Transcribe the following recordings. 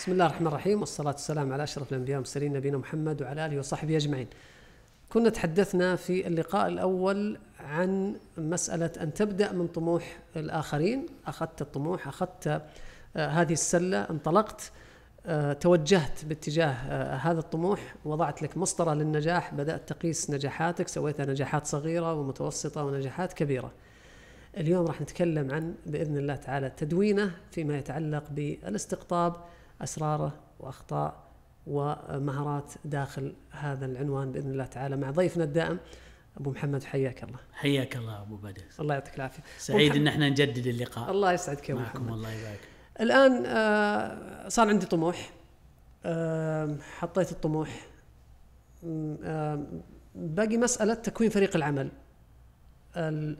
بسم الله الرحمن الرحيم والصلاة والسلام على أشرف الأنبياء والمرسلين نبينا محمد وعلى آله وصحبه أجمعين كنا تحدثنا في اللقاء الأول عن مسألة أن تبدأ من طموح الآخرين أخذت الطموح أخذت آه، هذه السلة انطلقت آه، توجهت باتجاه آه، هذا الطموح وضعت لك مسطرة للنجاح بدأت تقيس نجاحاتك سويتها نجاحات صغيرة ومتوسطة ونجاحات كبيرة اليوم راح نتكلم عن بإذن الله تعالى تدوينه فيما يتعلق بالاستقطاب اسراره واخطاء ومهارات داخل هذا العنوان باذن الله تعالى مع ضيفنا الدائم ابو محمد حياك الله حياك الله ابو بدر الله يعطيك العافيه سعيد ان احنا نجدد اللقاء الله يسعدك يا ابو محمد الله يبارك الان آه، صار عندي طموح آه، حطيت الطموح آه، باقي مساله تكوين فريق العمل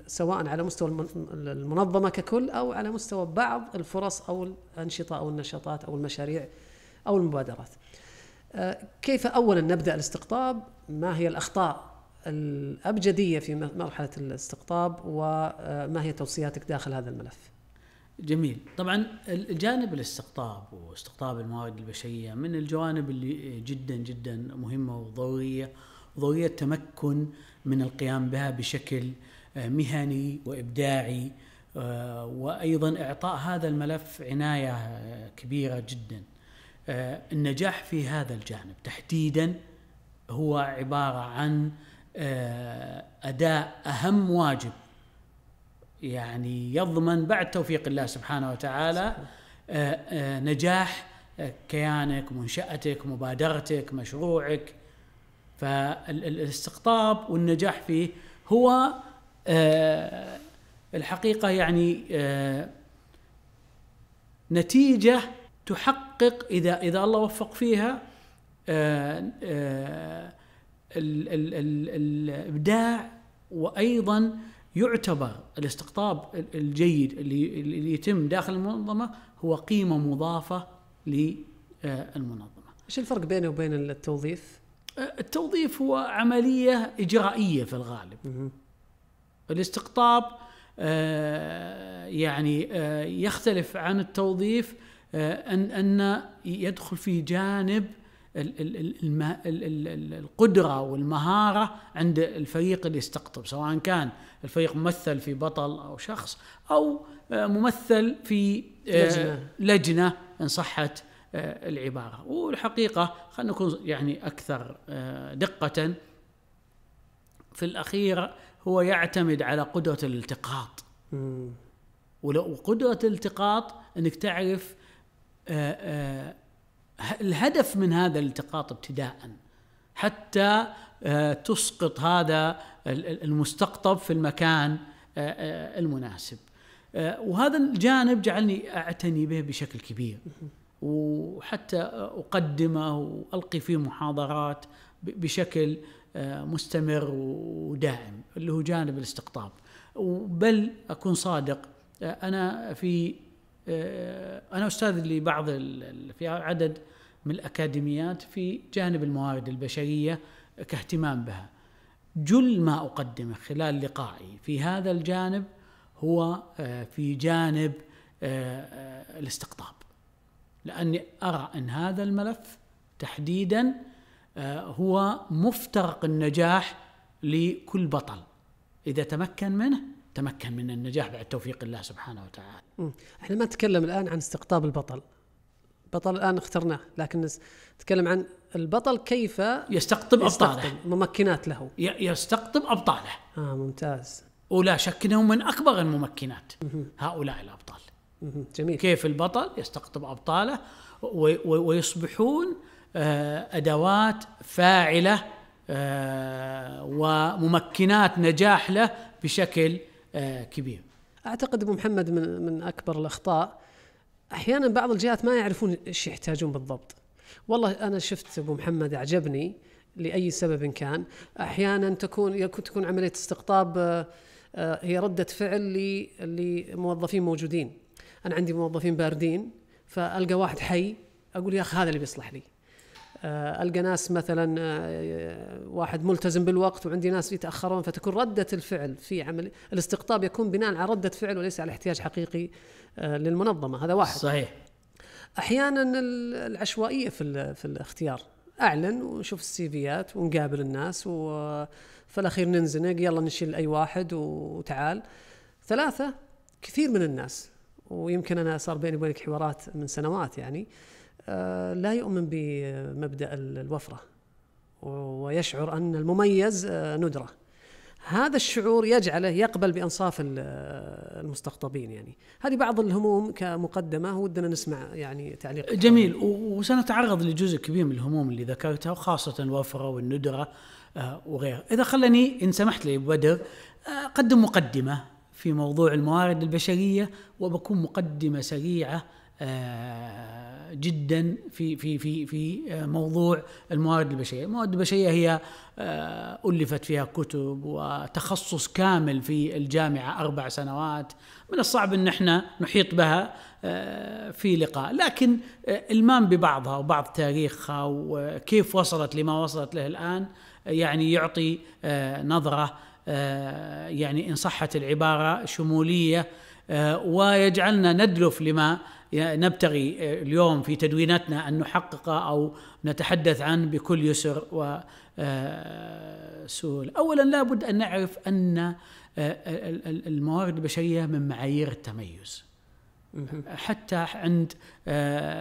سواء على مستوى المنظمه ككل او على مستوى بعض الفرص او الانشطه او النشاطات او المشاريع او المبادرات. آه، كيف اولا نبدا الاستقطاب؟ ما هي الاخطاء الابجديه في مرحله الاستقطاب وما آه، هي توصياتك داخل هذا الملف؟ جميل طبعا الجانب الاستقطاب واستقطاب الموارد البشريه من الجوانب اللي جدا جدا مهمه وضروريه ضروريه التمكن من القيام بها بشكل آه، مهني وابداعي آه، وايضا اعطاء هذا الملف عنايه آه، كبيره جدا. النجاح في هذا الجانب تحديدا هو عباره عن اداء اهم واجب يعني يضمن بعد توفيق الله سبحانه وتعالى نجاح كيانك منشأتك مبادرتك مشروعك فالاستقطاب والنجاح فيه هو آه، الحقيقه يعني آه، نتيجه تحقق اذا اذا الله وفق فيها آه، الابداع وايضا يعتبر الاستقطاب الجيد اللي اللي يتم داخل المنظمه هو قيمه مضافه للمنظمه. ايش الفرق بينه وبين التوظيف؟ التوظيف هو عمليه اجرائيه في الغالب. الاستقطاب آه، يعني آه، يختلف عن التوظيف آه، ان ان يدخل في جانب القدرة والمهارة عند الفريق اللي يستقطب سواء كان الفريق ممثل في بطل أو شخص أو ممثل في لجنة, لجنة إن صحت العبارة والحقيقة خلينا نكون يعني أكثر دقة في الأخير هو يعتمد على قدرة الالتقاط وقدرة الالتقاط انك تعرف آه، آه، الهدف من هذا الالتقاط ابتداء حتى آه، تسقط هذا المستقطب في المكان المناسب وهذا الجانب جعلني اعتني به بشكل كبير وحتى اقدمه والقي فيه محاضرات بشكل مستمر وداعم اللي هو جانب الاستقطاب بل اكون صادق انا في انا استاذ لبعض في عدد من الاكاديميات في جانب الموارد البشريه كاهتمام بها جل ما اقدمه خلال لقائي في هذا الجانب هو في جانب الاستقطاب لاني ارى ان هذا الملف تحديدا آه، هو مفترق النجاح لكل بطل اذا تمكن منه تمكن من النجاح بعد توفيق الله سبحانه وتعالى. احنا ما نتكلم الان عن استقطاب البطل. بطل الان اخترناه لكن نتكلم عن البطل كيف يستقطب, ابطاله ممكنات له يستقطب ابطاله. اه ممتاز. ولا شك انهم من اكبر الممكنات هؤلاء الابطال. جميل. كيف البطل يستقطب ابطاله ويصبحون آه، ادوات فاعله آه، وممكنات نجاح له بشكل آه، كبير. اعتقد ابو محمد من من اكبر الاخطاء احيانا بعض الجهات ما يعرفون ايش يحتاجون بالضبط. والله انا شفت ابو محمد اعجبني لاي سبب كان، احيانا تكون تكون عمليه استقطاب هي رده فعل لموظفين موجودين. انا عندي موظفين باردين فالقى واحد حي اقول يا اخي هذا اللي بيصلح لي. آه، القى ناس مثلا آه، آه، واحد ملتزم بالوقت وعندي ناس يتاخرون فتكون رده الفعل في عمل الاستقطاب يكون بناء على رده فعل وليس على احتياج حقيقي للمنظمه هذا واحد صحيح احيانا العشوائيه في في الاختيار اعلن ونشوف السيفيات ونقابل الناس وفي الاخير ننزنق يلا نشيل اي واحد وتعال ثلاثه كثير من الناس ويمكن انا صار بيني وبينك حوارات من سنوات يعني آه، لا يؤمن بمبدا الوفره ويشعر ان المميز آه، ندره هذا الشعور يجعله يقبل بانصاف آه، المستقطبين يعني هذه بعض الهموم كمقدمه ودنا نسمع يعني تعليق جميل وسنتعرض لجزء كبير من الهموم اللي ذكرتها وخاصه الوفره والندره وغيرها اذا خلني ان سمحت لي بدر اقدم مقدمه في موضوع الموارد البشريه وبكون مقدمه سريعه آه، جدا في في في في آه، موضوع الموارد البشريه، الموارد البشريه هي آه، الفت فيها كتب وتخصص كامل في الجامعه اربع سنوات، من الصعب ان احنا نحيط بها في لقاء، لكن المام ببعضها وبعض تاريخها وكيف وصلت لما وصلت له الان يعني يعطي نظره يعني ان صحت العباره شموليه ويجعلنا ندلف لما نبتغي آه، اليوم في تدويناتنا ان نحققه او نتحدث عنه بكل يسر وسهوله. آه، اولا لابد ان نعرف ان آه، الموارد البشريه من معايير التميز. حتى عند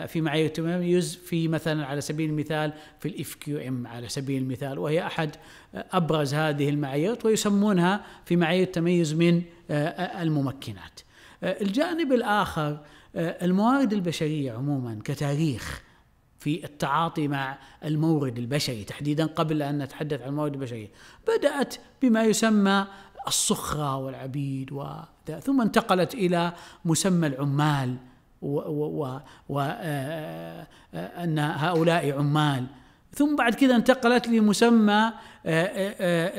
في معايير التميز في مثلا على سبيل المثال في الاف كيو ام على سبيل المثال وهي احد ابرز هذه المعايير ويسمونها في معايير التميز من الممكنات. الجانب الاخر آه، الموارد البشريه عموما كتاريخ في التعاطي مع المورد البشري تحديدا قبل ان نتحدث عن المورد البشري بدات بما يسمى الصخره والعبيد و ثم انتقلت الى مسمى العمال وان آه، آه، هؤلاء عمال ثم بعد كذا انتقلت لمسمى آه، آه،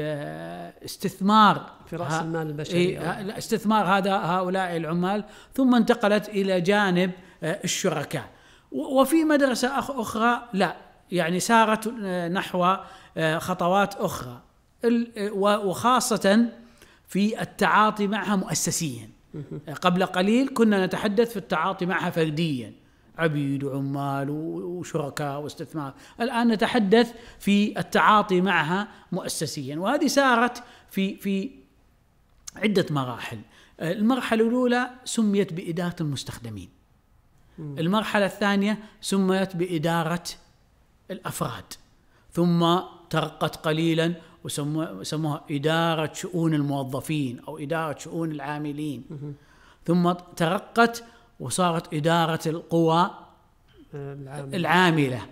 آه، استثمار في راس المال البشري إيه، استثمار هذا هؤلاء العمال ثم انتقلت الى جانب الشركاء وفي مدرسه اخرى لا يعني سارت نحو خطوات اخرى وخاصه في التعاطي معها مؤسسيا قبل قليل كنا نتحدث في التعاطي معها فرديا عبيد وعمال وشركاء واستثمار الآن نتحدث في التعاطي معها مؤسسيا وهذه سارت في في عدة مراحل المرحلة الأولى سميت بإدارة المستخدمين المرحلة الثانية سميت بإدارة الأفراد ثم ترقت قليلا وسموها إدارة شؤون الموظفين أو إدارة شؤون العاملين ثم ترقت وصارت إدارة القوى العاملة, العاملة.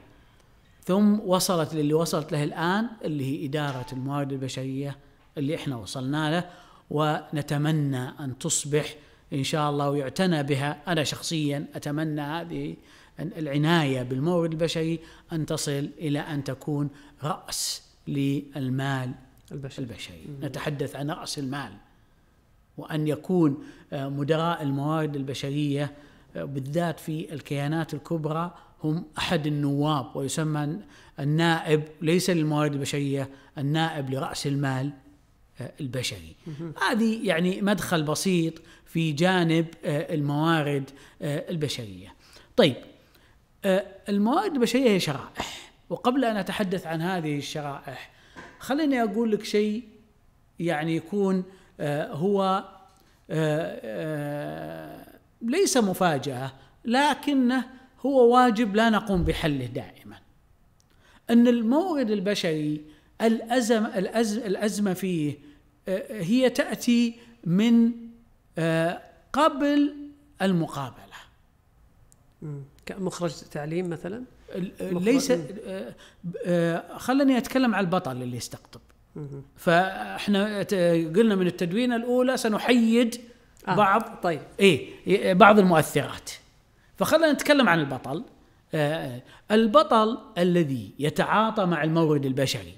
ثم وصلت للي وصلت له الآن اللي هي إدارة الموارد البشرية اللي إحنا وصلنا له ونتمنى أن تصبح إن شاء الله ويعتنى بها أنا شخصيا أتمنى هذه العناية بالمورد البشري أن تصل إلى أن تكون رأس للمال البشري, البشري. نتحدث عن رأس المال وأن يكون آه، مدراء الموارد البشرية آه، بالذات في الكيانات الكبرى هم أحد النواب ويسمى النائب ليس للموارد البشرية النائب لرأس المال آه، البشري هذه يعني مدخل بسيط في جانب الموارد البشرية طيب الموارد البشرية هي شرائح وقبل أن أتحدث عن هذه الشرائح خليني أقول لك شيء يعني يكون آه، هو آه، آه، ليس مفاجأة لكنه هو واجب لا نقوم بحله دائما أن المورد البشري الأزم الأزمة فيه هي تأتي من قبل المقابلة كمخرج تعليم مثلا ليس خلني أتكلم على البطل اللي يستقطب فاحنا قلنا من التدوينه الاولى سنحيد آه. بعض طيب اي إيه، بعض المؤثرات فخلينا نتكلم عن البطل آه،, آه البطل الذي يتعاطى مع المورد البشري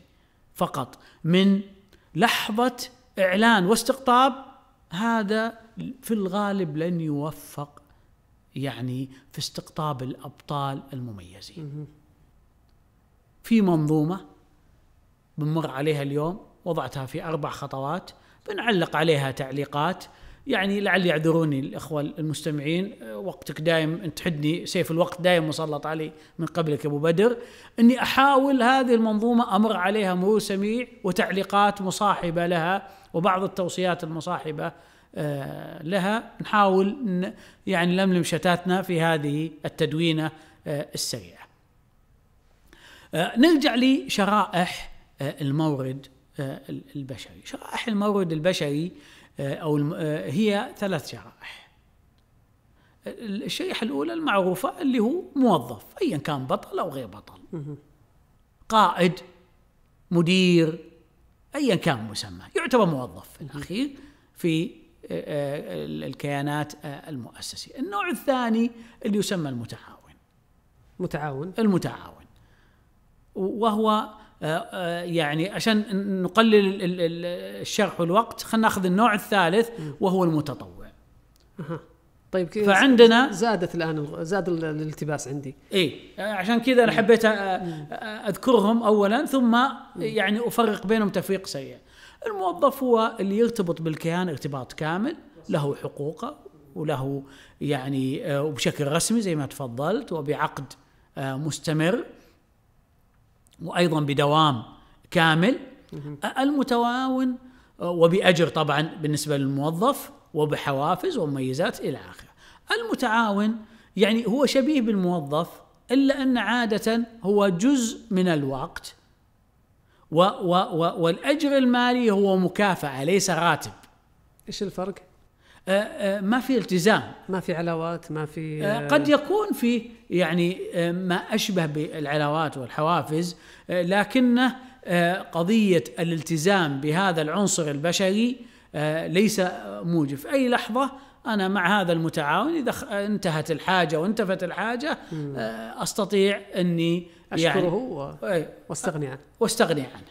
فقط من لحظه اعلان واستقطاب هذا في الغالب لن يوفق يعني في استقطاب الابطال المميزين في منظومه بنمر عليها اليوم وضعتها في أربع خطوات بنعلق عليها تعليقات يعني لعل يعذروني الإخوة المستمعين وقتك دائم أنت تحدني سيف الوقت دائم مسلط علي من قبلك أبو بدر أني أحاول هذه المنظومة أمر عليها مرور سميع وتعليقات مصاحبة لها وبعض التوصيات المصاحبة آه، لها نحاول يعني نلملم شتاتنا في هذه التدوينة آه، السريعة آه، نرجع لشرائح آه، المورد آه، البشري شرائح المورد البشري آه، أو هي ثلاث شرائح الشريحة الأولى المعروفة اللي هو موظف أيا كان بطل أو غير بطل قائد مدير أيا كان مسمى يعتبر موظف في الأخير في الكيانات المؤسسية النوع الثاني اللي يسمى المتعاون متعاون المتعاون وهو آه، آه، يعني عشان نقلل الشرح والوقت خلينا ناخذ النوع الثالث وهو المتطوع أه. طيب كذا فعندنا زادت الان زاد الالتباس عندي اي عشان كذا انا حبيت اذكرهم اولا ثم يعني افرق بينهم تفريق سريع الموظف هو اللي يرتبط بالكيان ارتباط كامل له حقوقه وله يعني آه، وبشكل رسمي زي ما تفضلت وبعقد مستمر وايضا بدوام كامل المتواون وباجر طبعا بالنسبه للموظف وبحوافز ومميزات الى اخره. المتعاون يعني هو شبيه بالموظف الا ان عاده هو جزء من الوقت و و و والاجر المالي هو مكافاه ليس راتب. ايش الفرق؟ آه، آه، ما في التزام ما في علاوات ما في آه، قد يكون في يعني ما أشبه بالعلاوات والحوافز لكنه قضية الالتزام بهذا العنصر البشري ليس موجب في أي لحظة أنا مع هذا المتعاون إذا انتهت الحاجة وانتفت الحاجة أستطيع أني يعني أشكره يعني واستغني عنه واستغني عنه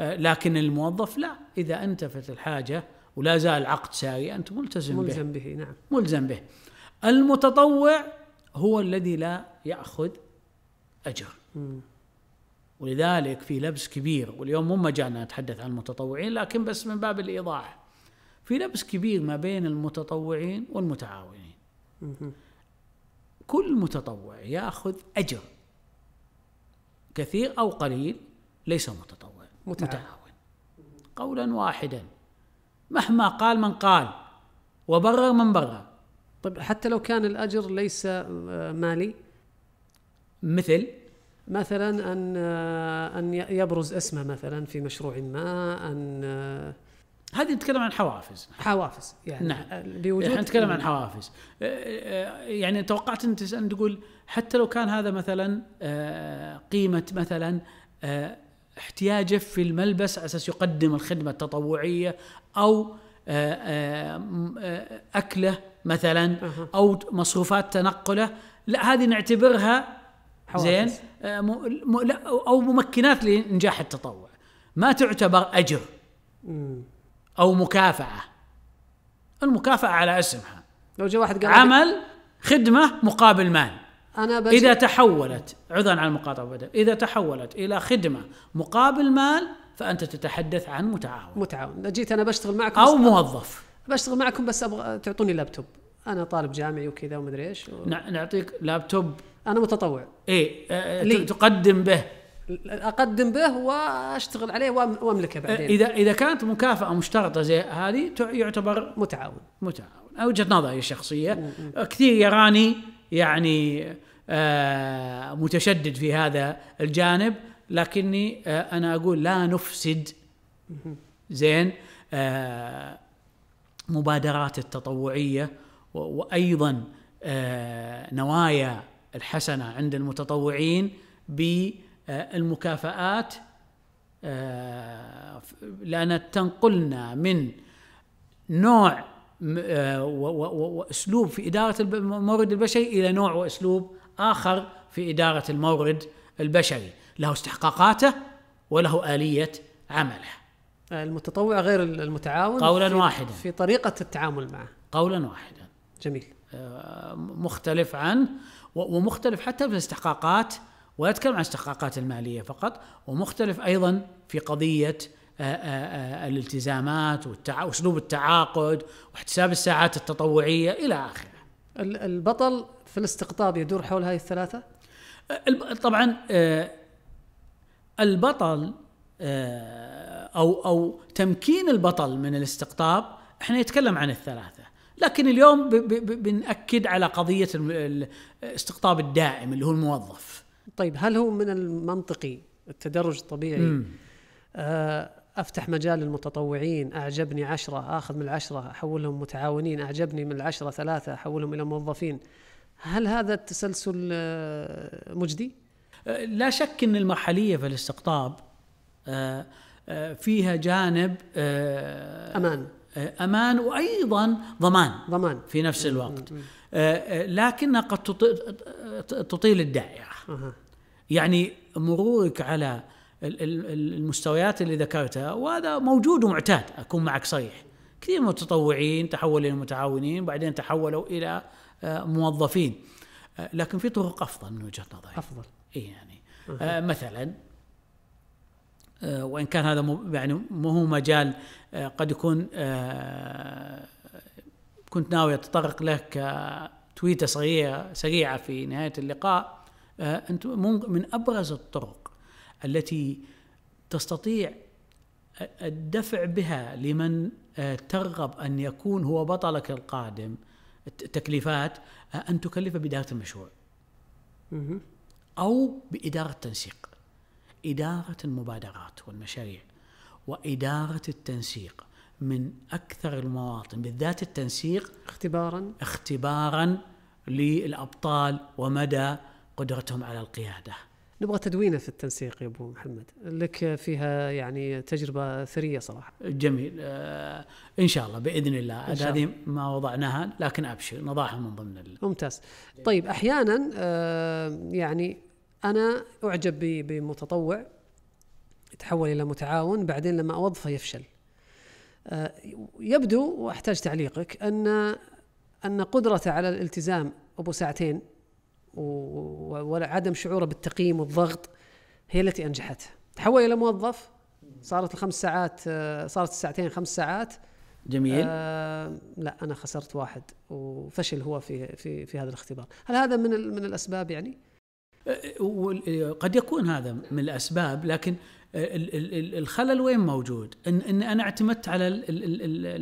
لكن الموظف لا إذا انتفت الحاجة ولا زال عقد ساري أنت ملتزم, به ملزم به نعم ملزم به المتطوع هو الذي لا يأخذ أجر ولذلك في لبس كبير واليوم مو مجالنا نتحدث عن المتطوعين لكن بس من باب الإيضاح في لبس كبير ما بين المتطوعين والمتعاونين كل متطوع ياخذ اجر كثير او قليل ليس متطوع متعاون, متعاون. قولا واحدا مهما قال من قال وبرر من برر طيب حتى لو كان الأجر ليس آه، مالي مثل مثلا أن آه، أن يبرز اسمه مثلا في مشروع ما أن آه، هذه نتكلم عن حوافز حوافز يعني نعم لوجود احنا نتكلم عن حوافز يعني توقعت ان تسال تقول حتى لو كان هذا مثلا قيمه مثلا احتياجه في الملبس على اساس يقدم الخدمه التطوعيه او آه، آه، آه، اكله مثلا او مصروفات تنقله لا هذه نعتبرها زين او ممكنات لنجاح التطوع ما تعتبر اجر او مكافاه المكافاه على اسمها لو جاء واحد قال عمل خدمه مقابل مال أنا بجي... إذا تحولت عذرا عن المقاطعة إذا تحولت إلى خدمة مقابل مال فانت تتحدث عن متعاون متعاون جيت انا بشتغل معكم او موظف بشتغل معكم بس ابغى تعطوني لابتوب انا طالب جامعي وكذا ومدري ايش و... نعطيك لابتوب انا متطوع اي أه, آه، تقدم به اقدم به واشتغل عليه واملكه آه، بعدين اذا اذا كانت مكافاه مشترطه زي هذه يعتبر متعاون متعاون وجهه نظري الشخصيه آه، كثير يراني يعني آه متشدد في هذا الجانب لكني آه، انا اقول لا نفسد زين آه، مبادرات التطوعيه وايضا آه، نوايا الحسنه عند المتطوعين بالمكافآت لأن تنقلنا من نوع واسلوب في اداره المورد البشري الى نوع واسلوب اخر في اداره المورد البشري. له استحقاقاته وله آلية عمله المتطوع غير المتعاون قولا في واحدا في طريقة التعامل معه قولا واحدا جميل آه، مختلف عن ومختلف حتى في الاستحقاقات ولا أتكلم عن الاستحقاقات المالية فقط ومختلف أيضا في قضية آه، آه، الالتزامات واسلوب التعاقد واحتساب الساعات التطوعيه الى اخره. البطل في الاستقطاب يدور حول هذه الثلاثه؟ طبعا البطل آه، او او تمكين البطل من الاستقطاب احنا نتكلم عن الثلاثه لكن اليوم بنأكد على قضيه الاستقطاب الدائم اللي هو الموظف طيب هل هو من المنطقي التدرج الطبيعي م. آه، افتح مجال للمتطوعين اعجبني عشرة اخذ من العشرة احولهم متعاونين اعجبني من العشرة ثلاثة احولهم الى موظفين هل هذا التسلسل آه، مجدي؟ لا شك ان المرحليه في الاستقطاب آه، آه، فيها جانب آه، امان امان وايضا ضمان ضمان في نفس الوقت لكنها قد تطيل الدائره يعني مرورك على المستويات اللي ذكرتها وهذا موجود ومعتاد اكون معك صريح كثير من المتطوعين تحولوا الى متعاونين بعدين تحولوا الى موظفين لكن في طرق افضل من وجهه نظري افضل اي يعني آه مثلا آه وان كان هذا مو يعني مو هو مجال آه قد يكون آه كنت ناوي اتطرق له كتويته صغيره سريعه في نهايه اللقاء آه انت من ابرز الطرق التي تستطيع الدفع بها لمن آه، ترغب ان يكون هو بطلك القادم التكليفات آه، ان تكلفه بدايه المشروع. أو بإدارة تنسيق إدارة المبادرات والمشاريع وإدارة التنسيق من أكثر المواطن بالذات التنسيق اختبارا اختبارا للأبطال ومدى قدرتهم على القيادة نبغى تدوينه في التنسيق يا ابو محمد لك فيها يعني تجربه ثريه صراحه جميل آه ان شاء الله باذن الله هذه ما وضعناها لكن ابشر نضعها من ضمن ال... ممتاز طيب احيانا آه يعني انا اعجب بمتطوع يتحول الى متعاون بعدين لما اوظفه يفشل آه يبدو واحتاج تعليقك ان ان قدرته على الالتزام ابو ساعتين وعدم شعوره بالتقييم والضغط هي التي انجحته تحول الى موظف صارت الخمس ساعات صارت الساعتين خمس ساعات جميل آه لا انا خسرت واحد وفشل هو في في في هذا الاختبار هل هذا من من الاسباب يعني أه، أه، قد يكون هذا من الاسباب لكن الخلل وين موجود؟ ان, إن انا اعتمدت على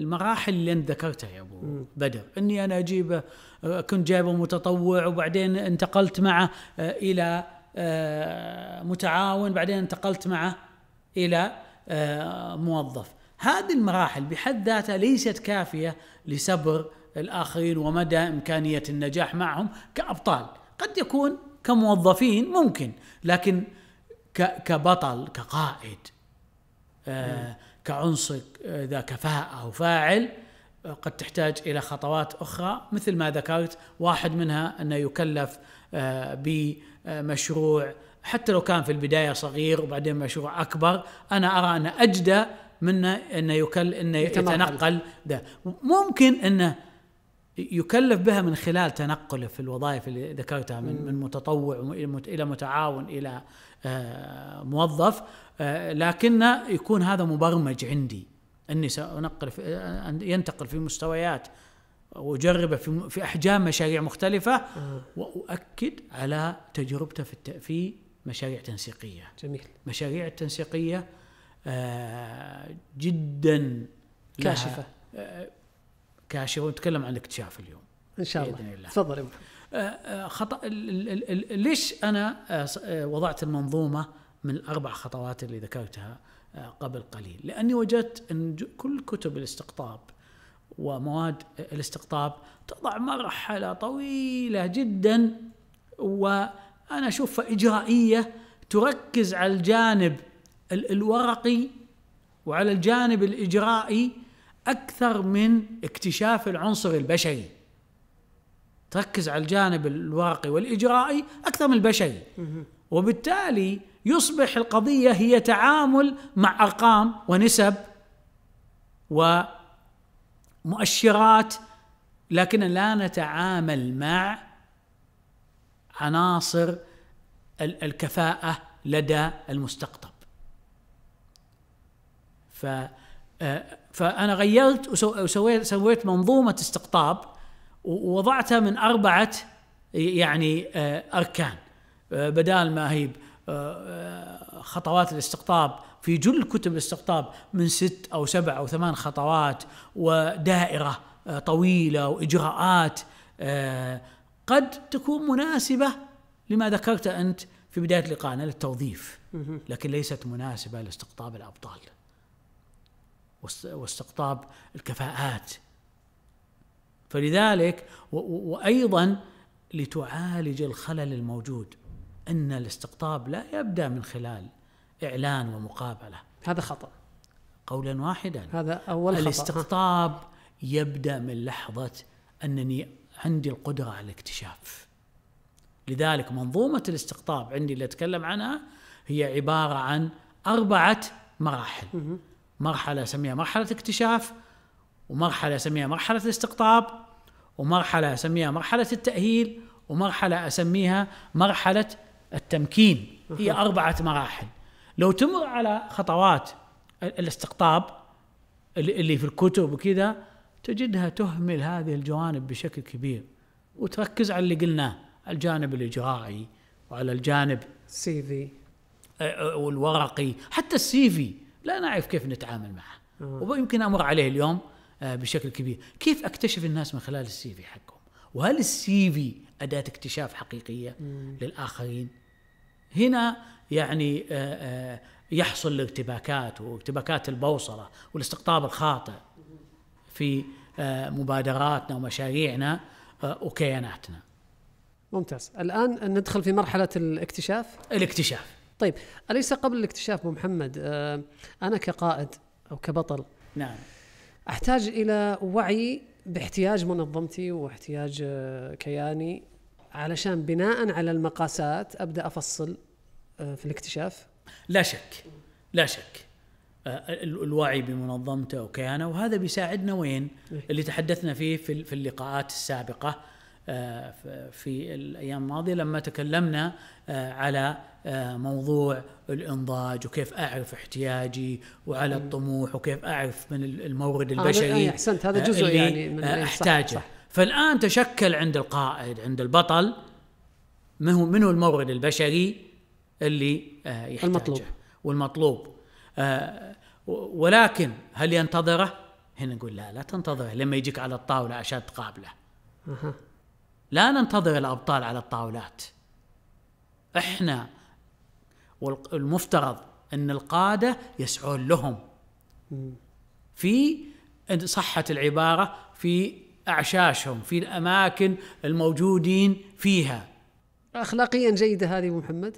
المراحل اللي انت ذكرتها يا ابو م. بدر اني انا اجيبه آه، كنت جايبه متطوع وبعدين انتقلت معه آه، الى آه، متعاون بعدين انتقلت معه الى موظف هذه المراحل بحد ذاتها ليست كافيه لصبر الاخرين ومدى امكانيه النجاح معهم كابطال قد يكون كموظفين ممكن لكن كبطل كقائد آه، كعنصر آه، ذا كفاءة وفاعل آه، قد تحتاج إلى خطوات أخرى مثل ما ذكرت واحد منها أنه يكلف بمشروع حتى لو كان في البداية صغير وبعدين مشروع أكبر أنا أرى أن أجدى منه أنه يكل أنه يتنقل ده ممكن أنه يكلف بها من خلال تنقله في الوظائف اللي ذكرتها من من متطوع الى متعاون الى آه، موظف آه، لكن يكون هذا مبرمج عندي اني سانقل آه، ينتقل في مستويات واجربه في في احجام مشاريع مختلفه واؤكد على تجربته في في مشاريع تنسيقيه. جميل. مشاريع التنسيقيه جدا كاشفه كاشفه ونتكلم عن الاكتشاف اليوم. ان شاء الله. باذن الله. تفضل يا محمد. خطأ ليش أنا آه، آه، وضعت المنظومة من الأربع خطوات اللي ذكرتها آه، قبل قليل لأني وجدت أن كل كتب الاستقطاب ومواد الاستقطاب تضع مرحلة طويلة جدا وأنا أشوفها إجرائية تركز على الجانب الورقي وعلى الجانب الإجرائي أكثر من اكتشاف العنصر البشري تركز على الجانب الورقي والاجرائي اكثر من البشري وبالتالي يصبح القضيه هي تعامل مع ارقام ونسب ومؤشرات لكن لا نتعامل مع عناصر الكفاءه لدى المستقطب ف آه، فانا غيرت وسويت سويت منظومه استقطاب ووضعتها من أربعة يعني آه، أركان آه، بدال ما هي آه، خطوات الاستقطاب في جل كتب الاستقطاب من ست أو سبع أو ثمان خطوات ودائرة طويلة وإجراءات قد تكون مناسبة لما ذكرت أنت في بداية لقائنا للتوظيف لكن ليست مناسبة لاستقطاب الأبطال واستقطاب الكفاءات فلذلك وايضا لتعالج الخلل الموجود ان الاستقطاب لا يبدا من خلال اعلان ومقابله هذا خطا قولا واحدا هذا اول خطا الاستقطاب يبدا من لحظه انني عندي القدره على الاكتشاف لذلك منظومه الاستقطاب عندي اللي اتكلم عنها هي عباره عن اربعه مراحل مرحله اسميها مرحله اكتشاف ومرحله اسميها مرحله الاستقطاب ومرحله اسميها مرحله التاهيل ومرحله اسميها مرحله التمكين هي اربعه مراحل لو تمر على خطوات الاستقطاب اللي في الكتب وكذا تجدها تهمل هذه الجوانب بشكل كبير وتركز على اللي قلناه الجانب الاجرائي وعلى الجانب سي في والورقي حتى السي في لا نعرف كيف نتعامل معه ويمكن امر عليه اليوم آه، بشكل كبير كيف اكتشف الناس من خلال السي في حقهم وهل السي في اداه اكتشاف حقيقيه للاخرين هنا يعني آه، آه، يحصل الارتباكات وارتباكات البوصله والاستقطاب الخاطئ في مبادراتنا ومشاريعنا وكياناتنا ممتاز الان ندخل في مرحله الاكتشاف الاكتشاف طيب اليس قبل الاكتشاف محمد انا كقائد او كبطل نعم احتاج الى وعي باحتياج منظمتي واحتياج آه، كياني علشان بناء على المقاسات ابدا افصل آه، في الاكتشاف لا شك لا شك آه، الوعي بمنظمته وكيانه وهذا بيساعدنا وين إيه. اللي تحدثنا فيه في اللقاءات السابقه في الايام الماضيه لما تكلمنا على آه، موضوع الانضاج وكيف اعرف احتياجي وعلى الطموح وكيف اعرف من المورد آه، البشري آه احسنت هذا آه، جزء اللي يعني من احتاجه صح صح. فالان تشكل عند القائد عند البطل من هو من هو المورد البشري اللي يحتاجه المطلوب والمطلوب ولكن هل ينتظره؟ هنا نقول لا لا تنتظره لما يجيك على الطاوله عشان تقابله. لا ننتظر الابطال على الطاولات. احنا والمفترض ان القاده يسعون لهم في صحه العباره في اعشاشهم في الاماكن الموجودين فيها اخلاقيا جيده هذه ابو محمد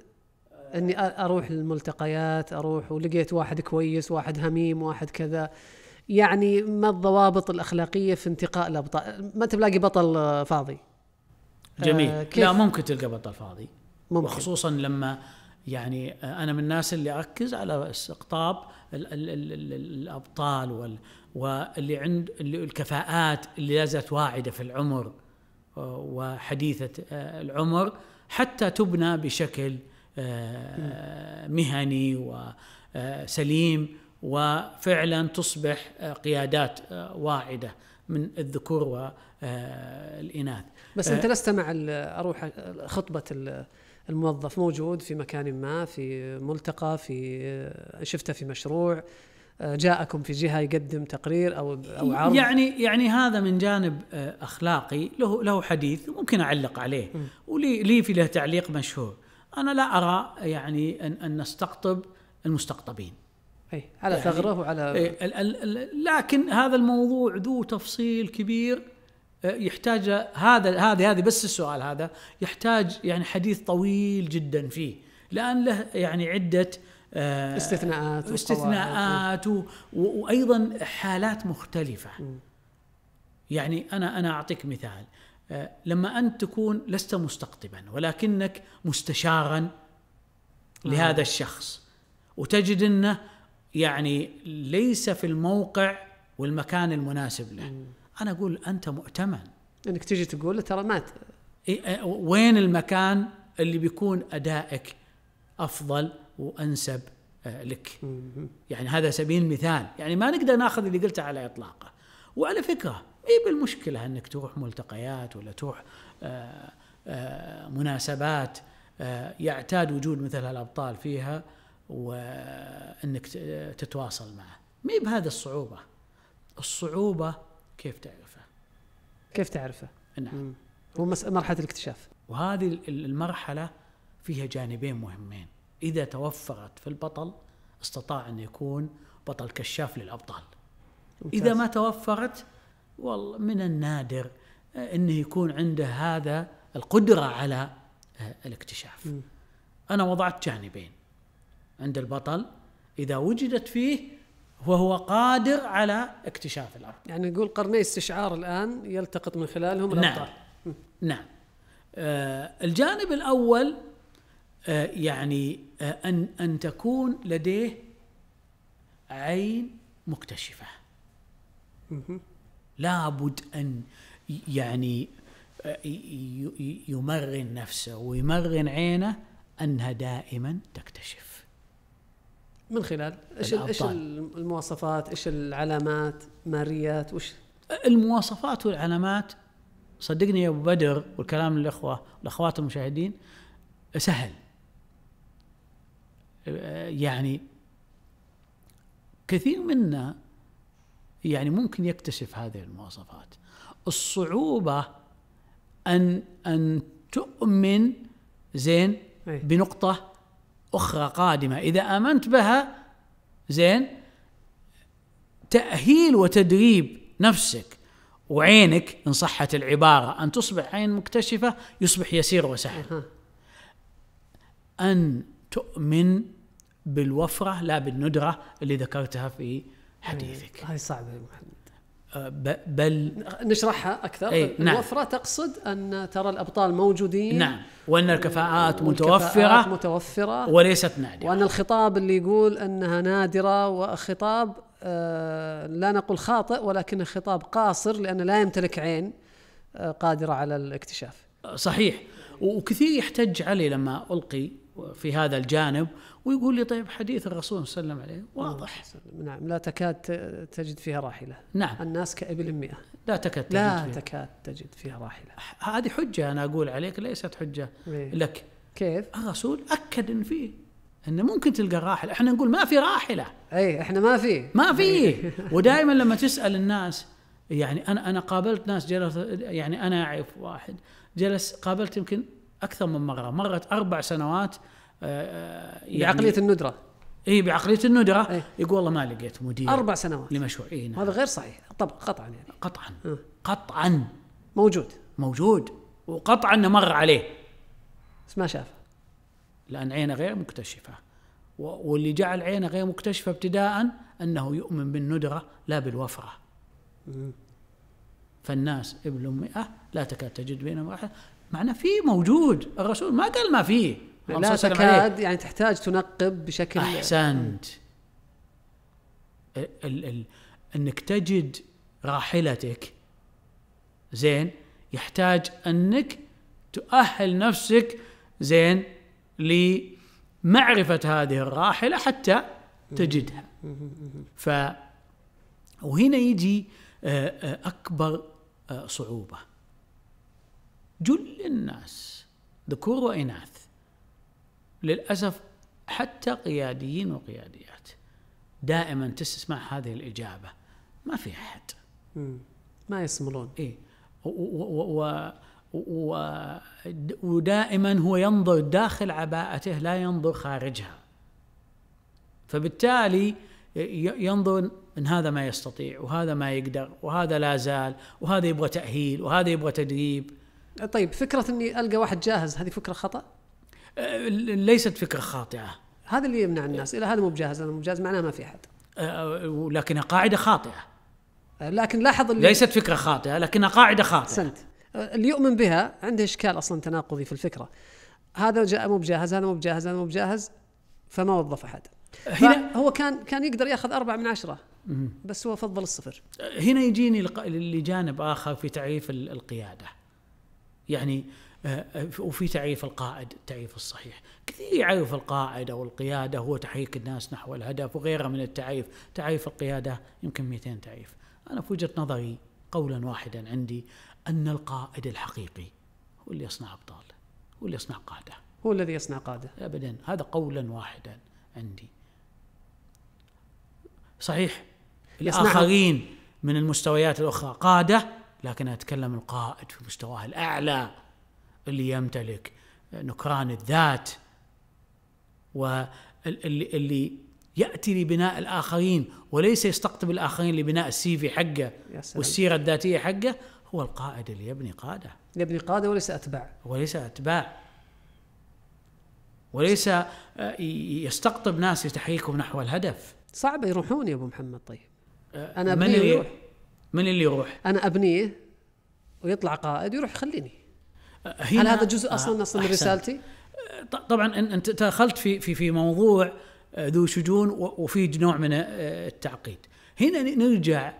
اني اروح للملتقيات اروح ولقيت واحد كويس واحد هميم واحد كذا يعني ما الضوابط الاخلاقيه في انتقاء الابطال ما تلاقي بطل فاضي جميل آه لا ممكن تلقى بطل فاضي ممكن. وخصوصا لما يعني آه, انا من الناس اللي اركز على استقطاب الـ الـ الـ الابطال وال واللي عند الكفاءات اللي لا زالت واعده في العمر آه, وحديثه آه, العمر حتى تبنى بشكل مهني وسليم وفعلا تصبح قيادات واعده من الذكور والاناث بس انت لست مع اروح خطبه الموظف موجود في مكان ما في ملتقى في شفته في مشروع آه، جاءكم في جهه يقدم تقرير او او عرض يعني يعني هذا من جانب آه، اخلاقي له له حديث ممكن اعلق عليه ولي لي في له تعليق مشهور انا لا ارى يعني ان ان نستقطب المستقطبين اي على يعني ثغره وعلى إيه، لكن هذا الموضوع ذو تفصيل كبير يحتاج هذا هذه هذه بس السؤال هذا يحتاج يعني حديث طويل جدا فيه لان له يعني عده آه، استثناءات استثناءات و... وايضا حالات مختلفه يعني انا انا اعطيك مثال آه، لما انت تكون لست مستقطبا ولكنك مستشارا لهذا نعم. الشخص وتجد انه يعني ليس في الموقع والمكان المناسب له م. انا اقول انت مؤتمن انك تجي تقول ترى مات إيه، إيه، وين المكان اللي بيكون ادائك افضل وانسب آه، لك يعني هذا سبيل مثال يعني ما نقدر ناخذ اللي قلته على اطلاقه وعلى فكره اي بالمشكله انك تروح ملتقيات ولا تروح آه، آه، مناسبات يعتاد وجود مثل هالابطال فيها وانك تتواصل معه ما بهذه الصعوبه الصعوبه كيف تعرفه؟ كيف تعرفه؟ نعم هو مرحله الاكتشاف وهذه المرحله فيها جانبين مهمين اذا توفرت في البطل استطاع ان يكون بطل كشاف للابطال ممتاز. اذا ما توفرت والله من النادر آه، انه يكون عنده هذا القدره على آه، الاكتشاف م. انا وضعت جانبين عند البطل اذا وجدت فيه وهو قادر على اكتشاف الارض. يعني نقول قرني استشعار الان يلتقط من خلالهم نعم. الابطال. نعم. نعم. آه الجانب الاول آه يعني آه ان ان تكون لديه عين مكتشفه. لابد ان يعني آه، يمرن نفسه ويمرن عينه انها دائما تكتشف. من خلال ايش ايش المواصفات ايش العلامات ماريات وش المواصفات والعلامات صدقني يا ابو بدر والكلام للاخوه الاخوات المشاهدين سهل يعني كثير منا يعني ممكن يكتشف هذه المواصفات الصعوبه ان ان تؤمن زين إيه. بنقطه أخرى قادمة إذا آمنت بها زين تأهيل وتدريب نفسك وعينك إن صحت العبارة أن تصبح عين مكتشفة يصبح يسير وسهل أن تؤمن بالوفرة لا بالندرة اللي ذكرتها في حديثك هذه صعبة محمد بل نشرحها اكثر أي نعم. الوفره تقصد ان ترى الابطال موجودين نعم وان الكفاءات متوفره متوفره وليست نادره وان الخطاب اللي يقول انها نادره وخطاب آه، لا نقول خاطئ ولكنه خطاب قاصر لانه لا يمتلك عين آه، قادره على الاكتشاف صحيح وكثير يحتج علي لما القي في هذا الجانب ويقول لي طيب حديث الرسول صلى الله عليه وسلم عليه واضح نعم لا تكاد تجد فيها راحله نعم الناس كابل مئة لا تكاد تجد لا فيها. تكاد تجد فيها راحله هذه حجه انا اقول عليك ليست حجه إيه؟ لك كيف الرسول اكد ان فيه انه ممكن تلقى راحله احنا نقول ما في راحله اي احنا ما في ما في ودائما لما تسال الناس يعني انا انا قابلت ناس جلس يعني انا اعرف واحد جلس قابلت يمكن اكثر من مره مرت اربع سنوات آه، يعني بعقليه الندره اي بعقليه الندره أي. يقول والله ما لقيت مدير اربع سنوات لمشروع اي نعم. هذا غير صحيح طب قطعا يعني قطعا م. آه. قطعا موجود موجود وقطعا مر عليه بس ما شافه لان عينه غير مكتشفه واللي جعل عينه غير مكتشفه ابتداء انه يؤمن بالندره لا بالوفره م. فالناس ابن مئة آه، لا تكاد تجد بينهم واحد معنى في موجود الرسول ما قال ما فيه لا تكاد يعني تحتاج تنقب بشكل احسنت ال ال انك تجد راحلتك زين يحتاج انك تؤهل نفسك زين لمعرفه هذه الراحله حتى تجدها ف وهنا يجي آه، آه، اكبر آه، صعوبه جل الناس ذكور واناث للأسف حتى قياديين وقياديات دائما تسمع هذه الإجابة ما في أحد ما يسملون إيه و و و ودائما هو ينظر داخل عباءته لا ينظر خارجها فبالتالي ينظر ان هذا ما يستطيع وهذا ما يقدر وهذا لا زال وهذا يبغى تاهيل وهذا يبغى تدريب طيب فكره اني القى واحد جاهز هذه فكره خطا آه، ليست فكره خاطئه هذا اللي يمنع الناس الى هذا مو بجاهز هذا مو بجاهز معناه ما في احد آه، ولكنها قاعده خاطئه آه، لكن لاحظ اللي ليست فكره خاطئه لكنها قاعده خاطئه احسنت اللي يؤمن بها عنده اشكال اصلا تناقضي في الفكره هذا جاء مو بجاهز هذا مو بجاهز هذا مو بجاهز فما وظف احد هنا هو كان كان يقدر ياخذ أربعة من عشرة بس هو فضل الصفر هنا يجيني لجانب آخر في تعريف القيادة يعني آه، وفي تعريف القائد التعريف الصحيح كثير يعرف القائد أو القيادة هو تحريك الناس نحو الهدف وغيره من التعريف تعريف القيادة يمكن 200 تعريف أنا في وجهة نظري قولا واحدا عندي أن القائد الحقيقي هو اللي يصنع أبطال هو اللي يصنع قادة هو الذي يصنع قادة أبدا هذا قولا واحدا عندي صحيح الآخرين من المستويات الأخرى قادة لكن أتكلم القائد في مستواه الأعلى اللي يمتلك نكران الذات واللي اللي ياتي لبناء الاخرين وليس يستقطب الاخرين لبناء السي في حقه والسيره الذاتيه حقه هو القائد اللي يبني قاده يبني قاده وليس اتباع وليس اتباع وليس آه، يستقطب ناس لتحريكهم نحو الهدف صعب يروحون يا ابو محمد طيب آه، انا ابنيه من اللي يروح من اللي يروح انا ابنيه ويطلع قائد ويروح يخليني هل هذا جزء اصلا آه، اصلا من رسالتي؟ طبعا انت دخلت في في في موضوع آه، ذو شجون وفي نوع من آه، التعقيد. هنا نرجع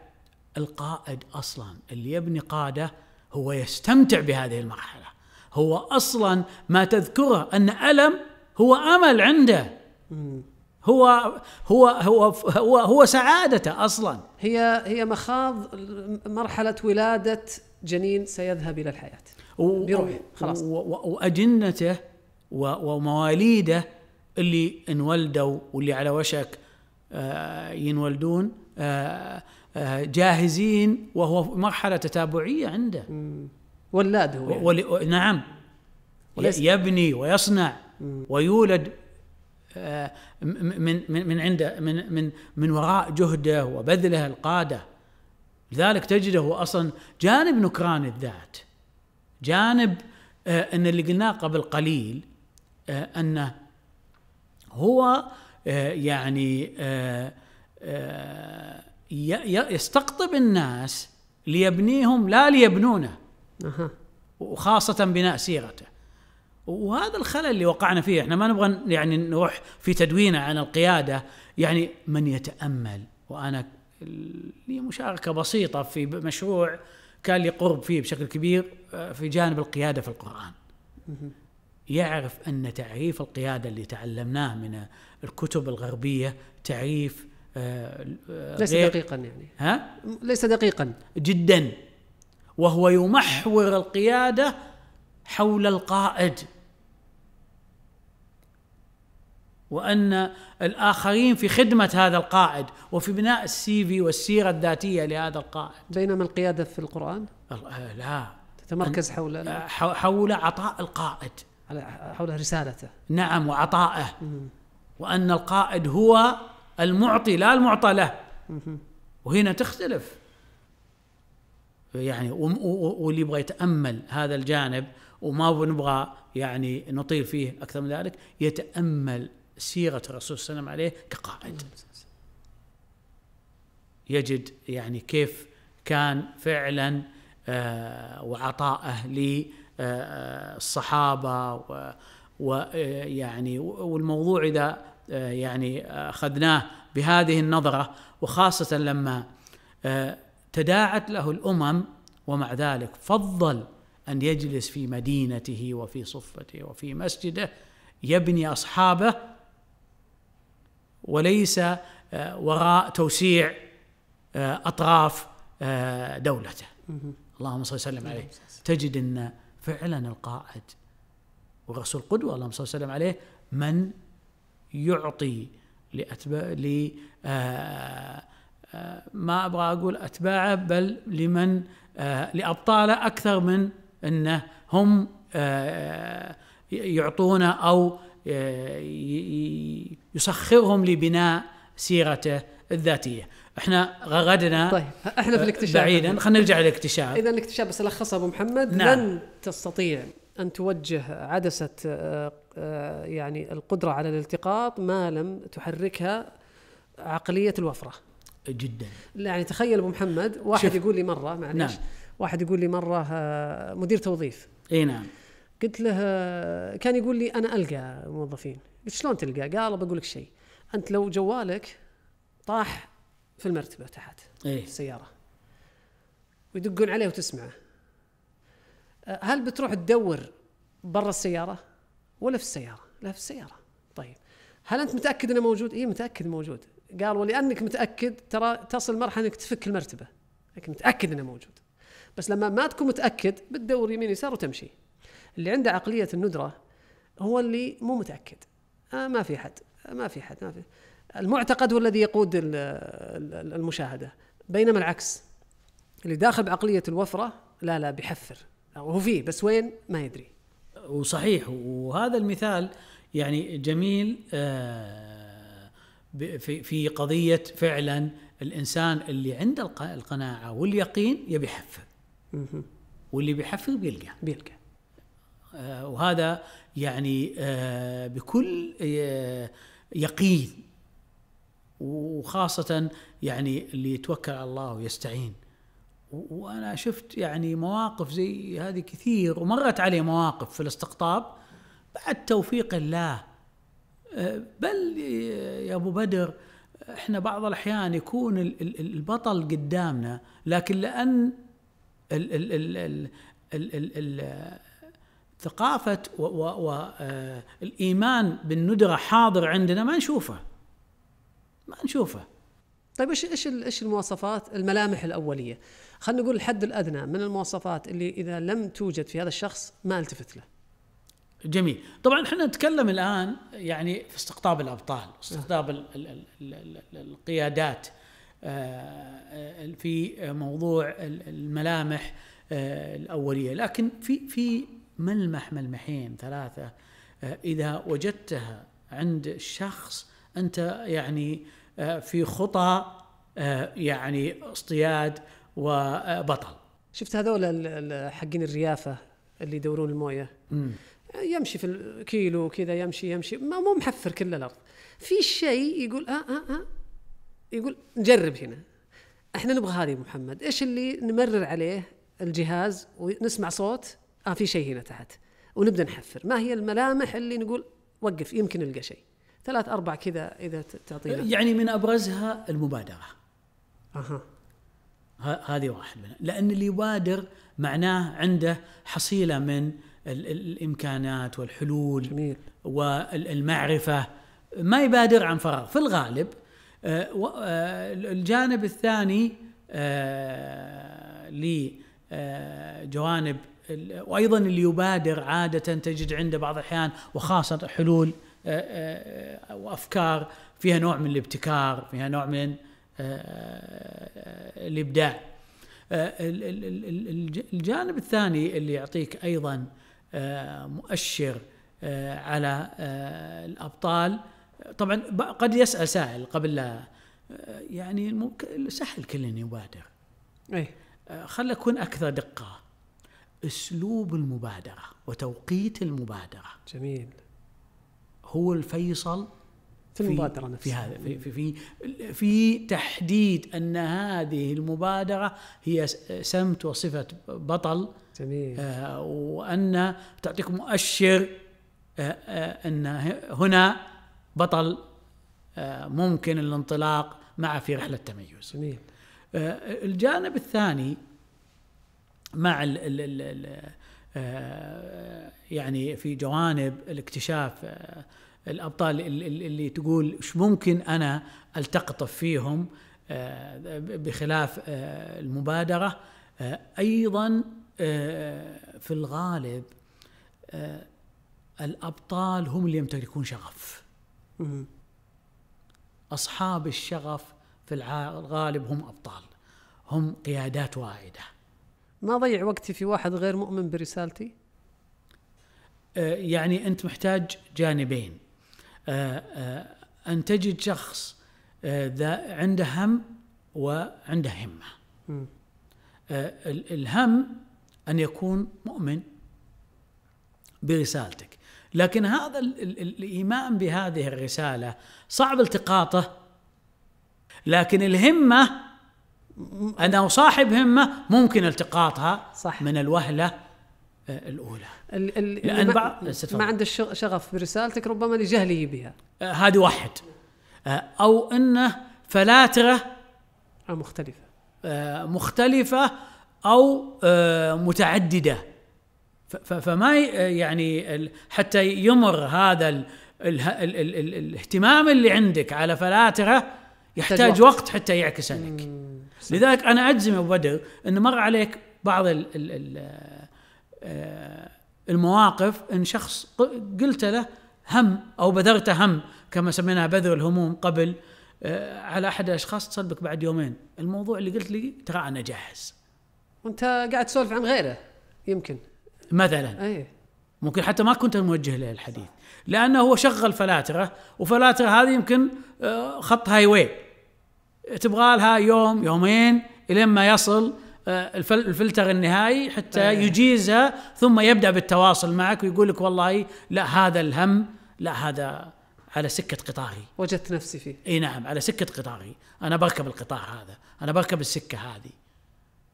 القائد اصلا اللي يبني قاده هو يستمتع بهذه المرحله. هو اصلا ما تذكره ان الم هو امل عنده. هو هو هو هو هو سعادته اصلا هي هي مخاض مرحله ولاده جنين سيذهب الى الحياه بيروح خلاص واجنته و... ومواليده اللي انولدوا واللي على وشك آه، ينولدون آه، آه، جاهزين وهو في مرحله تتابعيه عنده ولاد هو يعني. ولي نعم وليس يبني ويصنع ويولد من من من عنده من من من وراء جهده وبذله القاده لذلك تجده اصلا جانب نكران الذات جانب آه، ان اللي قلناه قبل قليل آه، انه هو آه، يعني يستقطب الناس ليبنيهم لا ليبنونه وخاصة بناء سيرته وهذا الخلل اللي وقعنا فيه احنا ما نبغى يعني نروح في تدوينه عن القيادة يعني من يتأمل وأنا لي مشاركة بسيطة في مشروع كان لي قرب فيه بشكل كبير آه، في جانب القياده في القران. يعرف ان تعريف القياده اللي تعلمناه من الكتب الغربيه تعريف آه، آه، ليس دقيقا يعني ها؟ ليس دقيقا جدا وهو يمحور القياده حول القائد وان الاخرين في خدمه هذا القائد وفي بناء السي في والسيره الذاتيه لهذا القائد بينما القياده في القران آه، لا تتمركز حول آه، حول عطاء القائد حول رسالته نعم وعطائه وان القائد هو المعطي لا المعطى له وهنا تختلف يعني واللي يبغى يتامل هذا الجانب وما نبغى يعني نطيل فيه اكثر من ذلك يتامل سيرة الرسول صلى الله عليه وسلم عليه كقائد يجد يعني كيف كان فعلا آه، وعطاءه للصحابة آه، آه، ويعني والموضوع إذا يعني أخذناه بهذه النظرة وخاصة لما تداعت له الأمم ومع ذلك فضل أن يجلس في مدينته وفي صفته وفي مسجده يبني أصحابه وليس آه، وراء توسيع آه، اطراف آه، دولته اللهم صل وسلم عليه نعم، تجد ان فعلا القائد والرسول قدوه اللهم صل وسلم عليه من يعطي لأتباع ل ما ابغى اقول اتباعه بل لمن لابطاله اكثر من انه هم يعطونه او يسخرهم لبناء سيرته الذاتيه احنا غردنا طيب احنا في الاكتشاف بعيدا خلينا نرجع للاكتشاف اذا الاكتشاف بس الخصها ابو محمد نعم. لن تستطيع ان توجه عدسه آه، آه، يعني القدره على الالتقاط ما لم تحركها عقليه الوفره جدا يعني تخيل ابو محمد واحد شف. يقول لي مره معليش نعم. واحد يقول لي مره آه، مدير توظيف اي نعم قلت له كان يقول لي انا القى موظفين قلت شلون تلقى قال بقول لك شيء انت لو جوالك طاح في المرتبه تحت أيه؟ السياره ويدقون عليه وتسمعه هل بتروح تدور برا السياره ولا في السياره لا في السياره طيب هل انت متاكد انه موجود اي متاكد موجود قال ولانك متاكد ترى تصل مرحله انك تفك المرتبه لكن متاكد انه موجود بس لما ما تكون متاكد بتدور يمين يسار وتمشي اللي عنده عقليه الندره هو اللي مو متاكد آه ما في حد آه ما في حد ما في المعتقد هو الذي يقود المشاهده بينما العكس اللي داخل بعقليه الوفره لا لا بيحفر هو فيه بس وين ما يدري وصحيح وهذا المثال يعني جميل آه، في قضيه فعلا الانسان اللي عنده القناعه واليقين يبي يحفر واللي بيحفر بيلقى بيلقى آه، وهذا يعني آه، بكل آه، يقين وخاصة يعني اللي يتوكل على الله ويستعين وأنا شفت يعني مواقف زي هذه كثير ومرت علي مواقف في الاستقطاب بعد توفيق الله بل يا أبو بدر احنا بعض الأحيان يكون البطل قدامنا لكن لأن ال ال ال ال ال ال ثقافة والإيمان آه، بالندرة حاضر عندنا ما نشوفه ما نشوفه طيب ايش ايش ايش المواصفات الملامح الاوليه؟ خلينا نقول الحد الادنى من المواصفات اللي اذا لم توجد في هذا الشخص ما التفت له. جميل، طبعا احنا نتكلم الان يعني في استقطاب الابطال، استقطاب ال ال ال ال ال القيادات آه، آه، في موضوع الملامح الاوليه، لكن في في ملمح ملمحين ثلاثة آه، إذا وجدتها عند شخص أنت يعني آه، في خطى آه، يعني اصطياد وبطل شفت هذول حقين الريافة اللي يدورون الموية مم. يمشي في الكيلو كذا يمشي يمشي ما مو محفر كل الأرض في شيء يقول آه آه آه يقول نجرب هنا احنا نبغى هذه محمد ايش اللي نمرر عليه الجهاز ونسمع صوت اه في شيء هنا تحت ونبدا نحفر ما هي الملامح اللي نقول وقف يمكن نلقى شيء ثلاث اربع كذا اذا تعطينا يعني من ابرزها المبادره اها هذه واحد منها لان اللي يبادر معناه عنده حصيله من الامكانات والحلول جميل. والمعرفه ما يبادر عن فراغ في الغالب آه، آه، الجانب الثاني آه، لجوانب وايضا اللي يبادر عاده تجد عنده بعض الاحيان وخاصه حلول آه، آه، وافكار فيها نوع من الابتكار فيها نوع من آه، الابداع الجانب الثاني اللي يعطيك ايضا مؤشر على الابطال طبعا قد يسال سائل قبل لا يعني سهل كل يبادر اي خل اكون اكثر دقه اسلوب المبادره وتوقيت المبادره جميل هو الفيصل في المبادره نفسها في هذا في في, في في تحديد ان هذه المبادره هي سمت وصفه بطل جميل آه وان تعطيك مؤشر آه آه ان هنا بطل آه ممكن الانطلاق معه في رحله تميز جميل آه الجانب الثاني مع ال ال ال الـ آه، يعني في جوانب الاكتشاف آه، الابطال اللي تقول ايش ممكن انا التقطف فيهم آه، بخلاف المبادره ايضا في الغالب الابطال هم اللي يمتلكون شغف اصحاب الشغف في الغالب هم ابطال هم قيادات واعده ما ضيع وقتي في واحد غير مؤمن برسالتي آه، يعني انت محتاج جانبين آه، آه، ان تجد شخص ذا عنده هم وعنده همه الهم ان يكون مؤمن برسالتك لكن هذا الايمان بهذه الرساله صعب التقاطه لكن الهمه انا وصاحب همه ممكن التقاطها صح. من الوهله آه، الاولى ال ال لان ما, بعض ما عنده شغف برسالتك ربما لجهله بها آه، هذه واحد آه، او انه فلاتره مختلفه مختلفه او متعدده فما يعني حتى يمر هذا ال الاهتمام اللي عندك على فلاتره يحتاج وقت, وقت حتى يعكس عليك لذلك انا اجزم ابو بدر انه مر عليك بعض الـ الـ الـ آه، المواقف ان شخص قلت له هم او بذرت هم كما سميناها بذر الهموم قبل آه، على احد الاشخاص تصدق بعد يومين الموضوع اللي قلت لي ترى انا جاهز وانت قاعد تسولف عن غيره يمكن مثلا أيه. ممكن حتى ما كنت موجه له الحديث لانه هو شغل فلاتره وفلاتره هذه يمكن آه، خط هاي واي تبغى لها يوم يومين الين ما يصل آه، الفلتر النهائي حتى إيه. يجيزها ثم يبدا بالتواصل معك ويقول لك والله لا هذا الهم لا هذا على سكة قطاري وجدت نفسي فيه اي نعم على سكة قطاري انا بركب القطار هذا انا بركب السكة هذه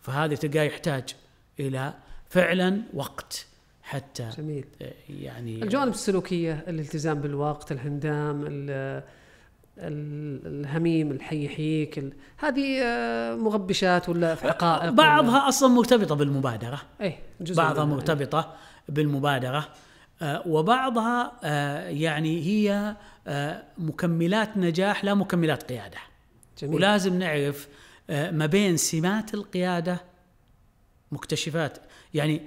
فهذه تلقاه يحتاج الى فعلا وقت حتى جميل. آه، يعني الجوانب السلوكيه الالتزام بالوقت الهندام الهميم الحي يحييك هذه آه، مغبشات ولا حقائق عقائق بعضها ولا اصلا مرتبطه بالمبادره اي بعضها مرتبطه يعني. بالمبادره آه، وبعضها يعني هي مكملات نجاح لا مكملات قياده جميل. ولازم نعرف ما بين سمات القياده مكتشفات يعني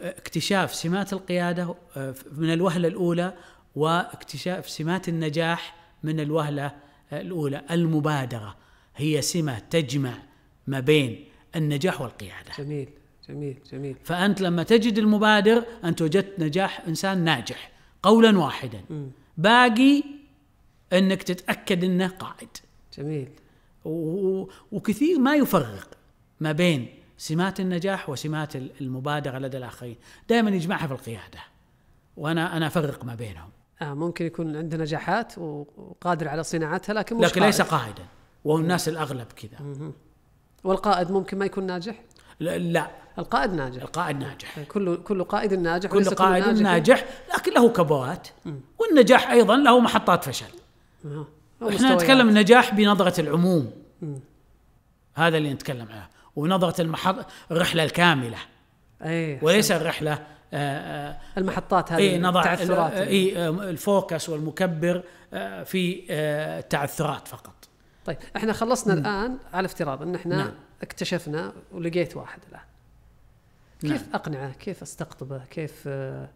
اكتشاف سمات القياده آه، من الوهله الاولى واكتشاف سمات النجاح من الوهله آه، الاولى المبادره هي سمه تجمع ما بين النجاح والقياده جميل جميل جميل فانت لما تجد المبادر انت وجدت نجاح انسان ناجح قولا واحدا م. باقي انك تتاكد انه قائد جميل و... وكثير ما يفرق ما بين سمات النجاح وسمات المبادرة لدى الآخرين دائما يجمعها في القيادة وأنا أنا أفرق ما بينهم آه ممكن يكون عنده نجاحات وقادر على صناعتها لكن مش لكن ليس قائدا والناس الأغلب كذا والقائد ممكن ما يكون ناجح لا, لا القائد ناجح القائد ناجح آه، كل كل قائد ناجح كل قائد كل ناجح, ناجح لكن له كبوات والنجاح ايضا له محطات فشل آه. احنا نتكلم النجاح بنظره العموم هذا اللي نتكلم عنه ونظره المحط الرحله الكامله أيه وليس حسن. الرحله آه،, آه المحطات هذه إيه، نضع التعثرات يعني. إيه، آه، الفوكس والمكبر آه في آه التعثرات فقط طيب احنا خلصنا م. نعم. الان على افتراض ان احنا نعم. اكتشفنا ولقيت واحد الان كيف نعم. اقنعه كيف استقطبه كيف آه،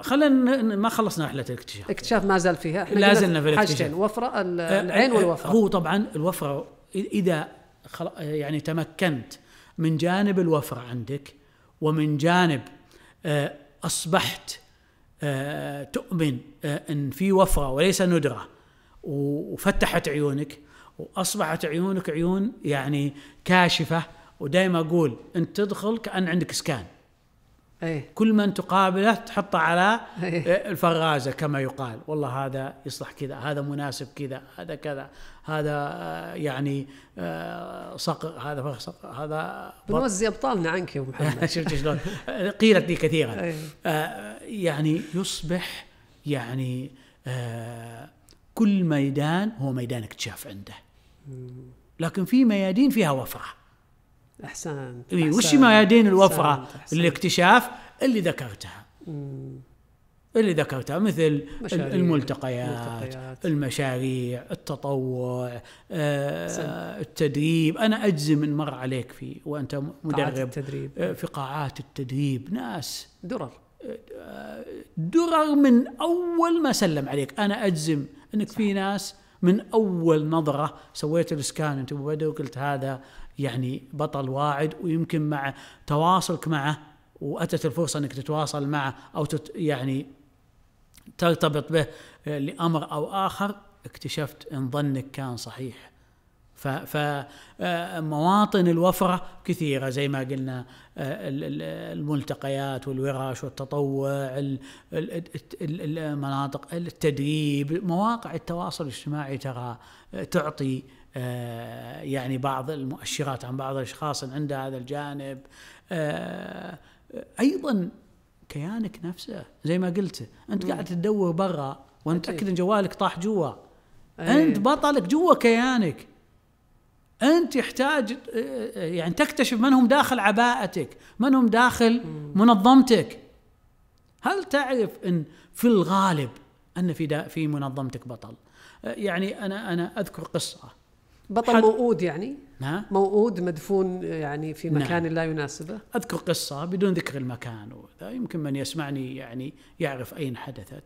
خلينا ما خلصنا رحله الاكتشاف اكتشاف ما زال فيها احنا لا زلنا في الاكتشاف حاجتين وفره العين والوفره هو طبعا الوفره اذا يعني تمكنت من جانب الوفرة عندك ومن جانب آه، أصبحت آه، تؤمن آه، أن في وفرة وليس ندرة وفتحت عيونك وأصبحت عيونك عيون يعني كاشفة ودائما أقول أنت تدخل كأن عندك سكان أيه. كل من تقابله تحطه على أيه. الفرازة كما يقال والله هذا يصلح كذا هذا مناسب كذا هذا كذا هذا آه، يعني آه، صقر هذا فخ صقر هذا بنوزي ابطالنا عنك يا محمد شفت شلون قيلت لي كثيرا آه، يعني يصبح يعني كل ميدان هو ميدان اكتشاف عنده لكن في ميادين فيها وفره احسنت, إيه، وش ميادين الوفره الاكتشاف اللي ذكرتها اللي ذكرتها مثل مشاريع الملتقيات, الملتقيات المشاريع التطوع آه التدريب انا اجزم ان مر عليك في وانت مدرب التدريب. آه، في قاعات التدريب ناس درر آه، درر من اول ما سلم عليك انا اجزم انك صح. في ناس من اول نظره سويت الاسكان انت ابو بدر وقلت هذا يعني بطل واعد ويمكن مع تواصلك معه واتت الفرصه انك تتواصل معه او تت يعني ترتبط به آه، لامر او اخر اكتشفت ان ظنك كان صحيح فمواطن آه، الوفرة كثيرة زي ما قلنا آه، الملتقيات والورش والتطوع المناطق التدريب مواقع التواصل الاجتماعي ترى تعطي يعني بعض المؤشرات عن بعض الأشخاص عند هذا الجانب أيضا كيانك نفسه زي ما قلت انت قاعد تدور برا وانت متاكد ان جوالك طاح جوا أيه. انت بطلك جوا كيانك انت يحتاج يعني تكتشف من هم داخل عباءتك من هم داخل منظمتك هل تعرف ان في الغالب ان في في منظمتك بطل يعني انا انا اذكر قصه بطل حد... موؤود يعني ها؟ موؤود مدفون يعني في نعم. مكان نعم. لا يناسبه أذكر قصة بدون ذكر المكان وذا يمكن من يسمعني يعني يعرف أين حدثت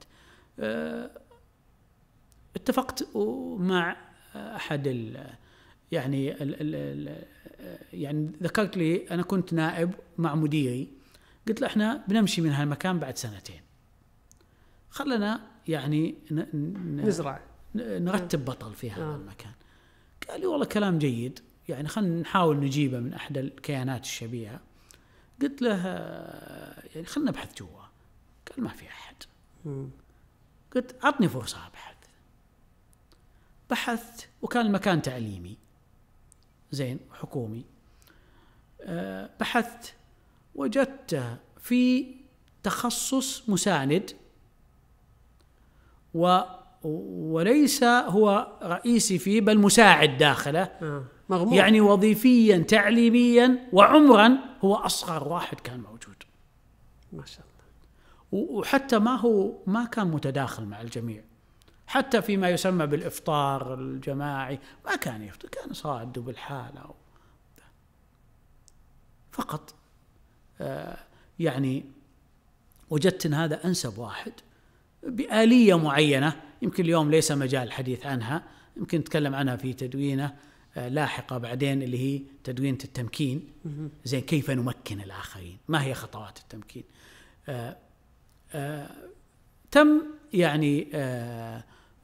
أه اتفقت مع أحد ال يعني ال ال يعني ذكرت لي أنا كنت نائب مع مديري قلت له احنا بنمشي من هالمكان بعد سنتين خلنا يعني نزرع نرتب بطل في هذا نعم. المكان قال لي والله كلام جيد يعني خلينا نحاول نجيبه من احدى الكيانات الشبيهه قلت له آه، يعني خلينا نبحث جوا قال ما في احد قلت عطني فرصه ابحث بحثت وكان المكان تعليمي زين حكومي آه، بحثت وجدته في تخصص مساند و وليس هو رئيسي فيه بل مساعد داخله آه، مغمور. يعني وظيفيا تعليميا وعمرا هو اصغر واحد كان موجود ما شاء الله وحتى ما هو ما كان متداخل مع الجميع حتى فيما يسمى بالافطار الجماعي ما كان يفطر كان صاد بالحاله فقط آه يعني وجدت ان هذا انسب واحد بآلية معينة يمكن اليوم ليس مجال الحديث عنها يمكن نتكلم عنها في تدوينه آه، لاحقة بعدين اللي هي تدوينة التمكين زين كيف نمكن الآخرين ما هي خطوات التمكين آه، آه، تم يعني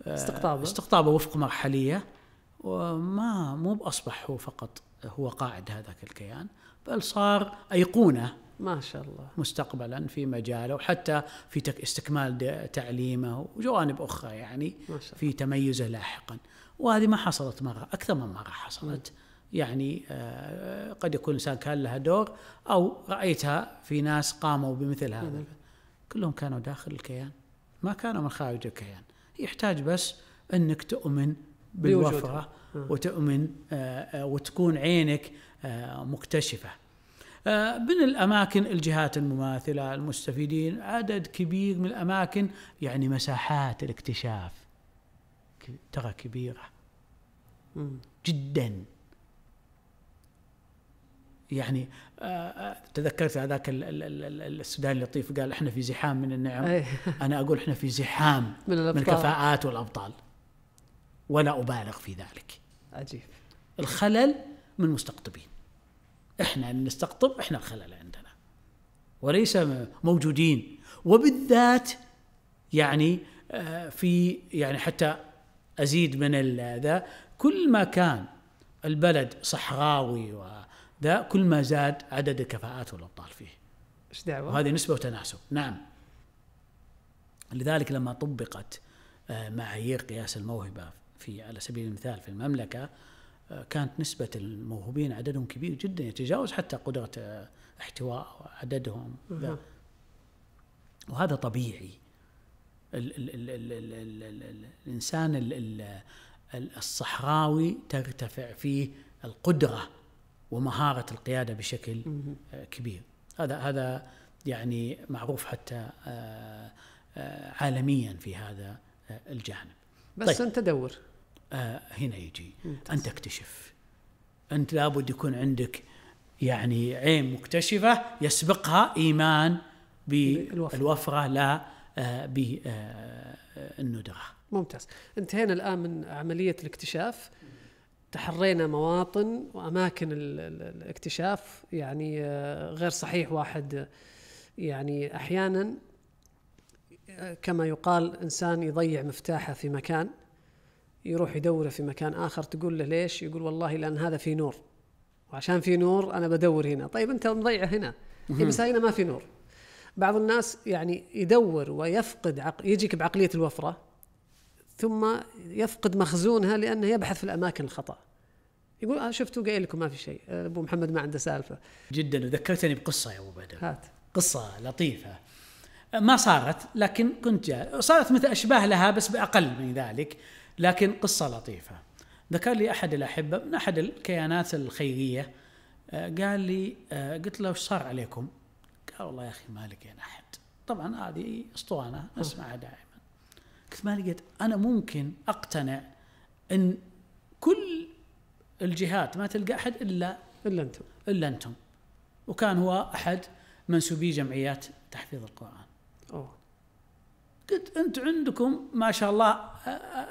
استقطابه استقطابه وفق مرحلية وما مو بأصبح هو فقط هو قائد هذاك الكيان بل صار أيقونة ما شاء الله مستقبلا في مجاله وحتى في استكمال تعليمه وجوانب اخرى يعني ما شاء في تميزه لاحقا وهذه ما حصلت مره اكثر من مره حصلت م. يعني آه، قد يكون الانسان كان لها دور او رايتها في ناس قاموا بمثل هذا م. كلهم كانوا داخل الكيان ما كانوا من خارج الكيان يحتاج بس انك تؤمن بالوفره وتؤمن آه، آه، وتكون عينك مكتشفه آه، من الأماكن الجهات المماثلة المستفيدين عدد كبير من الأماكن يعني مساحات الاكتشاف ترى كبيرة جدا يعني آه، آه، تذكرت هذاك السوداني اللطيف قال احنا في زحام من النعم انا اقول احنا في زحام من, من الكفاءات والابطال ولا ابالغ في ذلك عجيب الخلل من مستقطبين احنا اللي نستقطب احنا الخلل عندنا وليس موجودين وبالذات يعني آه، في يعني حتى ازيد من ذا كل ما كان البلد صحراوي وذا كل ما زاد عدد الكفاءات والابطال فيه. ايش دعوه؟ وهذه نسبه وتناسب، نعم. لذلك لما طبقت آه، معايير قياس الموهبه في على سبيل المثال في المملكه كانت نسبة الموهوبين عددهم كبير جدا يتجاوز حتى قدرة احتواء عددهم وهذا طبيعي الإنسان الصحراوي ترتفع فيه القدرة ومهارة القيادة بشكل كبير هذا هذا يعني معروف حتى آه، آه، عالميا في هذا آه، الجانب بس طيب. أنت دور آه هنا يجي أن تكتشف أنت لابد يكون عندك يعني عين مكتشفة يسبقها إيمان بالوفرة لا آه بالندرة آه ممتاز انتهينا الآن من عملية الاكتشاف تحرينا مواطن وأماكن الاكتشاف يعني آه، غير صحيح واحد يعني أحيانا آه، كما يقال إنسان يضيع مفتاحه في مكان يروح يدوره في مكان اخر تقول له ليش؟ يقول والله لان هذا في نور وعشان في نور انا بدور هنا، طيب انت مضيعه هنا في بس هنا ما في نور. بعض الناس يعني يدور ويفقد عق... يجيك بعقليه الوفره ثم يفقد مخزونها لانه يبحث في الاماكن الخطا. يقول آه شفتوا قايل لكم ما في شيء، ابو محمد ما عنده سالفه. جدا وذكرتني بقصه يا ابو بدر. هات. قصه لطيفه. ما صارت لكن كنت جاء صارت مثل اشباه لها بس باقل من ذلك لكن قصه لطيفه ذكر لي احد الاحبه من احد الكيانات الخيريه آه، قال لي آه، قلت له ايش صار عليكم؟ قال والله يا اخي ما لقينا احد طبعا هذه اسطوانه اسمعها دائما قلت ما لقيت انا ممكن اقتنع ان كل الجهات ما تلقى احد الا الا انتم الا انتم وكان هو احد منسوبي جمعيات تحفيظ القران أوه. قلت انت عندكم ما شاء الله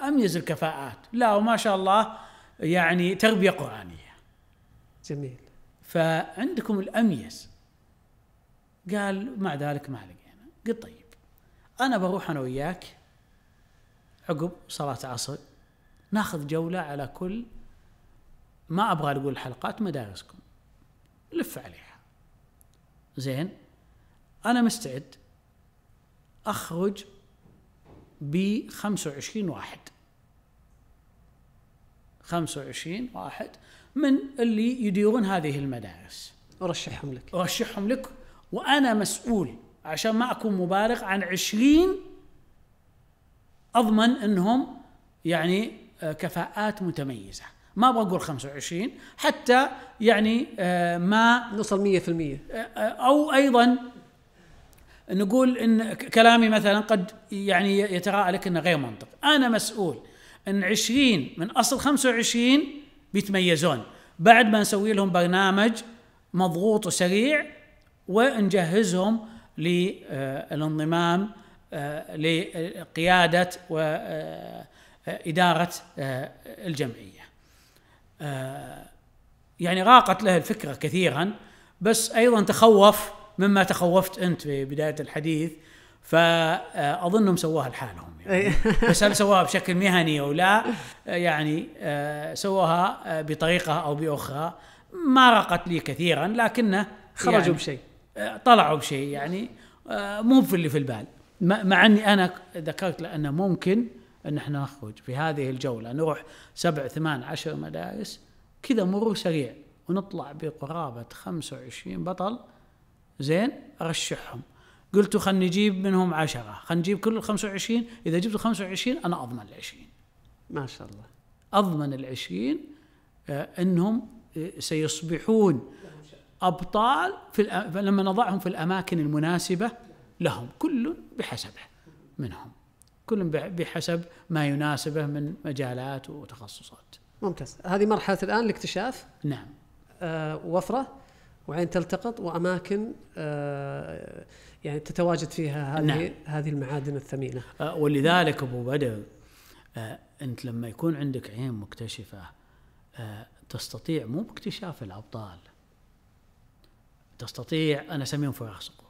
اميز الكفاءات لا وما شاء الله يعني تربيه قرانيه جميل فعندكم الاميز قال مع ذلك ما لقينا قلت طيب انا بروح انا وياك عقب صلاه عصر ناخذ جوله على كل ما ابغى اقول حلقات مدارسكم لف عليها زين انا مستعد اخرج ب 25 واحد 25 واحد من اللي يديرون هذه المدارس ارشحهم لك ارشحهم لك وانا مسؤول عشان ما اكون مبالغ عن 20 اضمن انهم يعني آه، كفاءات متميزه ما ابغى اقول 25 حتى يعني آه، ما نوصل 100% آه، او ايضا نقول ان كلامي مثلا قد يعني يتراءى لك انه غير منطق انا مسؤول ان 20 من اصل 25 بيتميزون بعد ما نسوي لهم برنامج مضغوط وسريع ونجهزهم للانضمام آه، لقياده واداره آه، آه، الجمعيه. يعني راقت له الفكره كثيرا بس ايضا تخوف مما تخوفت انت في بدايه الحديث فاظنهم سووها لحالهم يعني بس هل سووها بشكل مهني او لا يعني آه، سووها آه، بطريقه او باخرى ما رقت لي كثيرا لكنه خرجوا يعني بشيء آه، طلعوا بشيء يعني مو في اللي في البال مع اني انا ذكرت لان ممكن ان احنا نخرج في هذه الجوله نروح سبع ثمان عشر مدارس كذا مرور سريع ونطلع بقرابه 25 بطل زين ارشحهم قلتوا خلينا نجيب منهم عشرة خلينا نجيب كل 25 اذا جبتوا 25 انا اضمن ال 20 ما شاء الله اضمن ال 20 آه، انهم آه، سيصبحون ابطال في لما نضعهم في الاماكن المناسبه لهم كل بحسبه منهم كل بحسب ما يناسبه من مجالات وتخصصات ممتاز هذه مرحله الان الاكتشاف نعم آه وفره وعين تلتقط واماكن آه، يعني تتواجد فيها هذه نعم. هذه المعادن الثمينه آه، ولذلك ابو بدر آه، انت لما يكون عندك عين مكتشفه تستطيع مو باكتشاف الابطال تستطيع انا اسميهم فراخ صقور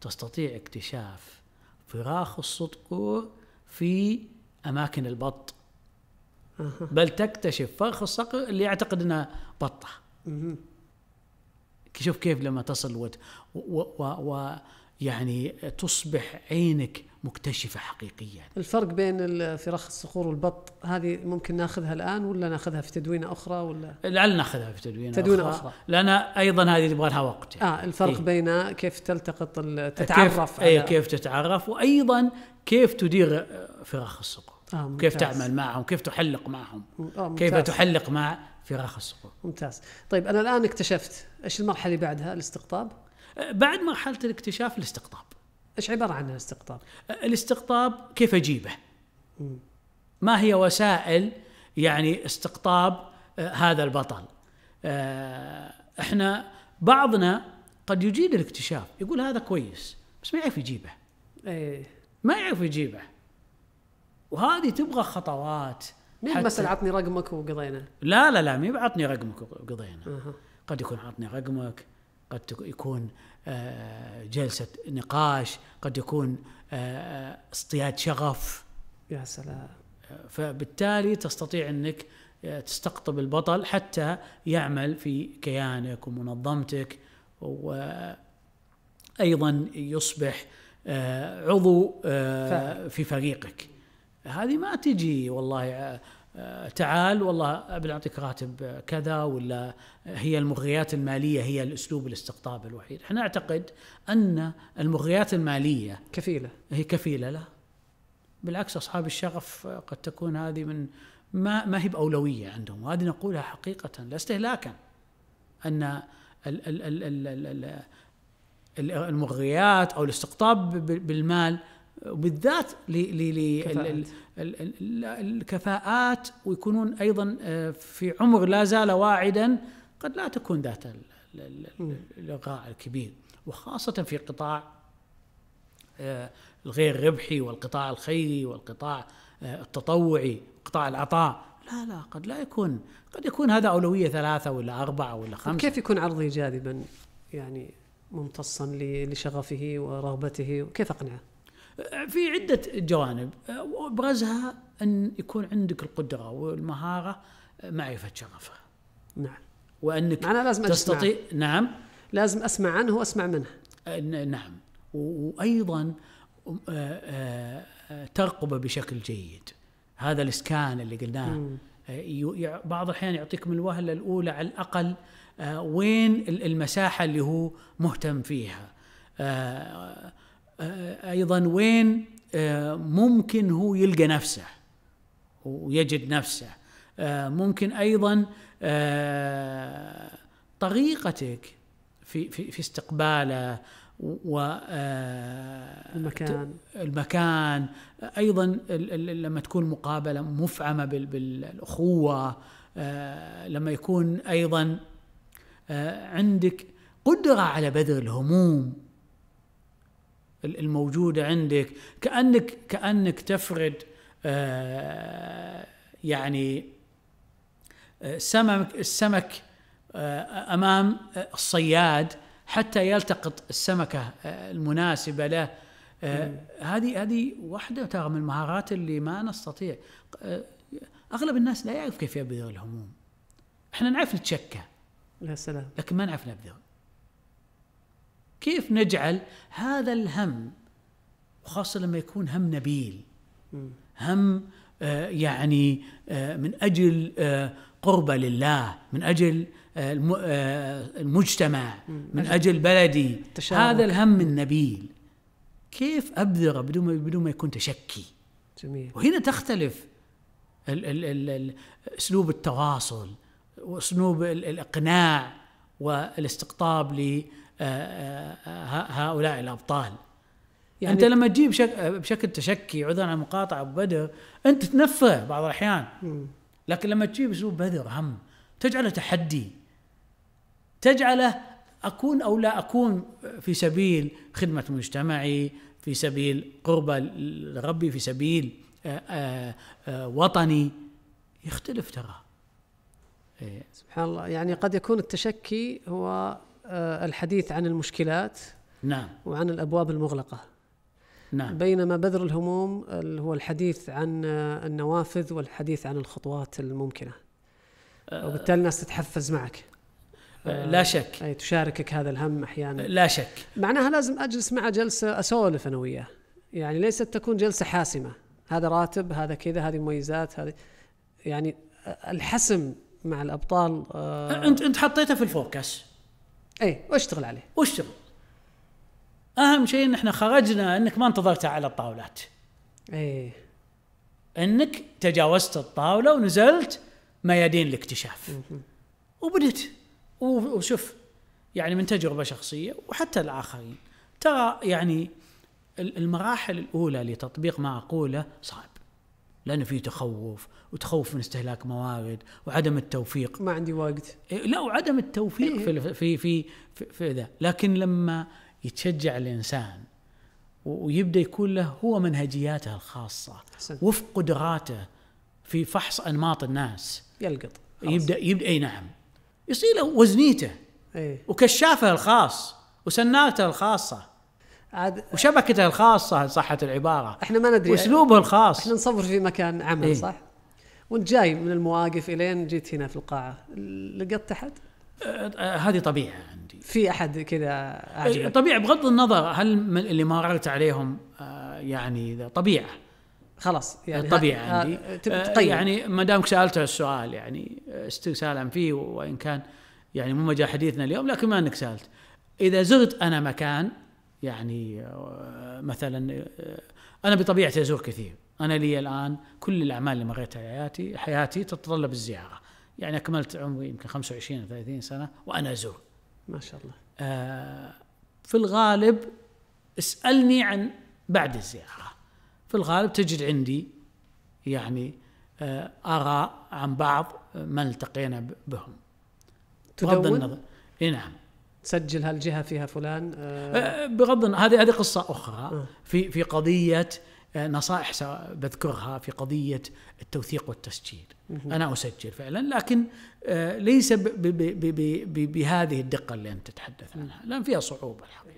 تستطيع اكتشاف فراخ الصقور في اماكن البط بل تكتشف فرخ الصقر اللي يعتقد انها بطه شوف كيف لما تصل و, و, و يعني تصبح عينك مكتشفه حقيقيا. الفرق بين فراخ الصقور والبط هذه ممكن ناخذها الان ولا ناخذها في تدوينه اخرى ولا؟ لعل ناخذها في تدوينه تدوينه اخرى, أخرى. لان ايضا هذه يبغى لها وقت. يعني. اه الفرق إيه؟ بين كيف تلتقط تتعرف إيه، على... اي كيف تتعرف وايضا كيف تدير فراخ الصقور. آه كيف تعمل معهم كيف تحلق معهم آه كيف تحلق مع فراغ الصقور ممتاز طيب انا الان اكتشفت ايش المرحله اللي بعدها الاستقطاب أه، بعد مرحله الاكتشاف الاستقطاب ايش عباره عن الاستقطاب أه، الاستقطاب كيف اجيبه ما هي وسائل يعني استقطاب أه، هذا البطل احنا بعضنا قد يجيد الاكتشاف يقول هذا كويس بس ما يعرف يجيبه ايه ما يعرف يجيبه وهذه تبغى خطوات مين مثلا عطني رقمك وقضينا؟ لا لا لا مين بعطني رقمك وقضينا أه. قد يكون عطني رقمك قد يكون آه، جلسة نقاش قد يكون آه، اصطياد شغف يا سلام فبالتالي تستطيع انك آه، تستقطب البطل حتى يعمل في كيانك ومنظمتك وايضا يصبح عضو في فريقك هذه ما تجي والله آه، آه، تعال والله بنعطيك راتب كذا ولا هي المغريات الماليه هي الاسلوب الاستقطاب الوحيد، احنا نعتقد ان المغريات الماليه كفيله هي كفيله لا بالعكس اصحاب الشغف قد تكون هذه من ما ما هي باولويه عندهم وهذه نقولها حقيقه لا استهلاكا ان المغريات او الاستقطاب بالمال وبالذات للكفاءات ويكونون ايضا آه، في عمر لا زال واعدا قد لا تكون ذات الغاء الكبير وخاصه في قطاع آه، الغير ربحي والقطاع الخيري والقطاع آه، التطوعي قطاع العطاء لا لا قد لا يكون قد يكون هذا أولوية ثلاثة ولا أربعة ولا خمسة كيف يكون عرضي جاذبا يعني ممتصا لشغفه ورغبته وكيف أقنعه في عدة جوانب أبرزها أن يكون عندك القدرة والمهارة معرفة شغفه نعم وأنك أنا لازم تستطيع نعم لازم أسمع عنه وأسمع منه نعم وأيضا آه، ترقبه بشكل جيد هذا الإسكان اللي قلناه مم. بعض الأحيان يعطيك من الوهلة الأولى على الأقل آه، وين المساحة اللي هو مهتم فيها آه، آه، ايضا وين آه، ممكن هو يلقى نفسه ويجد نفسه آه، ممكن ايضا طريقتك في في في استقباله و المكان المكان ايضا لما تكون مقابله مفعمه بالاخوه لما يكون ايضا عندك قدره على بذل الهموم الموجودة عندك كأنك كأنك تفرد آه، يعني آه، سمك السمك آه، أمام الصياد حتى يلتقط السمكة المناسبة له هذه هذه واحدة ترى من المهارات اللي ما نستطيع أغلب الناس لا يعرف كيف يبذر الهموم احنا نعرف نتشكى يا سلام لكن ما نعرف نبذر كيف نجعل هذا الهم وخاصه لما يكون هم نبيل هم آه، يعني آه، من اجل آه، قربه لله من اجل المجتمع من اجل بلدي هذا الهم النبيل كيف ابذره بدون ما بدون ما يكون تشكي جميل وهنا تختلف اسلوب التواصل واسلوب الاقناع والاستقطاب آه، آه، آه، هؤلاء الابطال يعني انت لما تجيب بشك بشكل تشكي عذرا عن المقاطعه ابو بدر انت تنفه بعض الاحيان لكن لما تجيب اسلوب بدر هم تجعله تحدي تجعله اكون او لا اكون في سبيل خدمه مجتمعي في سبيل قربة لربي في سبيل وطني يختلف ترى سبحان الله يعني قد يكون التشكي هو آه، الحديث عن المشكلات نعم وعن الابواب المغلقه نعم بينما بذر الهموم هو الحديث عن آه، النوافذ والحديث عن الخطوات الممكنه آه. وبالتالي الناس تتحفز معك لا شك اي تشاركك هذا الهم احيانا لا شك معناها لازم اجلس معه جلسه اسولف انا وياه يعني ليست تكون جلسه حاسمه هذا راتب هذا كذا هذه مميزات هذه يعني الحسم مع الابطال آه انت انت حطيته في الفوكس اي واشتغل عليه واشتغل اهم شيء ان احنا خرجنا انك ما انتظرت على الطاولات اي انك تجاوزت الطاوله ونزلت ميادين الاكتشاف وبدت وشوف يعني من تجربه شخصيه وحتى الاخرين ترى يعني المراحل الاولى لتطبيق ما اقوله صعب لانه في تخوف وتخوف من استهلاك موارد وعدم التوفيق ما عندي وقت إيه، لا وعدم التوفيق إيه. في في في في ذا لكن لما يتشجع الانسان ويبدا يكون له هو منهجياته الخاصه حسن. وفق قدراته في فحص انماط الناس يلقط يبدا يبدا اي نعم يصير له وزنيته إيه. وكشافه الخاص وسنارته الخاصه عاد وشبكته الخاصه ان صحت العباره احنا ما ندري واسلوبه الخاص احنا نصور في مكان عمل إيه؟ صح؟ وانت جاي من المواقف الين جيت هنا في القاعه لقيت احد؟ أه، هذه طبيعه عندي في احد كذا عجبك أه، طبيعه بغض النظر هل من اللي مررت عليهم أه، يعني طبيعه خلاص يعني الطبيعه عندي تقيم. يعني ما دامك سالت السؤال يعني استرسالا فيه وان كان يعني مو مجال حديثنا اليوم لكن ما انك سالت اذا زرت انا مكان يعني آه، مثلا آه، انا بطبيعتي ازور كثير انا لي الان كل الاعمال اللي مريتها حياتي حياتي تتطلب الزياره يعني اكملت عمري يمكن 25 أو 30 سنه وانا ازور ما شاء الله آه، في الغالب اسالني عن بعد الزياره في الغالب تجد عندي يعني اراء عن بعض من التقينا بهم تدون؟ بغض النظر اي نعم تسجل هالجهه فيها فلان آه, أه، بغض هذه هذه قصه اخرى آه. في في قضيه آه، نصائح بذكرها في قضيه التوثيق والتسجيل انا اسجل فعلا لكن ليس بهذه الدقه اللي انت تتحدث عنها لان فيها صعوبه الحقيقه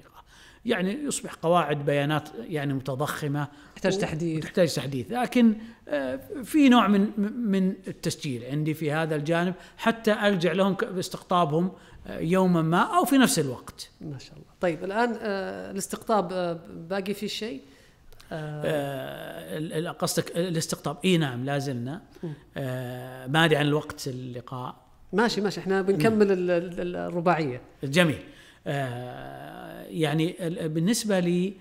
يعني يصبح قواعد بيانات يعني متضخمه تحتاج تحديث تحتاج تحديث لكن في نوع من من التسجيل عندي في هذا الجانب حتى ارجع لهم باستقطابهم يوما ما او في نفس الوقت. ما شاء الله، طيب الان آه، الاستقطاب آه، باقي في شيء؟ آه, آه، قصدك الاستقطاب اي نعم لا زلنا ما ادري عن الوقت اللقاء ماشي ماشي احنا بنكمل الرباعيه جميل آه يعني بالنسبه لي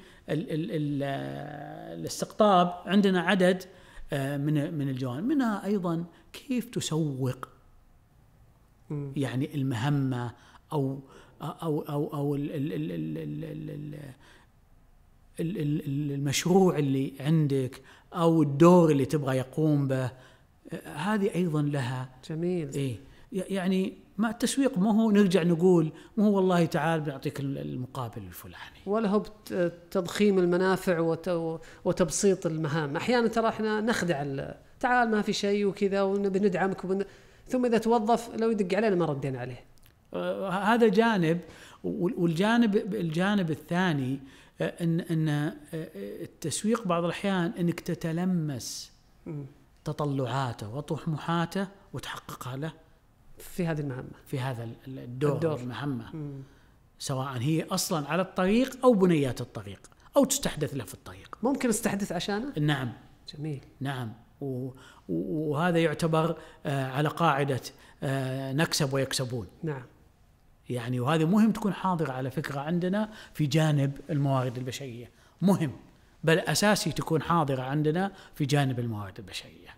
الاستقطاب عندنا عدد من من الجوانب منها ايضا كيف تسوق يعني المهمه او او او او ال ال ال ال ال المشروع اللي عندك او الدور اللي تبغى يقوم به هذه ايضا لها جميل اي يعني ما التسويق ما هو نرجع نقول ما هو والله تعال بنعطيك المقابل الفلاني ولا هو تضخيم المنافع وتبسيط المهام احيانا ترى احنا نخدع تعال ما في شيء وكذا وبندعمك وبن... ثم اذا توظف لو يدق علينا ما ردينا عليه. أه، أه، هذا جانب والجانب الجانب الثاني أه، ان ان التسويق بعض الاحيان انك تتلمس تطلعاته وطموحاته وتحققها له في هذه المهمه في هذا الدور, الدور. المهمه سواء هي اصلا على الطريق او بنيات الطريق او تستحدث له في الطريق ممكن استحدث عشانه نعم جميل نعم وهذا يعتبر آه، على قاعدة آه، نكسب ويكسبون نعم يعني وهذه مهم تكون حاضرة على فكرة عندنا في جانب الموارد البشرية مهم بل أساسي تكون حاضرة عندنا في جانب الموارد البشرية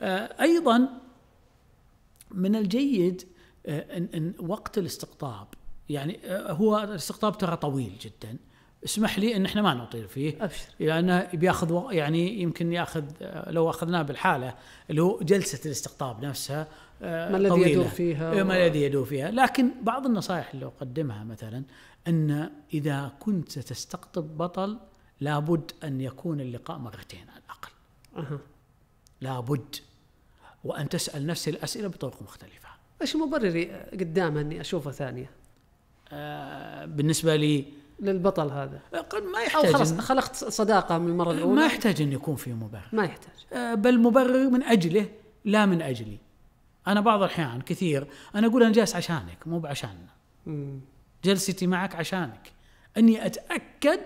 آه، أيضا من الجيد إن, إن وقت الاستقطاب يعني هو الاستقطاب ترى طويل جدا اسمح لي ان احنا ما نطير فيه ابشر لانه بياخذ يعني يمكن ياخذ لو اخذناه بالحاله اللي هو جلسه الاستقطاب نفسها آه، ما الذي يدور فيها إيه، ما الذي و... يدور فيها لكن بعض النصائح اللي اقدمها مثلا ان اذا كنت تستقطب بطل لابد ان يكون اللقاء مرتين على الاقل أه. لابد وان تسال نفس الاسئله بطرق مختلفه ايش مبرري قدامه اني اشوفه ثانيه آه بالنسبه لي للبطل هذا ما يحتاج او خلاص خلقت صداقه من المره الاولى ما يحتاج ان يكون في مبرر ما يحتاج أه، بل مبرر من اجله لا من اجلي انا بعض الاحيان كثير انا اقول انا جالس عشانك مو بعشاننا جلستي معك عشانك اني اتاكد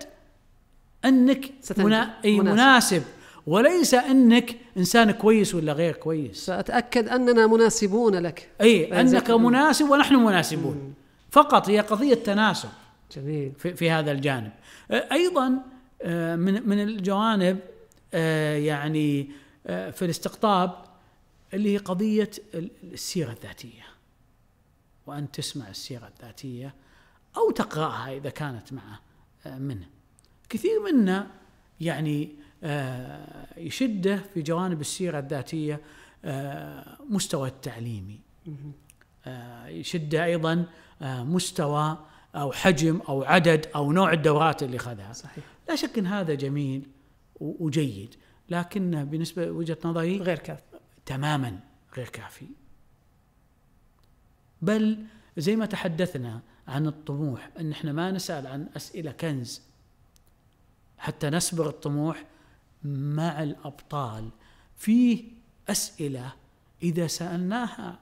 انك منا... أي مناسب. مناسب وليس انك انسان كويس ولا غير كويس ساتاكد اننا مناسبون لك اي انك مناسب ونحن مناسبون مم. فقط هي قضيه تناسب جميل في, في هذا الجانب ايضا من من الجوانب يعني في الاستقطاب اللي هي قضيه السيره الذاتيه وان تسمع السيره الذاتيه او تقراها اذا كانت معه منه كثير منا يعني يشده في جوانب السيره الذاتيه مستوى التعليمي يشده ايضا مستوى او حجم او عدد او نوع الدورات اللي خذها صحيح لا شك ان هذا جميل وجيد لكنه بالنسبه وجهه نظري غير كافي تماما غير كافي بل زي ما تحدثنا عن الطموح ان احنا ما نسال عن اسئله كنز حتى نسبر الطموح مع الابطال فيه اسئله اذا سالناها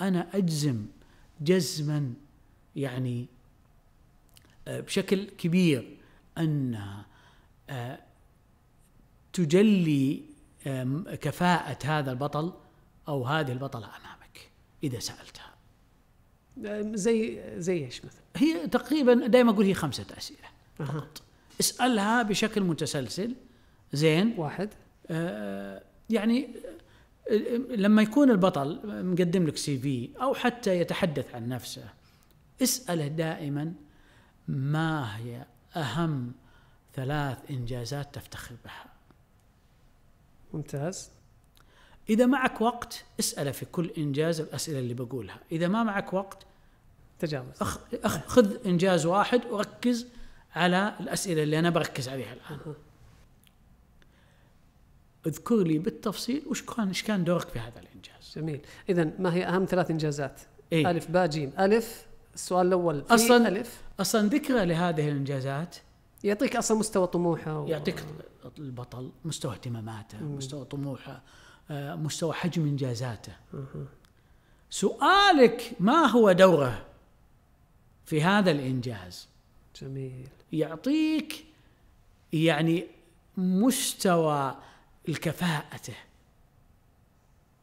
انا اجزم جزما يعني آه, بشكل كبير انها آه, تجلي آه, كفاءة هذا البطل او هذه البطلة امامك اذا سالتها. زي زي ايش مثلا؟ هي تقريبا دائما اقول هي خمسة اسئلة فقط. أه. اسالها بشكل متسلسل زين واحد آه يعني لما يكون البطل مقدم لك سي في او حتى يتحدث عن نفسه اسأله دائما ما هي أهم ثلاث إنجازات تفتخر بها ممتاز إذا معك وقت اسأله في كل إنجاز الأسئلة اللي بقولها إذا ما معك وقت تجاوز أخ... أخ... خذ إنجاز واحد وركز على الأسئلة اللي أنا بركز عليها الآن اذكر لي بالتفصيل وش كان ايش كان دورك في هذا الانجاز؟ جميل، اذا ما هي اهم ثلاث انجازات؟ إيه؟ الف باء جيم، الف السؤال الاول اصلا ألف؟ اصلا ذكرى لهذه الانجازات يعطيك اصلا مستوى طموحه و... يعطيك البطل مستوى اهتماماته مستوى طموحه آه، مستوى حجم انجازاته سؤالك ما هو دوره في هذا الانجاز جميل يعطيك يعني مستوى الكفاءته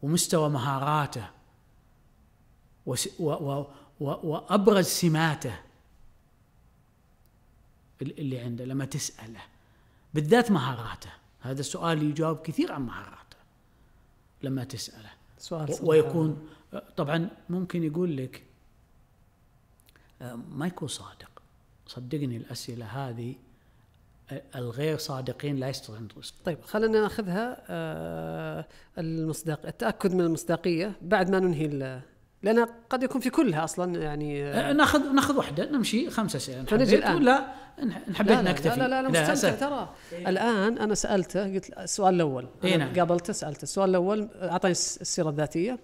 ومستوى مهاراته وابرز سماته اللي عنده لما تساله بالذات مهاراته هذا السؤال يجاوب كثير عن مهاراته لما تساله سؤال صحيح. ويكون طبعا ممكن يقول لك آه، ما يكون صادق صدقني الاسئله هذه آه، الغير صادقين لا يستطيعون طيب خلينا ناخذها آه، المصداق التاكد من المصداقيه بعد ما ننهي لان قد يكون في كلها اصلا يعني أه، أه، ناخذ ناخذ واحده نمشي خمسة اسئله فنجي الان لا نحب نكتفي لا لا لا, لا, مستمتع ترى الان انا سالته قلت السؤال الاول إيه نعم. قابلته سالته السؤال الاول اعطاني السيره الذاتيه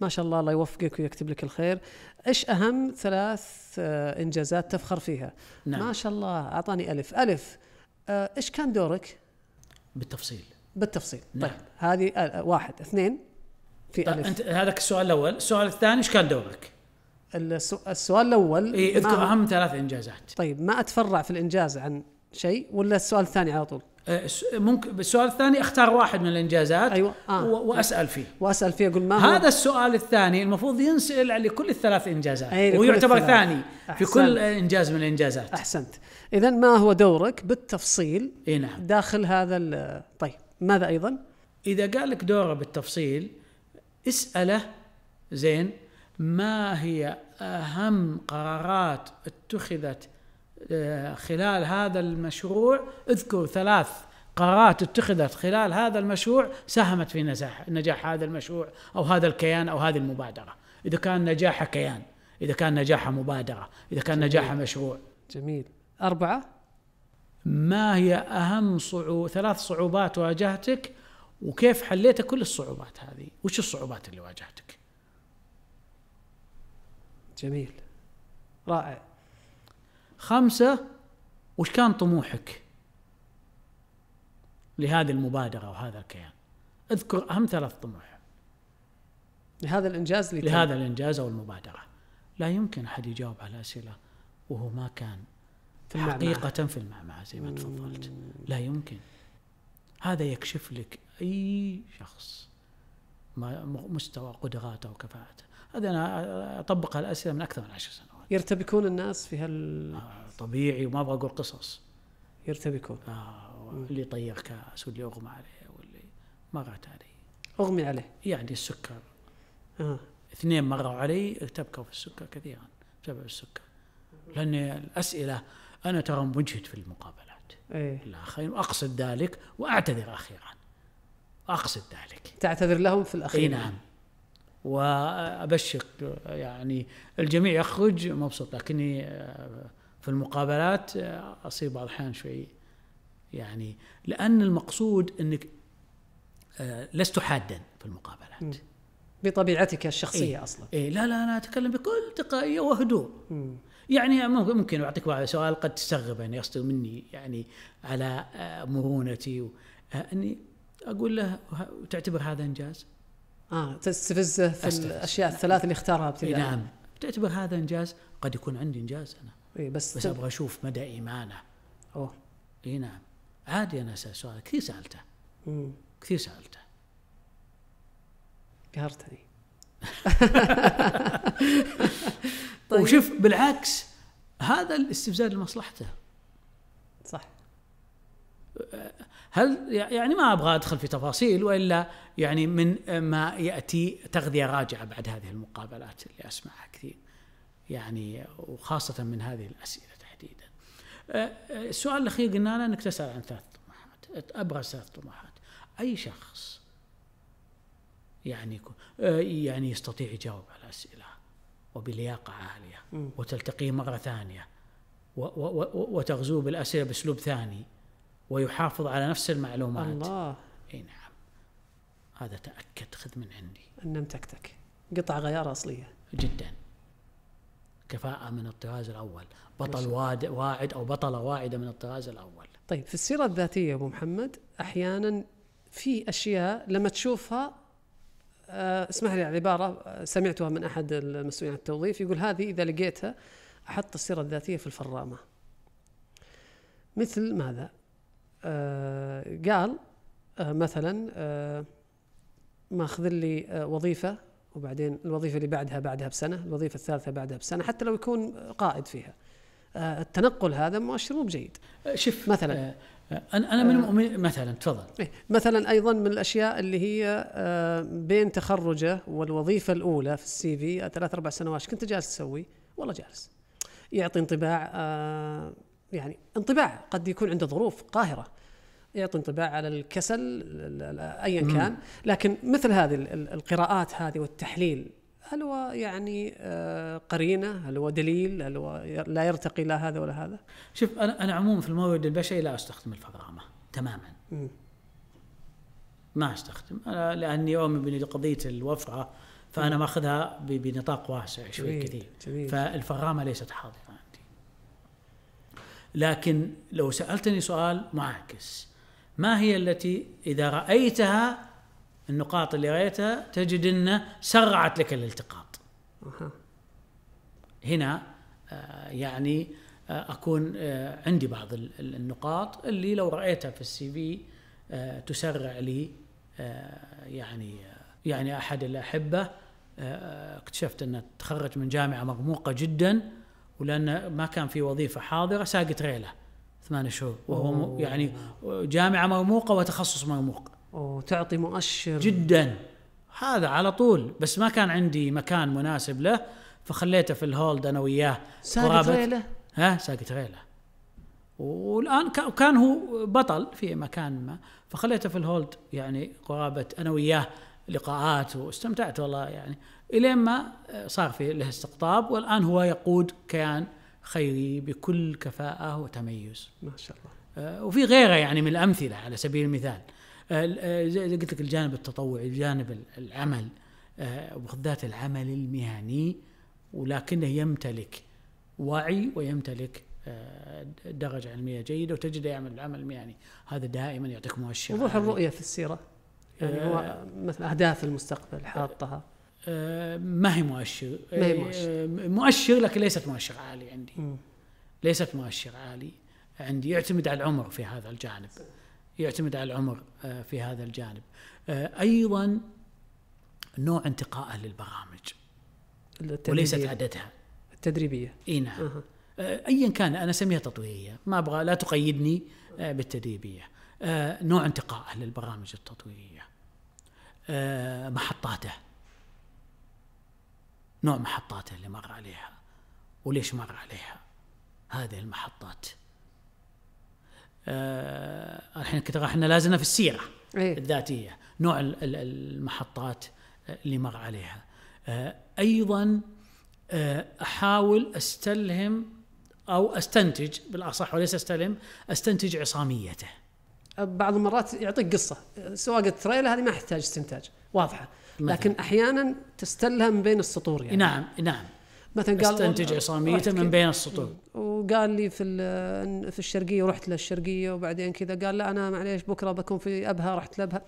ما شاء الله الله يوفقك ويكتب لك الخير ايش اهم ثلاث آه، انجازات تفخر فيها نعم. ما شاء الله اعطاني الف الف ايش كان دورك بالتفصيل بالتفصيل نعم. طيب هذه واحد اثنين في طيب ألف. انت هذاك السؤال الاول، السؤال الثاني ايش كان دورك؟ السؤال الاول اي اذكر ما... اهم ثلاث انجازات طيب ما اتفرع في الانجاز عن شيء ولا السؤال الثاني على طول؟ ممكن السؤال الثاني اختار واحد من الانجازات أيوة. آه. واسال فيه واسال فيه اقول ما هو هذا السؤال الثاني المفروض ينسال لكل الثلاث انجازات أي ويعتبر الثلاث. ثاني أحسنت. في كل انجاز من الانجازات احسنت اذا ما هو دورك بالتفصيل إيه نعم. داخل هذا طيب ماذا ايضا اذا قال لك دوره بالتفصيل اسأله زين ما هي أهم قرارات اتخذت آه، خلال هذا المشروع اذكر ثلاث قرارات اتخذت خلال هذا المشروع ساهمت في نجاح نجاح هذا المشروع او هذا الكيان او هذه المبادره اذا كان نجاحها كيان اذا كان نجاحها مبادره اذا كان نجاحها مشروع جميل اربعه ما هي اهم صعوب ثلاث صعوبات واجهتك وكيف حليت كل الصعوبات هذه وش الصعوبات اللي واجهتك جميل رائع خمسة وش كان طموحك لهذه المبادرة وهذا الكيان اذكر أهم ثلاث طموح لهذا الإنجاز اللي لهذا الإنجاز أو المبادرة لا يمكن أحد يجاوب على أسئلة وهو ما كان في حقيقة في المعمعة زي ما تفضلت لا يمكن هذا يكشف لك أي شخص مستوى قدراته وكفاءته هذا أنا أطبق هالأسئلة من أكثر من عشر سنوات يرتبكون الناس في هال آه، طبيعي وما أبغى أقول قصص يرتبكون آه اللي طير كاس واللي أغمى عليه واللي مرت علي أغمي عليه يعني السكر آه. اثنين مروا علي ارتبكوا في السكر كثيرا بسبب السكر لأن الأسئلة أنا ترى مجهد في المقابلات أيه. الآخرين وأقصد ذلك وأعتذر أخيرا أقصد ذلك تعتذر لهم في الأخير نعم وأبشر يعني الجميع يخرج مبسوط لكني آه، في المقابلات آه، أصير بعض الأحيان شوي يعني لأن المقصود أنك آه، لست حادا في المقابلات بطبيعتك الشخصية إيه؟ أصلا إيه لا لا أنا أتكلم بكل تلقائية وهدوء م. يعني ممكن أعطيك بعض سؤال قد تستغرب أن يصدر مني يعني على مرونتي أني اقول له تعتبر هذا انجاز اه تستفزه في أستفز. الاشياء الثلاث اللي اختارها ابتداء نعم تعتبر هذا انجاز قد يكون عندي انجاز انا اي بس بس ابغى اشوف مدى ايمانه اوه اي نعم عادي انا اسال سؤال كثير سالته مم. كثير سالته قهرتني طيب. وشوف بالعكس هذا الاستفزاز لمصلحته صح هل يعني ما ابغى ادخل في تفاصيل والا يعني من ما ياتي تغذيه راجعه بعد هذه المقابلات اللي اسمعها كثير يعني وخاصه من هذه الاسئله تحديدا. أه، أه، السؤال الاخير قلنا له انك تسال عن ثلاث طموحات ابرز ثلاث طموحات اي شخص يعني أه، يعني يستطيع يجاوب على الاسئله وبلياقه عاليه وتلتقيه مره ثانيه وتغزوه بالاسئله باسلوب ثاني ويحافظ على نفس المعلومات الله اي نعم هذا تاكد خذ من عندي تكتك قطع غيار اصليه جدا كفاءة من الطراز الأول بطل واد واعد أو بطلة واعدة من الطراز الأول طيب في السيرة الذاتية أبو محمد أحيانا في أشياء لما تشوفها آه، اسمح لي عبارة آه، سمعتها من أحد المسؤولين عن التوظيف يقول هذه إذا لقيتها أحط السيرة الذاتية في الفرامة مثل ماذا؟ آه، قال آه، مثلا آه، ماخذ لي وظيفه وبعدين الوظيفه اللي بعدها بعدها بسنه، الوظيفه الثالثه بعدها بسنه، حتى لو يكون قائد فيها. التنقل هذا مؤشر مو بجيد. شوف مثلا انا انا من مؤمن مثلا تفضل. إيه، مثلا ايضا من الاشياء اللي هي بين تخرجه والوظيفه الاولى في السي في ثلاث اربع سنوات كنت جالس تسوي؟ والله جالس. يعطي انطباع يعني انطباع قد يكون عنده ظروف قاهره يعطي انطباع على الكسل ايا كان لكن مثل هذه القراءات هذه والتحليل هل هو يعني آه، قرينه؟ هل هو دليل؟ هل هو لا يرتقي لا هذا ولا هذا؟ شوف انا انا عموما في المورد البشري لا استخدم الفغامه تماما. ما استخدم انا لاني اؤمن بقضيه الوفره فانا ماخذها بنطاق واسع شوي كثير. جميل. فالفغامه ليست حاضره. لكن لو سالتني سؤال معاكس ما هي التي اذا رايتها النقاط اللي رايتها تجد انه سرعت لك الالتقاط هنا آه، يعني آه، اكون آه، عندي بعض النقاط اللي لو رايتها في السي في تسرع لي يعني يعني احد الاحبه اكتشفت انه تخرج من جامعه مرموقه جدا ولان ما كان في وظيفه حاضره ساقت ريله ثمان شهور وهو أوه. يعني جامعه مرموقه وتخصص مرموق وتعطي مؤشر جدا هذا على طول بس ما كان عندي مكان مناسب له فخليته في الهولد انا وياه ساقت ريله ها ساقت ريله والان كان هو بطل في مكان ما فخليته في الهولد يعني قرابه انا وياه لقاءات واستمتعت والله يعني الين ما صار في له استقطاب والان هو يقود كيان خيري بكل كفاءه وتميز. ما شاء الله. آه، وفي غيره يعني من الامثله على سبيل المثال. آه، آه، قلت لك الجانب التطوعي، الجانب العمل وبالذات العمل المهني ولكنه يمتلك وعي ويمتلك درجة علمية جيدة وتجده يعمل العمل المهني هذا دائما يعطيك مؤشر وضوح الرؤية في السيرة يعني هو مثلا أهداف المستقبل حاطها ما هي مؤشر ما هي مؤشر آه، آه، مؤشر لكن ليست مؤشر عالي عندي ليست مؤشر عالي عندي يعتمد على العمر في هذا الجانب يعتمد على العمر آه، في هذا الجانب ايضا نوع انتقائه للبرامج وليست عددها التدريبيه اي نعم ايا كان انا اسميها تطويريه ما ابغى لا تقيدني بالتدريبيه نوع انتقائه للبرامج التطويريه محطاته نوع محطاته اللي مر عليها وليش مر عليها هذه المحطات آه الحين كنت احنا لازلنا في السيره أيه. الذاتيه نوع المحطات اللي مر عليها آه ايضا آه احاول استلهم او استنتج بالاصح وليس استلهم استنتج عصاميته بعض المرات يعطيك قصه سواقه تريلا هذه ما تحتاج استنتاج واضحه لكن احيانا تستلها من بين السطور يعني نعم نعم مثلا قال استنتج عصاميته من بين السطور وقال لي في في الشرقيه ورحت للشرقيه وبعدين كذا قال لا انا معليش بكره بكون في ابها رحت لابها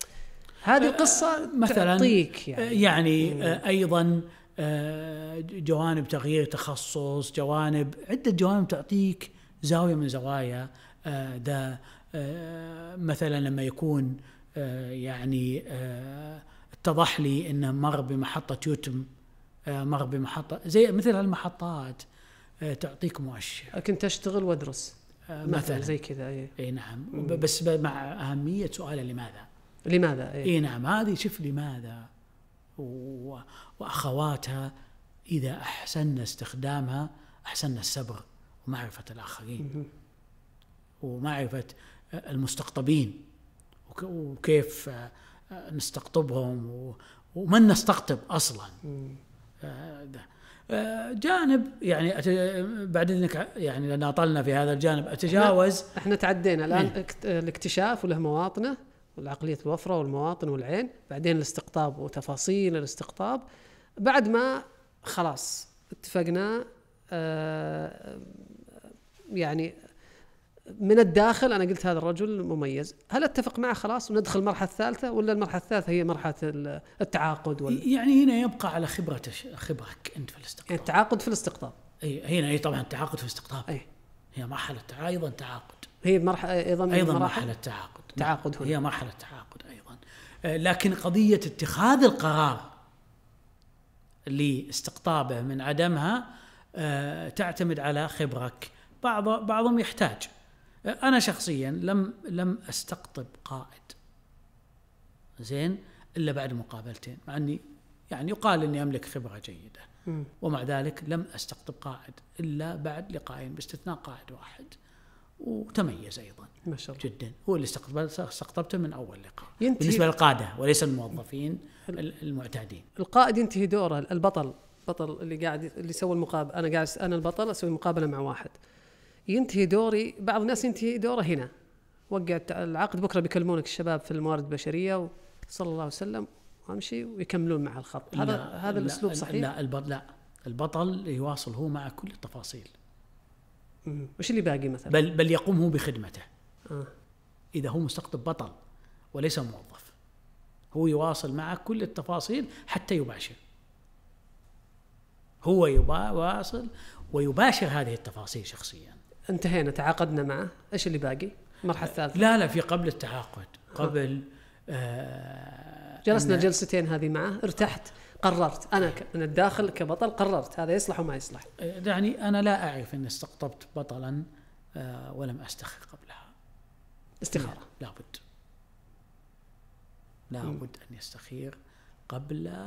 هذه القصه أه، مثلا تعطيك يعني, أه، يعني إيه. أه، ايضا جوانب تغيير تخصص جوانب عده جوانب تعطيك زاويه من زوايا ده مثلا لما يكون يعني اتضح لي انه مر بمحطه يوتم آه، مر بمحطه زي مثل هالمحطات آه، تعطيك مؤشر كنت اشتغل وادرس آه، مثلا زي كذا اي اي نعم بس مع اهميه سؤاله لماذا لماذا إيه. اي, إيه نعم هذه شوف لماذا و... واخواتها اذا احسنا استخدامها احسنا الصبر ومعرفه الاخرين ومعرفه المستقطبين وكيف نستقطبهم ومن نستقطب اصلا آه، آه، جانب يعني بعد اذنك يعني لان اطلنا في هذا الجانب اتجاوز احنا, احنا تعدينا الان إيه. الاكتشاف وله مواطنه والعقليه الوفره والمواطن والعين بعدين الاستقطاب وتفاصيل الاستقطاب بعد ما خلاص اتفقنا اه يعني من الداخل انا قلت هذا الرجل مميز، هل اتفق معه خلاص وندخل المرحله الثالثه ولا المرحله الثالثه هي مرحله التعاقد وال... يعني هنا يبقى على خبره خبرك انت في الاستقطاب يعني التعاقد في الاستقطاب اي هنا اي طبعا التعاقد في الاستقطاب اي هي مرحله ايضا تعاقد هي مرحله ايضا ايضا مرحله تعاقد نعم. تعاقد هنا. هي مرحله تعاقد ايضا آه، لكن قضيه اتخاذ القرار لاستقطابه من عدمها آه، تعتمد على خبرك بعض بعضهم يحتاج انا شخصيا لم لم استقطب قائد زين الا بعد مقابلتين مع اني يعني يقال اني املك خبره جيده ومع ذلك لم استقطب قائد الا بعد لقائين باستثناء قائد واحد وتميز ايضا ما شاء الله جدا هو اللي استقطبته من اول لقاء ينتهي بالنسبه للقاده وليس الموظفين المعتادين القائد ينتهي دوره البطل البطل اللي قاعد اللي سوى المقابله انا قاعد انا البطل اسوي مقابله مع واحد ينتهي دوري بعض الناس ينتهي دوره هنا وقعت العقد بكره بيكلمونك الشباب في الموارد البشريه صلى الله وسلم وامشي ويكملون مع الخط هذا لا هذا الاسلوب صحيح لا البطل لا البطل يواصل هو مع كل التفاصيل وش اللي باقي مثلا بل بل يقوم هو بخدمته آه. اذا هو مستقطب بطل وليس موظف هو يواصل مع كل التفاصيل حتى يباشر هو يواصل ويباشر هذه التفاصيل شخصيا انتهينا تعاقدنا معه ايش اللي باقي المرحله آه، الثالثه لا لا في قبل التعاقد قبل آه جلسنا جلستين هذه معه ارتحت قررت انا من الداخل كبطل قررت هذا يصلح وما يصلح يعني انا لا اعرف اني استقطبت بطلا آه ولم استخر قبلها استخاره لابد لابد ان يستخير قبل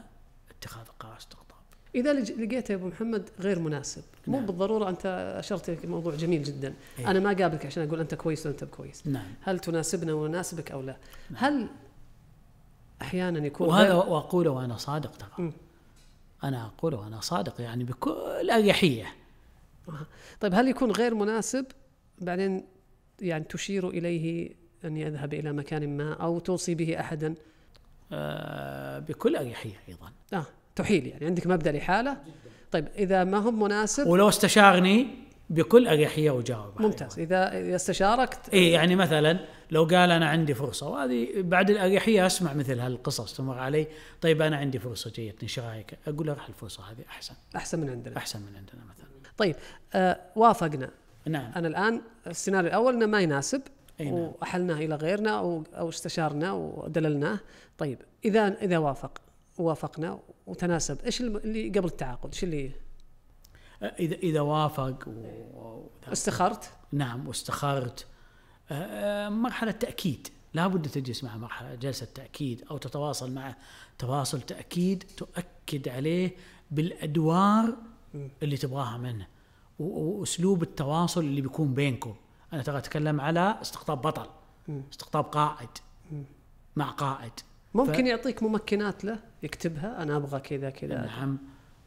اتخاذ قرار استقطاب اذا لقيته يا ابو محمد غير مناسب نعم. مو بالضروره انت اشرت موضوع جميل جدا أيه. انا ما قابلك عشان اقول انت كويس ولا انت كويس نعم. هل تناسبنا ونناسبك او لا نعم. هل احيانا يكون وهذا غير... واقوله وانا صادق ترى انا اقوله وانا صادق يعني بكل اريحيه طيب هل يكون غير مناسب بعدين يعني تشير اليه ان يذهب الى مكان ما او توصي به احدا آه بكل اريحيه ايضا اه تحيل يعني عندك مبدا الاحاله طيب اذا ما هم مناسب ولو استشارني بكل اريحيه وجاوب ممتاز اذا اذا استشارك اي يعني مثلا لو قال انا عندي فرصه وهذه بعد الاريحيه اسمع مثل هالقصص تمر علي طيب انا عندي فرصه جيتني ايش رايك؟ اقول راح الفرصه هذه احسن احسن من عندنا احسن من عندنا مثلا طيب آه وافقنا نعم انا الان السيناريو الاول انه ما يناسب أي نعم. واحلناه الى غيرنا او استشارنا ودللناه طيب اذا اذا وافق وافقنا وتناسب ايش اللي قبل التعاقد ايش اللي اذا اذا وافق و... استخرت نعم واستخرت مرحله تاكيد لابد تجلس معه مرحله جلسه تاكيد او تتواصل معه تواصل تاكيد تؤكد عليه بالادوار اللي تبغاها منه واسلوب التواصل اللي بيكون بينكم انا ترى اتكلم على استقطاب بطل استقطاب قائد مع قائد ممكن ف... يعطيك ممكنات له يكتبها انا ابغى كذا كذا نعم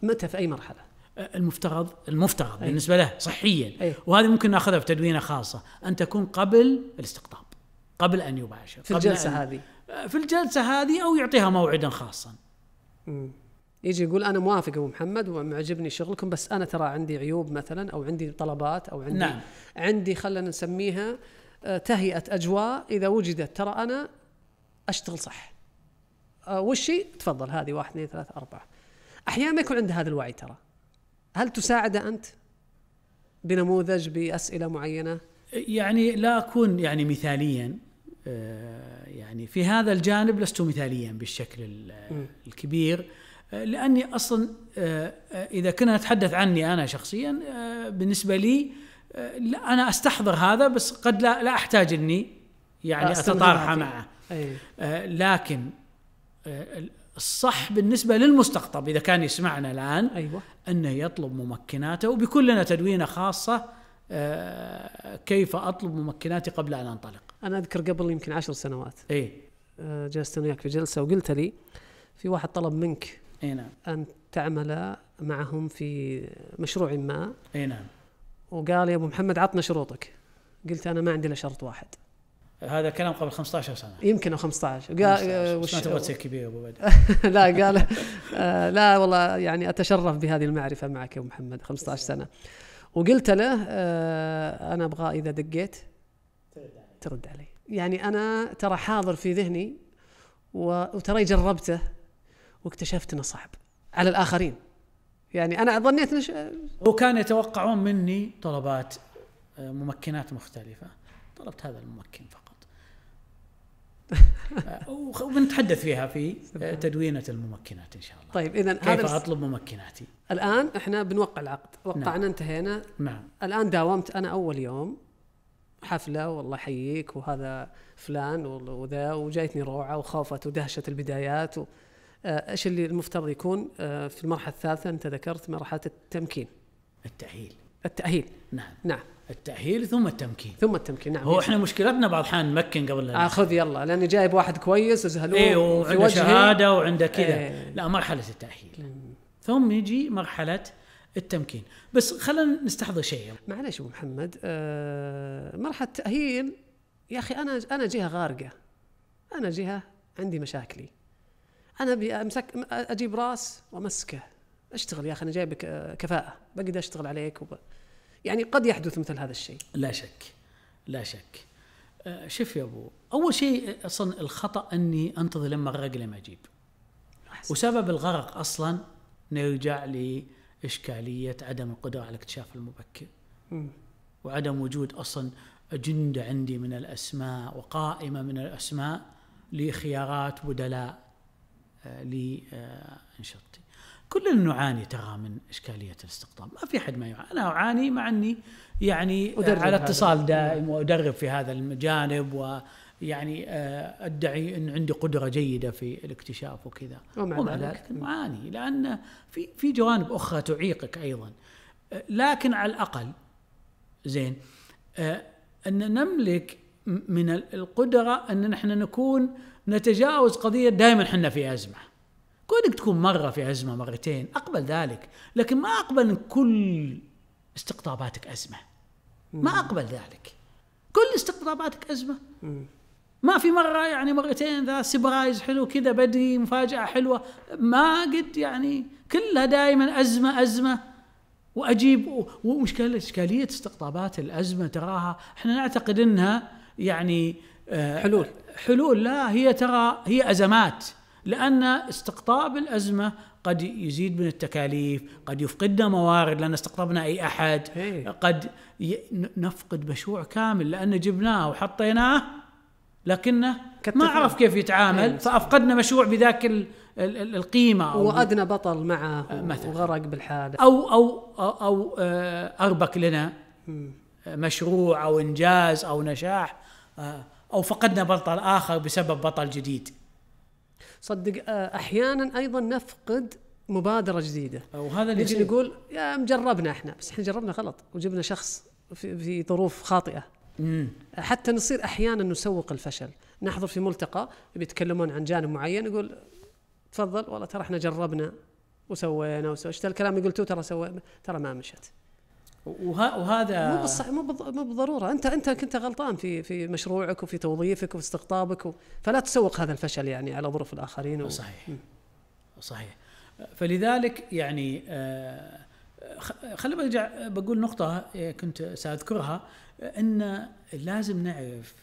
متى في اي مرحله؟ المفترض المفترض أي. بالنسبه له صحيا أي. وهذه ممكن ناخذها في تدوينه خاصه ان تكون قبل الاستقطاب قبل ان يباشر في الجلسه أن... هذه في الجلسه هذه او يعطيها موعدا خاصا مم. يجي يقول انا موافق ابو محمد ومعجبني شغلكم بس انا ترى عندي عيوب مثلا او عندي طلبات او عندي نعم. عندي خلينا نسميها تهيئه اجواء اذا وجدت ترى انا اشتغل صح آه، وشي تفضل هذه واحد اثنين ثلاثة أربعة أحيانا ما يكون عنده هذا الوعي ترى هل تساعده أنت بنموذج بأسئلة معينة يعني لا أكون يعني مثاليا آه، يعني في هذا الجانب لست مثاليا بالشكل الكبير آه، لاني اصلا اذا كنا نتحدث عني انا شخصيا بالنسبه لي انا استحضر هذا بس قد لا لا احتاج اني يعني اتطارح معه أيه. لكن الصح بالنسبه للمستقطب اذا كان يسمعنا الان ايوه انه يطلب ممكناته وبيكون لنا تدوينه خاصه آه، كيف اطلب ممكناتي قبل ان انطلق. انا اذكر قبل يمكن عشر سنوات. اي آه، جلست انا وياك في جلسه وقلت لي في واحد طلب منك اي نعم ان تعمل معهم في مشروع ما. اي نعم. وقال يا ابو محمد عطنا شروطك. قلت انا ما عندي الا شرط واحد. هذا كلام قبل 15 سنه يمكن او 15 قال وش ما تبغى تصير كبير ابو بدر لا قال آه، لا والله يعني اتشرف بهذه المعرفه معك يا محمد 15 سنه وقلت له آه، انا ابغى اذا دقيت ترد علي يعني انا ترى حاضر في ذهني وترى جربته واكتشفت انه صعب على الاخرين يعني انا ظنيت نش... هو كان يتوقعون مني طلبات آه، ممكنات مختلفه طلبت هذا الممكن فقط وبنتحدث فيها في تدوينه الممكنات ان شاء الله. طيب اذا كيف هذا اطلب ممكناتي؟ الان احنا بنوقع العقد، وقعنا نعم. انتهينا نعم الان داومت انا اول يوم حفله والله حييك وهذا فلان وذا وجايتني روعه وخوفت ودهشه البدايات و... آه، ايش اللي المفترض يكون آه، في المرحله الثالثه انت ذكرت مرحله التمكين التاهيل التاهيل نعم نعم التأهيل ثم التمكين ثم التمكين نعم هو احنا مشكلتنا بعض الحين نمكن قبل اخذ آه، يلا لاني جايب واحد كويس وزهلوه ايه وعنده شهاده وعنده كذا ايه. لا مرحله التأهيل مم. ثم يجي مرحله التمكين بس خلينا نستحضر شيء معلش ابو محمد آه مرحله التأهيل يا اخي انا انا جهه غارقه انا جهه عندي مشاكلي انا ابي امسك اجيب راس وامسكه اشتغل يا اخي انا جايبك آه، كفاءه بقدر اشتغل عليك وب... يعني قد يحدث مثل هذا الشيء لا شك لا شك آه، شوف يا ابو اول شيء اصلا الخطا اني انتظر لما اغرق لما اجيب أحسن. وسبب الغرق اصلا نرجع لاشكاليه عدم القدره على اكتشاف المبكر م. وعدم وجود اصلا اجنده عندي من الاسماء وقائمه من الاسماء لخيارات بدلاء آه، لانشطتي كلنا نعاني ترى من اشكاليه الاستقطاب، ما في احد ما يعاني، انا اعاني مع اني يعني آه، على اتصال دائم وادرب في هذا الجانب و يعني آه، ادعي ان عندي قدره جيده في الاكتشاف وكذا ومع ذلك معاني لان في في جوانب اخرى تعيقك ايضا آه، لكن على الاقل زين ان نملك من القدره ان نحن نكون نتجاوز قضيه دائما احنا في ازمه كونك تكون مرة في أزمة مرتين أقبل ذلك لكن ما أقبل ان كل استقطاباتك أزمة ما أقبل ذلك كل استقطاباتك أزمة ما في مرة يعني مرتين ذا سبرايز حلو كذا بدري مفاجأة حلوة ما قد يعني كلها دائما أزمة أزمة وأجيب ومشكلة إشكالية استقطابات الأزمة تراها احنا نعتقد أنها يعني آه، حلول حلول لا هي ترى هي أزمات لأن استقطاب الأزمة قد يزيد من التكاليف قد يفقدنا موارد لأن استقطبنا أي أحد هي. إيه. قد ي... نفقد مشروع كامل لأن جبناه وحطيناه لكنه ما عرف كيف يتعامل إيه. فأفقدنا مشروع بذاك ال... ال... ال... القيمة أو وأدنى بطل معه مثلا وغرق بالحادة أو أو أو, أو آه، أربك لنا مشروع أو إنجاز أو نجاح آه، أو فقدنا بطل آخر بسبب بطل جديد صدق آه، احيانا ايضا نفقد مبادره جديده وهذا اللي نجي نقول يا مجربنا احنا بس احنا جربنا غلط وجبنا شخص في, في ظروف خاطئه مم. حتى نصير احيانا نسوق الفشل نحضر في ملتقى بيتكلمون عن جانب معين يقول تفضل والله ترى احنا جربنا وسوينا وسوينا الكلام اللي قلتوه ترى سوينا ترى ما مشت وه... وهذا مو بالصح مو بض... مو بالضروره انت انت كنت غلطان في في مشروعك وفي توظيفك وفي استقطابك و... فلا تسوق هذا الفشل يعني على ظروف الاخرين و... صحيح م. صحيح فلذلك يعني آه خلي برجع بقول نقطة كنت سأذكرها أن لازم نعرف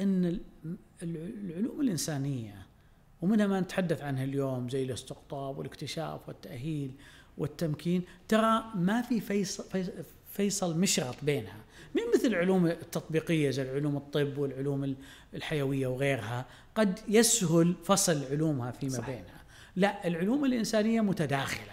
أن العلوم الإنسانية ومنها ما نتحدث عنها اليوم زي الاستقطاب والاكتشاف والتأهيل والتمكين ترى ما في فيصل, فيصل مشرط بينها من مثل العلوم التطبيقية زي علوم الطب والعلوم الحيوية وغيرها قد يسهل فصل علومها فيما صح. بينها لا العلوم الإنسانية متداخلة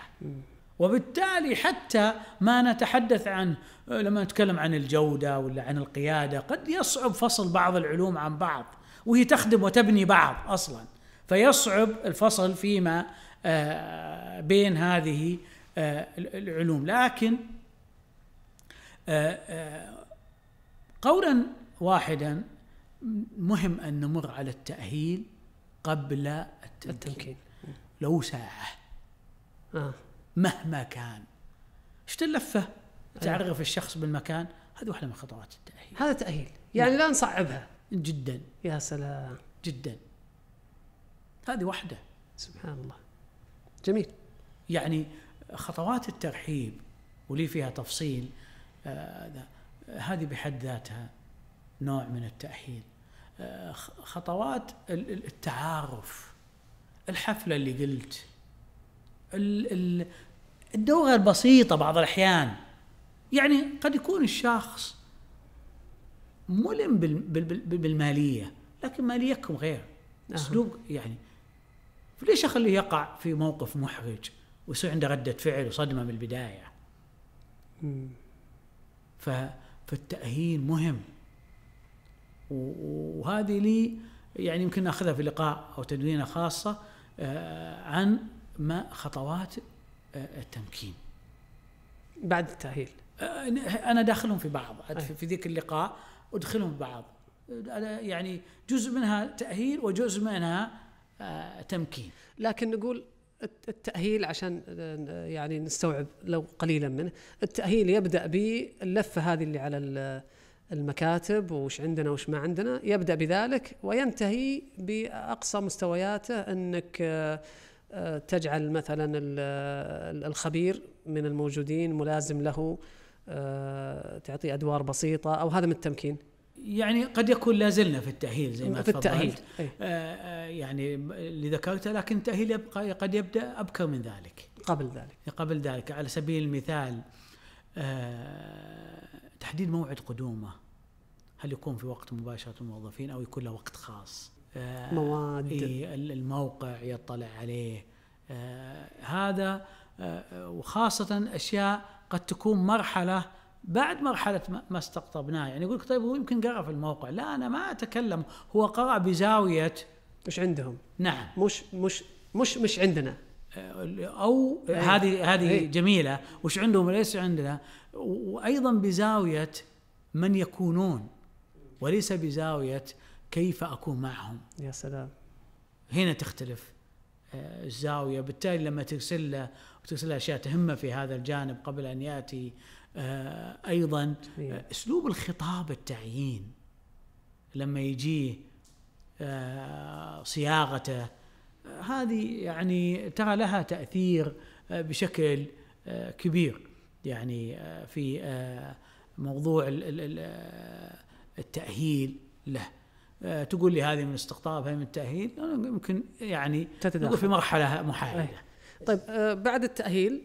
وبالتالي حتى ما نتحدث عن لما نتكلم عن الجودة ولا عن القيادة قد يصعب فصل بعض العلوم عن بعض وهي تخدم وتبني بعض أصلا فيصعب الفصل فيما آه، بين هذه آه، العلوم لكن آه، قولا واحدا مهم ان نمر على التاهيل قبل التمكين, التمكين. لو ساعه آه. مهما كان ايش اللفه أيوه. تعرف الشخص بالمكان هذه واحده من خطوات التاهيل هذا تاهيل يعني لا نصعبها جدا يا سلام جدا هذه واحده سبحان الله جميل يعني خطوات الترحيب ولي فيها تفصيل آه، هذه بحد ذاتها نوع من التأهيل آه، خطوات التعارف الحفلة اللي قلت الدورة البسيطة بعض الأحيان يعني قد يكون الشخص ملم بالمالية لكن ماليتكم غير أسلوب نعم. يعني فليش اخليه يقع في موقف محرج ويصير عنده رده فعل وصدمه من البدايه ف فالتاهيل مهم وهذه لي يعني يمكن ناخذها في لقاء او تدوينه خاصه آه، عن ما خطوات آه، التمكين بعد التاهيل آه، انا داخلهم في بعض في ذيك اللقاء ادخلهم في بعض يعني جزء منها تاهيل وجزء منها آه، تمكين لكن نقول التأهيل عشان آه، يعني نستوعب لو قليلا منه التأهيل يبدأ باللفة هذه اللي على المكاتب وش عندنا وش ما عندنا يبدأ بذلك وينتهي بأقصى مستوياته أنك آه، تجعل مثلا الخبير من الموجودين ملازم له تعطيه أدوار بسيطة أو هذا من التمكين يعني قد يكون لا زلنا في التأهيل زي ما في التأهيل آه،, آه يعني اللي ذكرته لكن التأهيل يبقى قد يبدأ أبكر من ذلك قبل ذلك قبل ذلك على سبيل المثال آه تحديد موعد قدومه هل يكون في وقت مباشرة الموظفين أو يكون له وقت خاص آه مواد الموقع يطلع عليه آه هذا آه، وخاصة أشياء قد تكون مرحلة بعد مرحلة ما استقطبناه يعني يقول طيب هو يمكن قرأ في الموقع لا أنا ما أتكلم هو قرأ بزاوية مش عندهم نعم مش مش مش مش عندنا او إيه. هذه أيه. هذه أيه. جميله وش عندهم وليس عندنا وايضا بزاويه من يكونون وليس بزاويه كيف اكون معهم يا سلام هنا تختلف آه، الزاويه بالتالي لما ترسل له وترسل له اشياء تهمه في هذا الجانب قبل ان ياتي آه، ايضا آه، اسلوب الخطاب التعيين لما يجيه آه، صياغته هذه يعني ترى لها تاثير بشكل كبير يعني في موضوع التاهيل له تقول لي هذه من استقطاب هذه من التاهيل يمكن يعني تتدخل في مرحله محايده طيب بعد التاهيل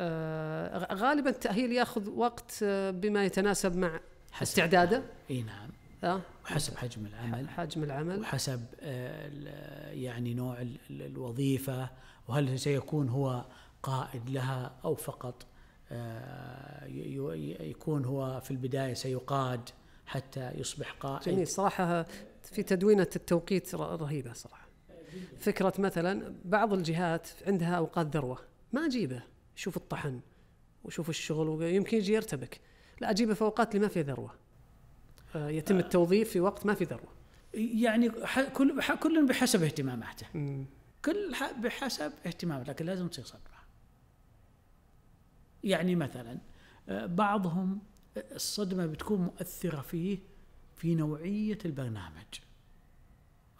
آه، غالبا التاهيل ياخذ وقت آه، بما يتناسب مع حسب استعداده اي نعم أه؟ وحسب حجم العمل حجم العمل وحسب آه، يعني نوع الوظيفه وهل سيكون هو قائد لها او فقط يكون هو في البدايه سيقاد حتى يصبح قائد جميل صراحه في تدوينه التوقيت رهيبه صراحه فكره مثلا بعض الجهات عندها اوقات ذروه ما اجيبه شوف الطحن وشوف الشغل ويمكن يجي يرتبك لا اجيبه في اوقات اللي ما فيها ذروه آه، يتم آه. التوظيف في وقت ما في ذروه يعني كل كل بحسب اهتماماته كل بحسب اهتمامه لكن لازم تصير صبره يعني مثلا آه، بعضهم الصدمه بتكون مؤثره فيه في نوعيه البرنامج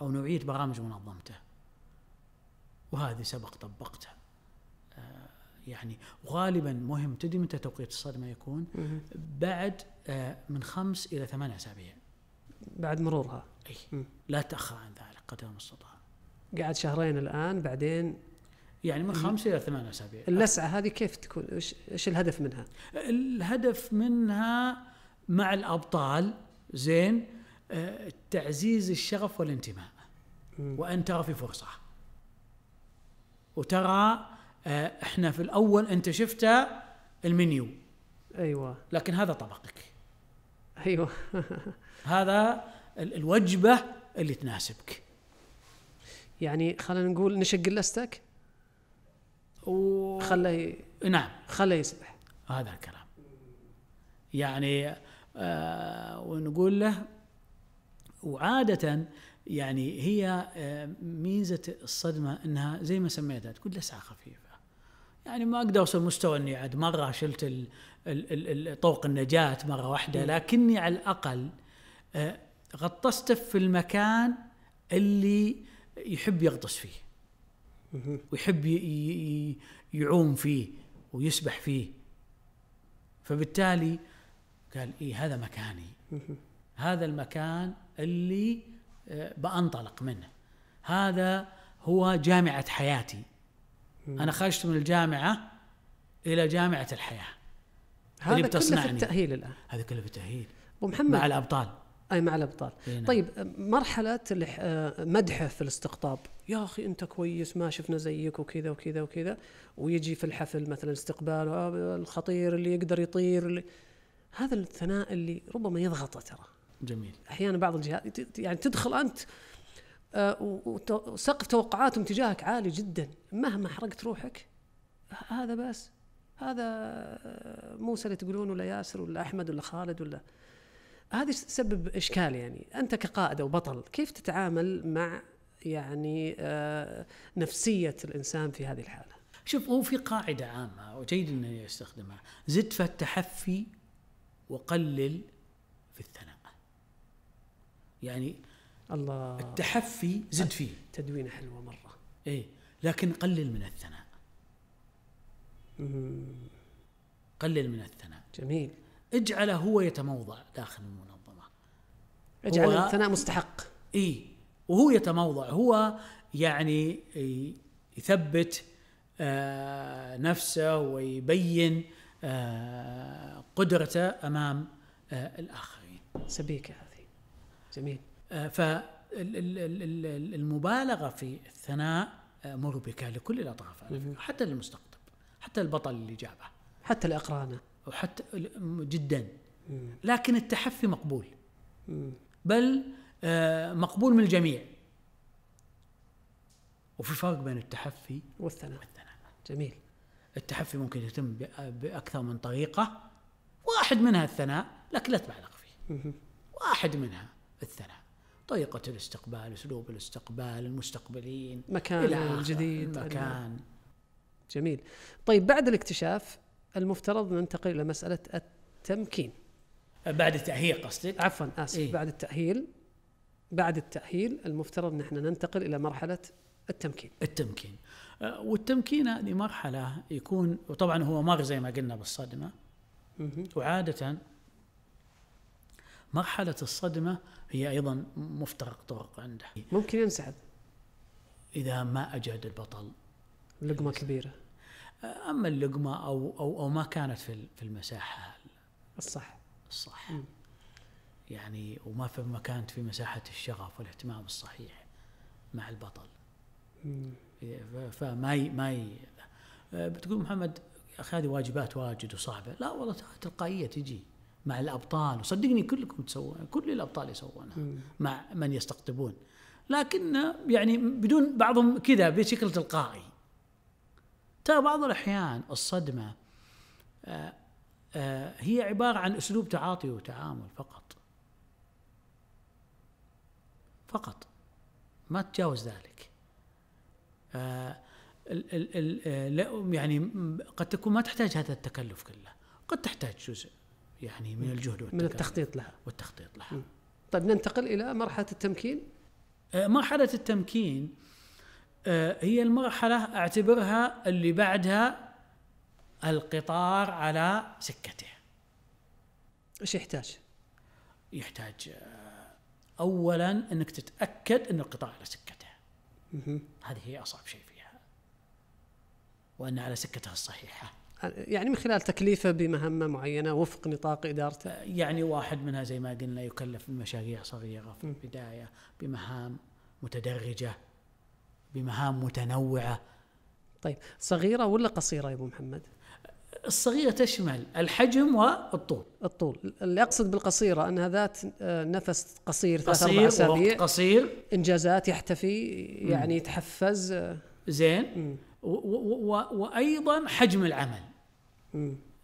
او نوعيه برامج منظمته وهذه سبق طبقتها يعني غالبا مهم تدري متى توقيت الصدمه يكون بعد آه، من خمس الى ثمان اسابيع بعد مرورها اي لا تاخر عن ذلك قدر المستطاع قعد شهرين الان بعدين يعني من خمس إلى ثمان أسابيع اللسعة هذه كيف تكون؟ إيش الهدف منها؟ الهدف منها مع الأبطال زين آه، تعزيز الشغف والانتماء وأن ترى في فرصة وترى آه، احنا في الاول انت شفت المنيو ايوه لكن هذا طبقك ايوه هذا الوجبه اللي تناسبك يعني خلينا نقول نشق اللستك و... خله ي... نعم خله يسبح هذا الكلام يعني آه ونقول له وعادة يعني هي آه ميزة الصدمة انها زي ما سميتها تقول لسعه خفيفة يعني ما اقدر اوصل مستوى اني عاد مره شلت طوق النجاه مره واحده لكني على الاقل آه، غطست في المكان اللي يحب يغطس فيه ويحب يعوم فيه ويسبح فيه فبالتالي قال اي هذا مكاني هذا المكان اللي آه، بانطلق منه هذا هو جامعه حياتي انا خرجت من الجامعه الى جامعه الحياه هذا اللي بتصنعني. كله في التاهيل الان هذا كله في التاهيل ابو محمد مع الابطال اي مع الابطال إينا. نعم. طيب مرحله مدحه في الاستقطاب يا اخي انت كويس ما شفنا زيك وكذا وكذا وكذا ويجي في الحفل مثلا استقبال آه، الخطير اللي يقدر يطير اللي هذا الثناء اللي ربما يضغطه ترى جميل احيانا بعض الجهات يعني تدخل انت آه، وسقف توقعاتهم تجاهك عالي جدا مهما حرقت روحك هذا بس هذا آه، موسى اللي تقولون ولا ياسر ولا احمد ولا خالد ولا هذه تسبب اشكال يعني انت كقائد او بطل كيف تتعامل مع يعني آه، نفسيه الانسان في هذه الحاله شوف هو في قاعده عامه وجيد ان يستخدمها زد في التحفي وقلل في الثناء يعني الله التحفي زد فيه تدوينه حلوه مره اي لكن قلل من الثناء قلل من الثناء جميل اجعله هو يتموضع داخل المنظمه اجعل الثناء مستحق اي وهو يتموضع هو يعني يثبت آه، نفسه ويبين آه، قدرته امام آه، الاخرين سبيكه هذه جميل فالمبالغه في الثناء آه، مربكه لكل الاطراف حتى للمستقطب حتى البطل اللي جابه حتى الاقرانه وحتى جدا لكن التحفي مقبول بل آه، مقبول من الجميع وفي فرق بين التحفي والثناء والثناء جميل التحفي ممكن يتم باكثر من طريقه واحد منها الثناء لكن لا تبالغ فيه واحد منها الثناء طريقة الاستقبال أسلوب الاستقبال المستقبلين مكان الجديد مكان جميل طيب بعد الاكتشاف المفترض ننتقل إلى مسألة التمكين بعد التأهيل قصدك عفوا آسف إيه؟ بعد التأهيل بعد التأهيل المفترض نحن ننتقل إلى مرحلة التمكين التمكين آه، والتمكين هذه مرحلة يكون وطبعا هو مر زي ما قلنا بالصدمة وعادة مرحلة الصدمة هي ايضا مفترق طرق عنده ممكن ينسحب اذا ما اجاد البطل لقمه كبيره اما اللقمه او او او ما كانت في في المساحه الصح الصح م. يعني وما في ما كانت في مساحه الشغف والاهتمام الصحيح مع البطل م. فما ي... ما ي... أه، بتقول محمد اخي هذه واجبات واجد وصعبه لا والله تلقائيه تجي مع الابطال وصدقني كلكم تسوون كل الابطال يسوونها مع من يستقطبون لكن يعني بدون بعضهم كذا بشكل تلقائي ترى بعض الاحيان الصدمه آآ آه، آآ آه، هي عباره عن اسلوب تعاطي وتعامل فقط فقط ما تتجاوز ذلك آه، ال ال ال يعني قد تكون ما تحتاج هذا التكلف كله قد تحتاج جزء يعني من الجهد والتكاليف من التخطيط لها والتخطيط لها م. طيب ننتقل إلى مرحلة التمكين آه، مرحلة التمكين آه، هي المرحلة أعتبرها اللي بعدها القطار على سكته ايش يحتاج؟ يحتاج آه، اولا انك تتاكد ان القطار على سكته. هذه هي اصعب شيء فيها. وان على سكتها الصحيحه. يعني من خلال تكليفه بمهمه معينه وفق نطاق ادارته يعني واحد منها زي ما قلنا يكلف بمشاريع صغيره في البدايه بمهام متدرجه بمهام متنوعه طيب صغيره ولا قصيره يا ابو محمد؟ الصغيرة تشمل الحجم والطول الطول اللي أقصد بالقصيرة أنها ذات آه، نفس قصير ثلاث أربع أسابيع قصير إنجازات يحتفي يعني يتحفز زين و- وأيضا حجم العمل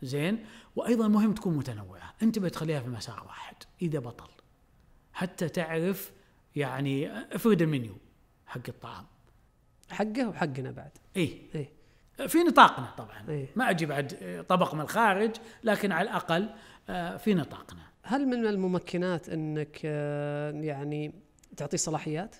زين وايضا مهم تكون متنوعه انتبه تخليها في مسار واحد اذا بطل حتى تعرف يعني افرد المنيو حق الطعام حقه وحقنا بعد اي إيه؟ في نطاقنا طبعا إيه؟ ما اجي بعد طبق من الخارج لكن على الاقل آه، في نطاقنا هل من الممكنات انك آه، يعني تعطيه صلاحيات؟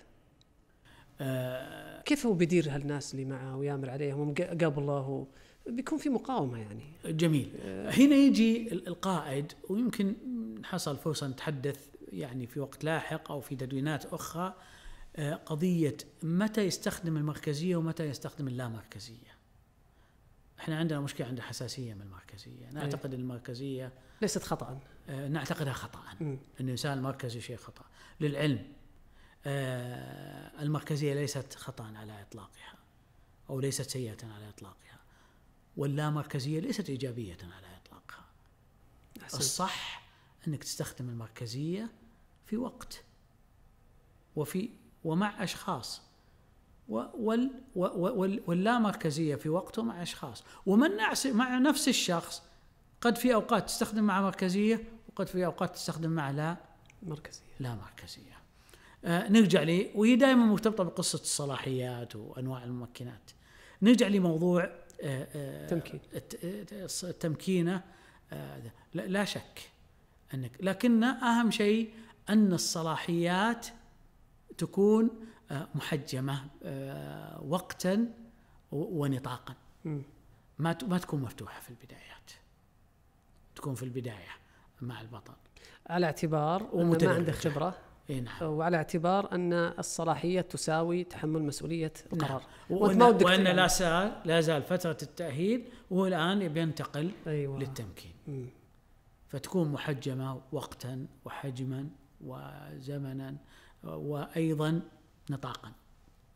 أه كيف هو بيدير هالناس اللي معه ويامر عليهم قبله بيكون في مقاومه يعني جميل آه. هنا يجي القائد ويمكن حصل فرصه نتحدث يعني في وقت لاحق او في تدوينات اخرى آه، قضيه متى يستخدم المركزيه ومتى يستخدم اللامركزيه احنا عندنا مشكله عند حساسيه من المركزيه إيه. نعتقد أيه. المركزيه ليست خطا آه، نعتقدها خطا ان الانسان المركزي شيء خطا للعلم المركزيه ليست خطا على اطلاقها او ليست سيئه على اطلاقها واللامركزيه ليست ايجابيه على اطلاقها. أحسن. الصح انك تستخدم المركزيه في وقت وفي ومع اشخاص وال وال واللامركزيه في وقت ومع اشخاص ومن مع نفس الشخص قد في اوقات تستخدم مع مركزيه وقد في اوقات تستخدم مع لا مركزيه لا مركزيه آه نرجع لي وهي دائما مرتبطه بقصه الصلاحيات وانواع الممكنات نرجع لموضوع تمكين آه، آه، آه، تمكينه لا شك انك لكن اهم شيء ان الصلاحيات تكون محجمه وقتا ونطاقا ما ما تكون مفتوحه في البدايات تكون في البدايه مع البطل على اعتبار ومتنوع. ما عنده خبره نعم. وعلى اعتبار ان الصلاحيه تساوي تحمل مسؤوليه نعم. القرار نعم. وان, وإن لا زال لا زال فتره التاهيل وهو الان بينتقل أيوة. للتمكين م. فتكون محجمه وقتا وحجما وزمنا وايضا نطاقا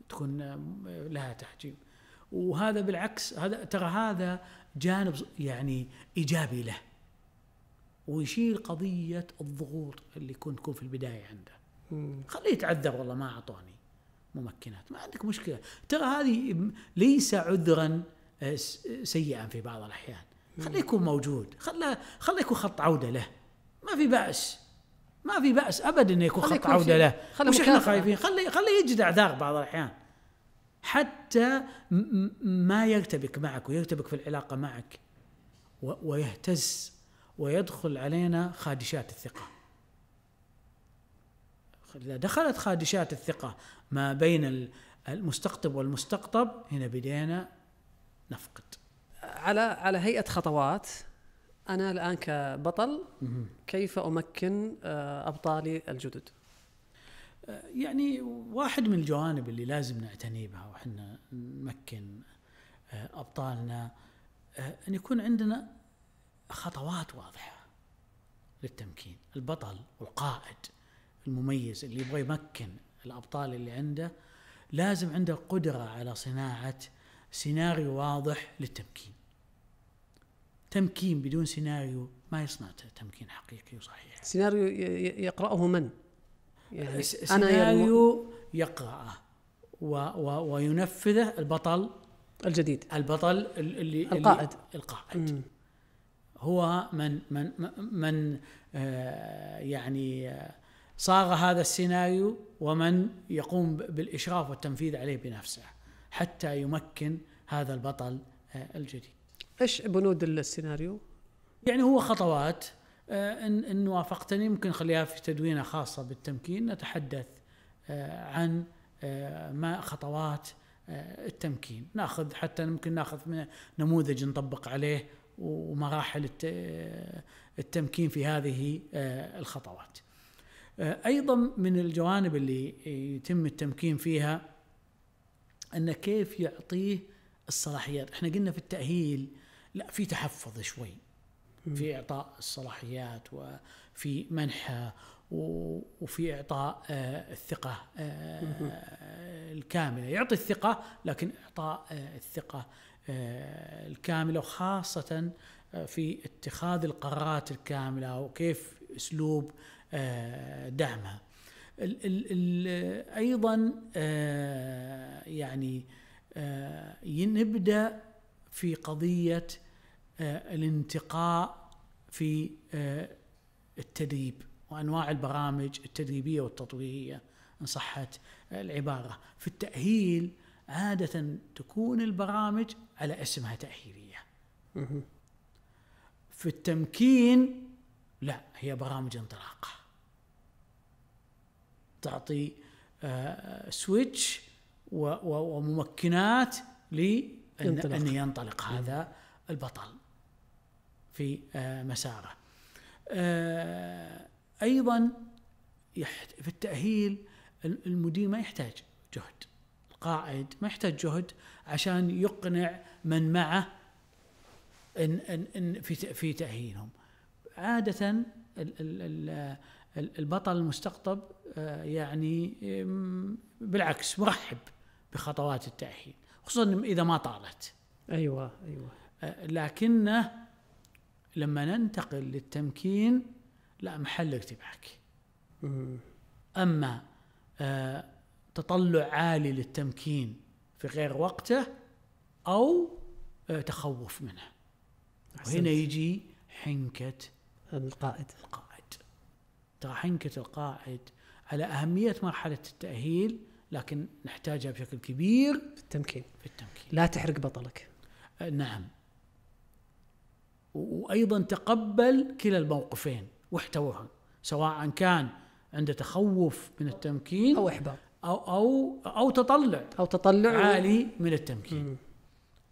تكون آه، لها تحجيم وهذا بالعكس هذا ترى هذا جانب يعني ايجابي له ويشيل قضيه الضغوط اللي كنت تكون في البدايه عنده خليه يتعذب والله ما اعطوني ممكنات ما عندك مشكله ترى هذه ليس عذرا آه، سيئا في بعض الاحيان خليه يكون موجود خله خليه يكون خط عوده له ما في باس ما في باس ابدا انه يكون خط عوده له مش احنا خايفين خليه خليه يجد اعذار بعض الاحيان حتى ما يرتبك معك ويرتبك في العلاقه معك ويهتز ويدخل علينا خادشات الثقه إذا دخلت خادشات الثقة ما بين المستقطب والمستقطب هنا بدينا نفقد على على هيئة خطوات أنا الآن كبطل كيف أمكن آه، أبطالي الجدد؟ آه، يعني واحد من الجوانب اللي لازم نعتني بها وحنا نمكن آه، أبطالنا أن يكون عندنا خطوات واضحة للتمكين البطل والقائد المميز اللي يبغى يمكن الابطال اللي عنده لازم عنده قدره على صناعه سيناريو واضح للتمكين. تمكين بدون سيناريو ما يصنع تمكين حقيقي وصحيح. سيناريو يقرأه من؟ يعني سيناريو يقرأه و و وينفذه البطل الجديد البطل اللي القائد اللي القائد م. هو من من من آه يعني آه صاغ هذا السيناريو ومن يقوم بالاشراف والتنفيذ عليه بنفسه حتى يمكن هذا البطل آه، الجديد. ايش بنود السيناريو؟ يعني هو خطوات آه، ان ان وافقتني يمكن خليها في تدوينه خاصه بالتمكين نتحدث آه، عن ما خطوات التمكين، ناخذ حتى ممكن ناخذ من نموذج نطبق عليه ومراحل التمكين في هذه الخطوات. آه، ايضا من الجوانب اللي يتم التمكين فيها ان كيف يعطيه الصلاحيات احنا قلنا في التاهيل لا في تحفظ شوي في اعطاء الصلاحيات وفي منحها وفي اعطاء آه، الثقه آه، الكامله يعطي الثقه لكن اعطاء الثقه الكامله وخاصه في اتخاذ القرارات الكامله وكيف اسلوب آه، دعمها ايضا آه، يعني آه، نبدا في قضيه الانتقاء في التدريب وانواع البرامج التدريبيه والتطويريه ان صحت العباره في التاهيل عاده تكون البرامج على اسمها تاهيليه في التمكين لا هي برامج انطلاقه تعطي سويتش آه، وممكنات لأن ينطلق. هذا البطل في آه، مساره آه، أيضا في التأهيل المدير ما يحتاج جهد القائد ما يحتاج جهد عشان يقنع من معه إن إن إن في في تأهيلهم عادة البطل المستقطب آه، يعني بالعكس مرحب بخطوات التأهيل خصوصا إذا ما طالت أيوة أيوة آه، لكنه لما ننتقل للتمكين لا محل ارتباك أما آه، تطلع عالي للتمكين في غير وقته أو تخوف منه أحسنت. وهنا يجي حنكة القائد القائد ترى حنكة القائد على أهمية مرحلة التأهيل لكن نحتاجها بشكل كبير في التمكين في التمكين لا تحرق بطلك أه، نعم وأيضا تقبل كلا الموقفين واحتواها سواء كان عنده تخوف من التمكين أو إحباط أو أو أو تطلع أو تطلع عالي من التمكين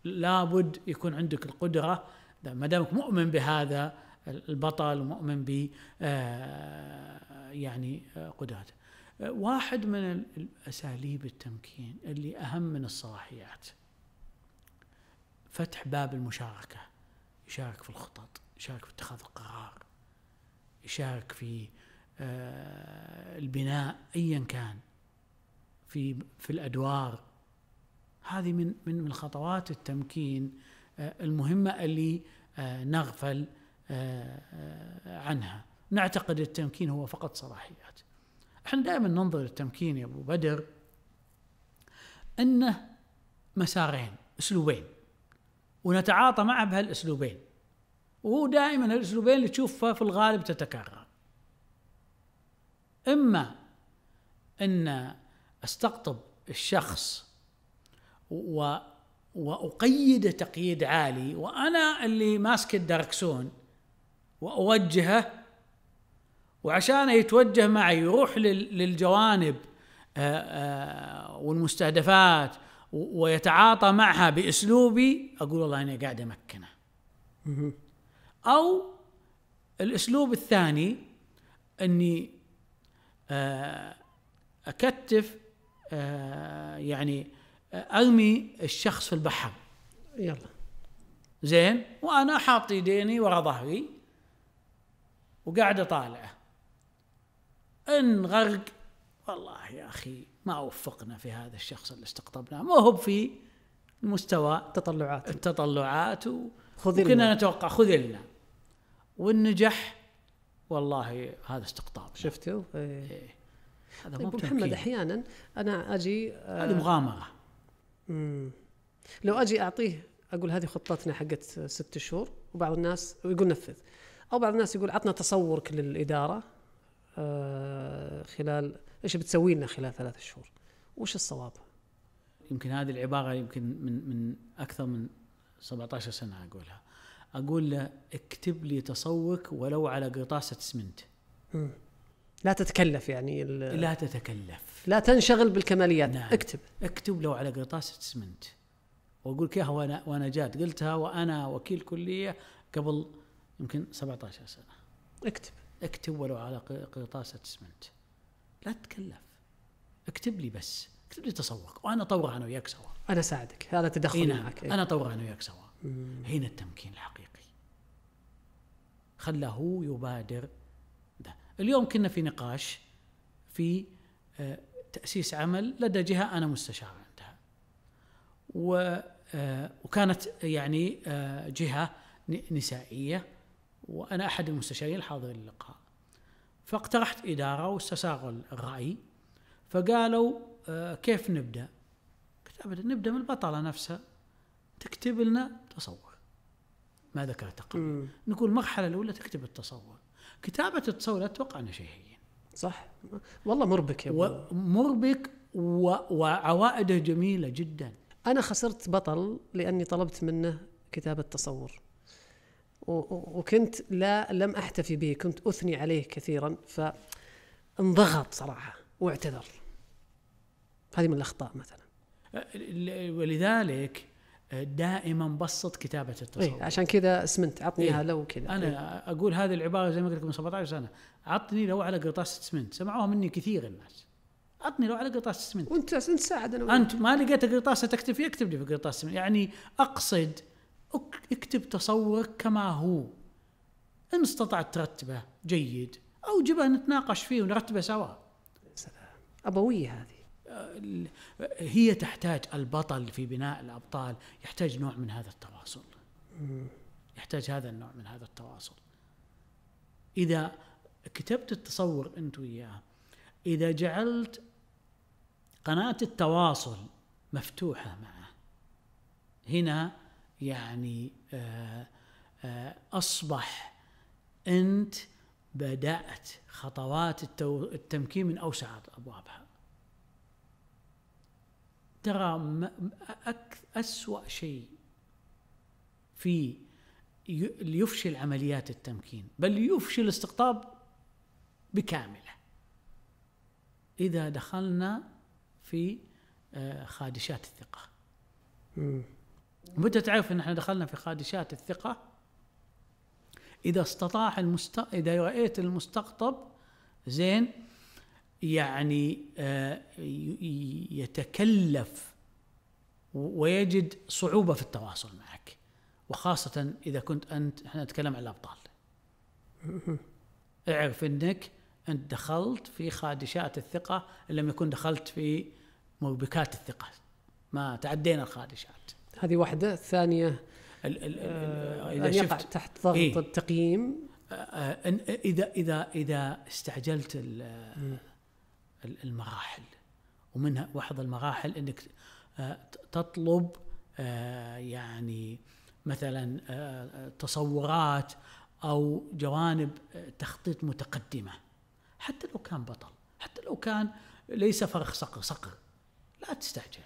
لابد يكون عندك القدرة ما دامك مؤمن بهذا البطل ومؤمن ب آه يعني آه، قداته آه، واحد من الأساليب التمكين اللي أهم من الصلاحيات فتح باب المشاركة يشارك في الخطط يشارك في اتخاذ القرار يشارك في آه، البناء أيا كان في في الأدوار هذه من من من خطوات التمكين المهمة اللي نغفل عنها نعتقد التمكين هو فقط صلاحيات احنا دائما ننظر للتمكين يا ابو بدر انه مسارين اسلوبين ونتعاطى معه بهالاسلوبين وهو دائما الاسلوبين اللي تشوفها في الغالب تتكرر اما ان استقطب الشخص و واقيده تقييد عالي وانا اللي ماسك الدركسون واوجهه وعشان يتوجه معي يروح للجوانب آه، آه، والمستهدفات ويتعاطى معها باسلوبي اقول والله انا قاعد امكنه. او الاسلوب الثاني اني آه، اكتف يعني ارمي الشخص في البحر. يلا. زين وانا حاط يديني ورا ظهري وقاعد اطالعه ان غرق والله يا اخي ما وفقنا في هذا الشخص اللي استقطبناه ما هو في مستوى تطلعات التطلعات وكنا نتوقع خذلنا والنجح والله هذا استقطاب شفتوا؟ ايه. ايه. هذا مو طيب، محمد احيانا انا اجي آه هذه مغامره لو اجي اعطيه اقول هذه خطتنا حقت ست شهور وبعض الناس يقول نفذ او بعض الناس يقول عطنا تصورك للاداره آه، خلال ايش بتسوي لنا خلال ثلاثة شهور وش الصواب يمكن هذه العبارة يمكن من من أكثر من 17 سنة أقولها أقول له اكتب لي تصوك ولو على قرطاسة اسمنت لا تتكلف يعني لا تتكلف لا تنشغل بالكماليات نعم. اكتب اكتب لو على قرطاسة اسمنت واقول لك اياها وانا وانا جاد قلتها وانا وكيل كليه قبل يمكن 17 سنه اكتب اكتب ولو على قرطاسة اسمنت لا تتكلف اكتب لي بس اكتب لي تسوق وانا طور انا وياك سوا انا ساعدك هذا تدخل إيه معك إيه؟ انا طور انا وياك سوا هنا التمكين الحقيقي خلاه يبادر ده. اليوم كنا في نقاش في آه، تاسيس عمل لدى جهه انا مستشار عندها آه، وكانت يعني آه، جهه نسائيه وأنا أحد المستشارين الحاضرين للقاء فاقترحت إدارة واستساغوا الرأي فقالوا آه، كيف نبدأ قلت أبدا نبدأ من البطلة نفسها تكتب لنا تصور ما ذكرت قبل نقول المرحلة الأولى تكتب التصور كتابة التصور لا أتوقع أنه شيء هين صح والله مربك يا مربك و... وعوائده جميلة جدا أنا خسرت بطل لأني طلبت منه كتابة تصور وكنت لا لم احتفي به كنت اثني عليه كثيرا فانضغط صراحه واعتذر هذه من الاخطاء مثلا ولذلك دائما بسط كتابه التصور إيه عشان كذا اسمنت عطني إيه لو كذا انا إيه اقول هذه العباره زي ما قلت لك من 17 سنه عطني لو على قرطاس اسمنت سمعوها مني كثير الناس عطني لو على قرطاس اسمنت وانت انت ساعد انا انت ما لقيت قرطاسه تكتب فيه اكتب لي في قرطاس يعني اقصد اكتب تصورك كما هو إن استطعت ترتبه جيد أو جبه نتناقش فيه ونرتبه سوا سلام أبوية هذه هي تحتاج البطل في بناء الأبطال يحتاج نوع من هذا التواصل يحتاج هذا النوع من هذا التواصل إذا كتبت التصور أنت وياه إذا جعلت قناة التواصل مفتوحة معه هنا يعني آه، آه، أصبح أنت بدأت خطوات التمكين من أوسع أبوابها ترى أسوأ شيء في يفشل عمليات التمكين بل يفشل الاستقطاب بكامله اذا دخلنا في آه، خادشات الثقه وانت تعرف ان احنا دخلنا في خادشات الثقه اذا استطاع المست... اذا رايت المستقطب زين يعني آه، يتكلف ويجد صعوبه في التواصل معك وخاصه اذا كنت انت احنا نتكلم عن الابطال اعرف انك انت دخلت في خادشات الثقه ان لم يكن دخلت في مربكات الثقه ما تعدينا الخادشات هذه واحده الثانيه الـ الـ ال آه، اذا شفت تحت ضغط إيه؟ التقييم آه، آه، اذا اذا اذا استعجلت المراحل ومنها واحد المراحل انك تطلب يعني مثلا تصورات او جوانب تخطيط متقدمه حتى لو كان بطل حتى لو كان ليس فرخ صقر صقر لا تستعجل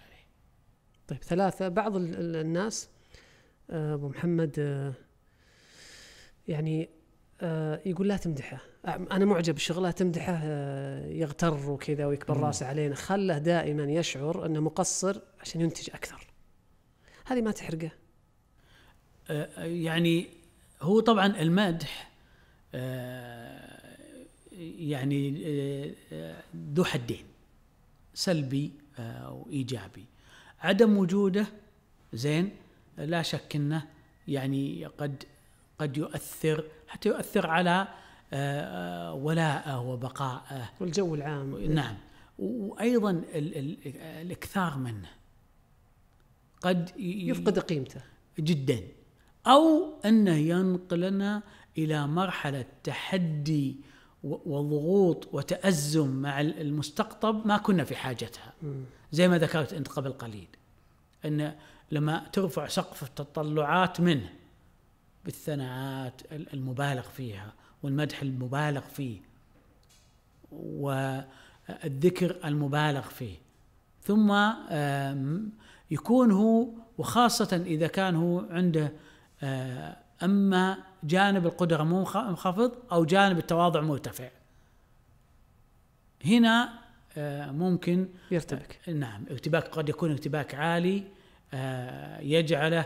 طيب ثلاثة بعض الناس آه، أبو محمد آه، يعني آه، يقول لا تمدحه أنا معجب بشغله تمدحه يغتر وكذا ويكبر راسه علينا خله دائما يشعر أنه مقصر عشان ينتج أكثر هذه ما تحرقه يعني هو طبعا المدح يعني ذو حدين سلبي وايجابي عدم وجوده زين لا شك انه يعني قد قد يؤثر حتى يؤثر على آه، آه، ولاءه وبقائه والجو العام نعم وايضا ال ال الاكثار منه قد يفقد قيمته جدا او انه ينقلنا الى مرحله تحدي وضغوط وتازم مع المستقطب ما كنا في حاجتها. م. زي ما ذكرت انت قبل قليل ان لما ترفع سقف التطلعات منه بالثناءات المبالغ فيها والمدح المبالغ فيه والذكر المبالغ فيه ثم يكون هو وخاصة إذا كان هو عنده آه، أما جانب القدرة منخفض أو جانب التواضع مرتفع هنا آه، ممكن يرتبك آه، نعم ارتباك قد يكون ارتباك عالي آه، يجعله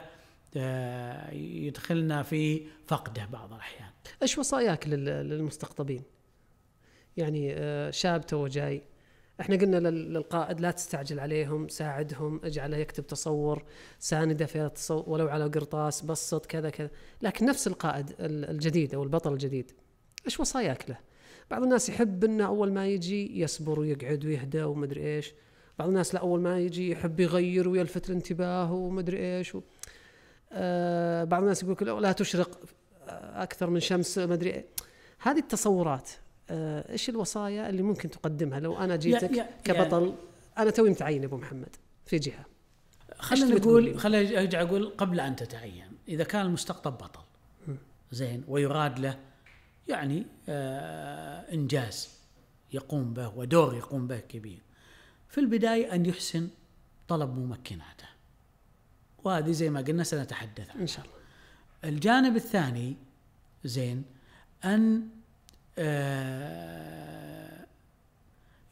يدخلنا في فقده بعض الأحيان إيش وصاياك للمستقطبين يعني شاب تو جاي احنا قلنا للقائد لا تستعجل عليهم ساعدهم اجعله يكتب تصور سانده في التصور ولو على قرطاس بسط كذا كذا لكن نفس القائد الجديد او البطل الجديد ايش وصاياك له بعض الناس يحب انه اول ما يجي يصبر ويقعد ويهدى ومدري ايش بعض الناس لا اول ما يجي يحب يغير ويلفت الانتباه ومدري ايش و... آه بعض الناس يقول لك لا تشرق اكثر من شمس مدري إيه. هذه التصورات آه ايش الوصايا اللي ممكن تقدمها لو انا جيتك يا يا كبطل يا يعني انا توي متعين ابو محمد في جهه خلينا نقول خلينا ارجع اقول قبل ان تتعين اذا كان المستقطب بطل زين ويراد له يعني آه، إنجاز يقوم به ودور يقوم به كبير في البداية أن يحسن طلب ممكناته وهذه زي ما قلنا سنتحدث عنها إن شاء الله الجانب الثاني زين أن آه،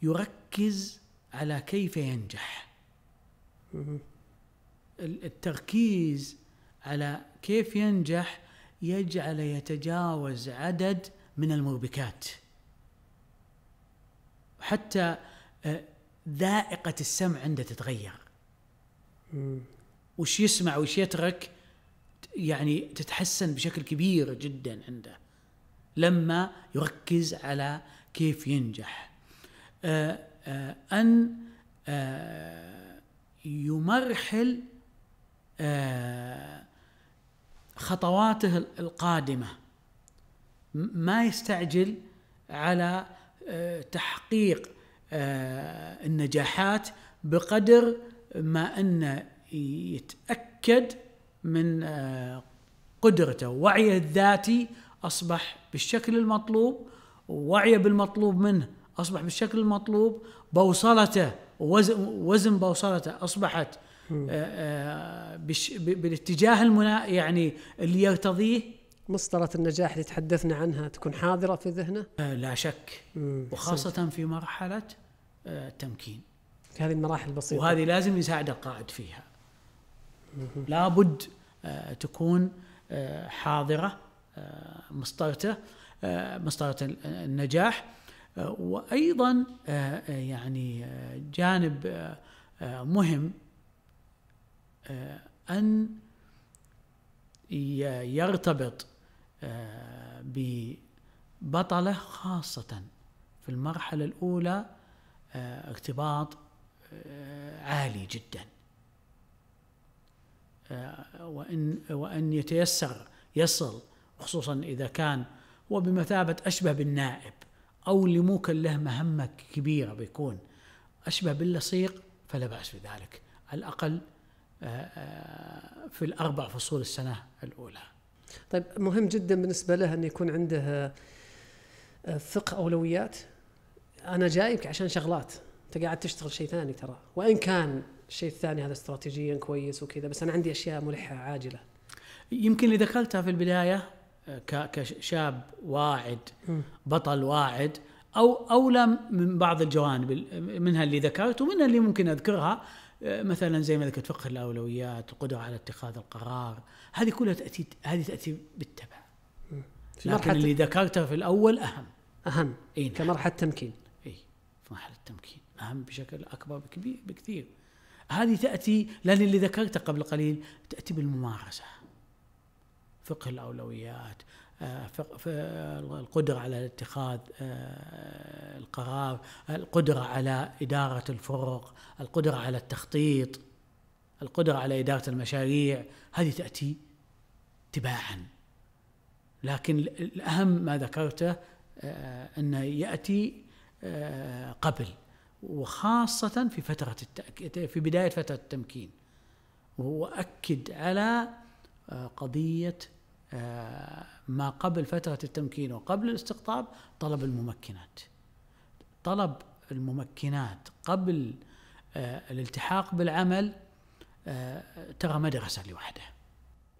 يركز على كيف ينجح التركيز على كيف ينجح يجعل يتجاوز عدد من المربكات حتى آه، ذائقة السمع عنده تتغير وش يسمع وش يترك يعني تتحسن بشكل كبير جدا عنده لما يركز على كيف ينجح آه، آه، أن يمرحل خطواته القادمه ما يستعجل على آه، تحقيق آه، النجاحات بقدر ما انه يتاكد من آه، قدرته وعيه الذاتي اصبح بالشكل المطلوب وعيه بالمطلوب منه اصبح بالشكل المطلوب بوصلته وزن, وزن بوصلته اصبحت آه، آه، بالاتجاه المنا يعني اللي يرتضيه مسطرة النجاح اللي تحدثنا عنها تكون حاضرة في ذهنه؟ آه، لا شك وخاصة في مرحلة التمكين في هذه المراحل البسيطة وهذه لازم يساعد القائد فيها لابد تكون حاضرة مسطرته مسطرة النجاح وأيضا يعني جانب مهم آه، أن يرتبط آه، ببطلة خاصة في المرحلة الأولى ارتباط آه، عالي جدا وأن وأن يتيسر يصل خصوصا إذا كان هو بمثابة أشبه بالنائب أو اللي ممكن له مهمة كبيرة بيكون أشبه باللصيق فلا بأس بذلك على الأقل في الأربع فصول السنة الأولى طيب مهم جدا بالنسبة له أن يكون عنده فقه آه، أولويات أنا جايبك عشان شغلات أنت قاعد تشتغل شيء ثاني ترى وإن كان الشيء الثاني هذا استراتيجيا كويس وكذا بس أنا عندي أشياء ملحة عاجلة يمكن اللي ذكرتها في البداية آه، كشاب واعد بطل واعد أو أولى من بعض الجوانب آه، منها اللي ذكرت ومنها اللي ممكن أذكرها مثلا زي ما ذكرت فقه الاولويات القدره على اتخاذ القرار هذه كلها تاتي هذه تاتي بالتبع في لكن اللي ذكرته في الاول اهم اهم اي نعم. كمرحله تمكين اي في مرحله التمكين اهم بشكل اكبر بكبير بكثير هذه تاتي لان اللي ذكرته قبل قليل تاتي بالممارسه فقه الاولويات آه، القدرة على اتخاذ آه، القرار القدرة على إدارة الفرق القدرة على التخطيط القدرة على إدارة المشاريع هذه تأتي تباعا لكن الأهم ما ذكرته آه، أنه يأتي قبل وخاصة في فترة التأكيد في بداية فترة التمكين وأكد على قضية آه، ما قبل فترة التمكين وقبل الاستقطاب طلب الممكنات طلب الممكنات قبل آه، الالتحاق بالعمل آه، ترى مدرسة لوحده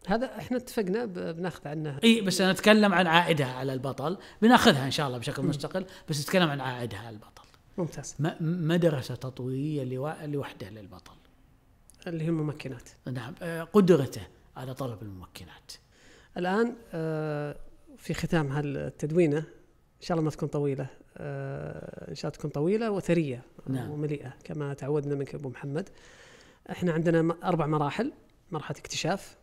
هذا احنا اتفقنا بناخذ عنه اي بس انا اتكلم عن عائدها على البطل بناخذها ان شاء الله بشكل مستقل بس اتكلم عن عائدها على البطل ممتاز مدرسة تطويرية لوحده للبطل اللي هي الممكنات نعم قدرته على طلب الممكنات الآن آه، في ختام هالتدوينة إن شاء الله ما تكون طويلة آه، إن شاء الله تكون طويلة وثرية نعم. ومليئة كما تعودنا منك أبو محمد إحنا عندنا أربع مراحل مرحلة اكتشاف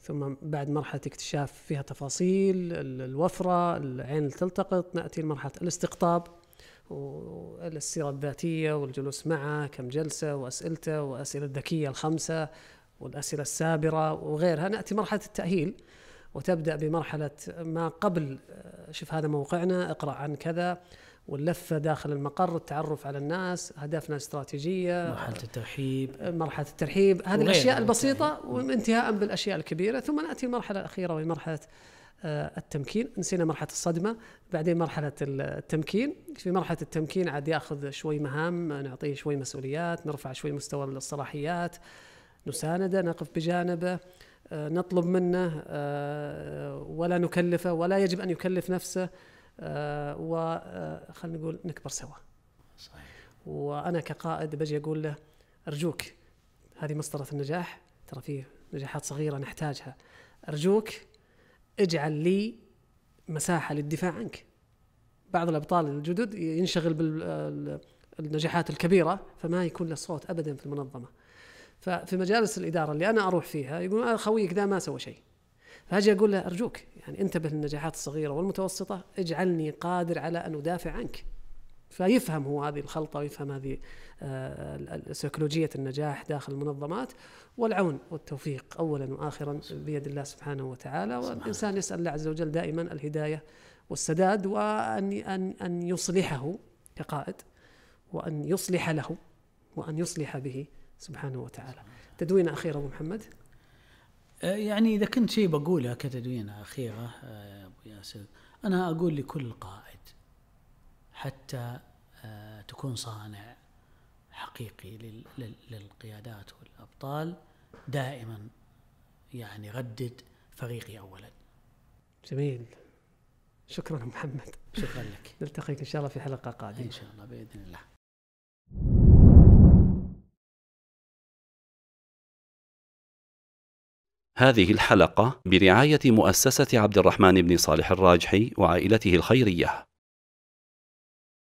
ثم بعد مرحلة اكتشاف فيها تفاصيل الوفرة العين تلتقط نأتي لمرحلة الاستقطاب والسيرة الذاتية والجلوس معه كم جلسة وأسئلته وأسئلة الذكية الخمسة والأسئلة السابرة وغيرها نأتي مرحلة التأهيل وتبدا بمرحله ما قبل آه، شوف هذا موقعنا اقرا عن كذا واللفة داخل المقر التعرف على الناس أهدافنا الاستراتيجية مرحلة الترحيب آه، مرحلة الترحيب هذه الأشياء البسيطة وانتهاء بالأشياء الكبيرة ثم نأتي المرحلة الأخيرة وهي مرحلة آه، التمكين نسينا مرحلة الصدمة بعدين مرحلة التمكين في مرحلة التمكين عاد يأخذ شوي مهام نعطيه شوي مسؤوليات نرفع شوي مستوى الصلاحيات نسانده نقف بجانبه نطلب منه آه، ولا نكلفه ولا يجب ان يكلف نفسه آه، آه، خلينا نقول نكبر سوا صحيح وانا كقائد بجي اقول له ارجوك هذه مسطره النجاح ترى فيه نجاحات صغيره نحتاجها ارجوك اجعل لي مساحه للدفاع عنك بعض الابطال الجدد ينشغل بالنجاحات الكبيره فما يكون له صوت ابدا في المنظمه ففي مجالس الاداره اللي انا اروح فيها يقولون آه، خويك ذا ما سوى شيء فاجي اقول له ارجوك يعني انتبه للنجاحات الصغيره والمتوسطه اجعلني قادر على ان ادافع عنك فيفهم هو هذه الخلطه ويفهم هذه آه، سيكولوجيه النجاح داخل المنظمات والعون والتوفيق اولا واخرا بيد الله سبحانه وتعالى والانسان يسال الله عز وجل دائما الهدايه والسداد وان ان ان يصلحه كقائد وان يصلح له وان يصلح به سبحانه وتعالى تدوينة أخيرة أبو محمد أه، يعني إذا كنت شيء بقوله كتدوينة أخيرة أه، أبو ياسر أنا أقول لكل قائد حتى أه، تكون صانع حقيقي للقيادات والأبطال دائما يعني ردد فريقي أولا جميل شكرا محمد شكرا لك نلتقيك إن شاء الله في حلقة قادمة إن شاء الله بإذن الله هذه الحلقة برعاية مؤسسة عبد الرحمن بن صالح الراجحي وعائلته الخيرية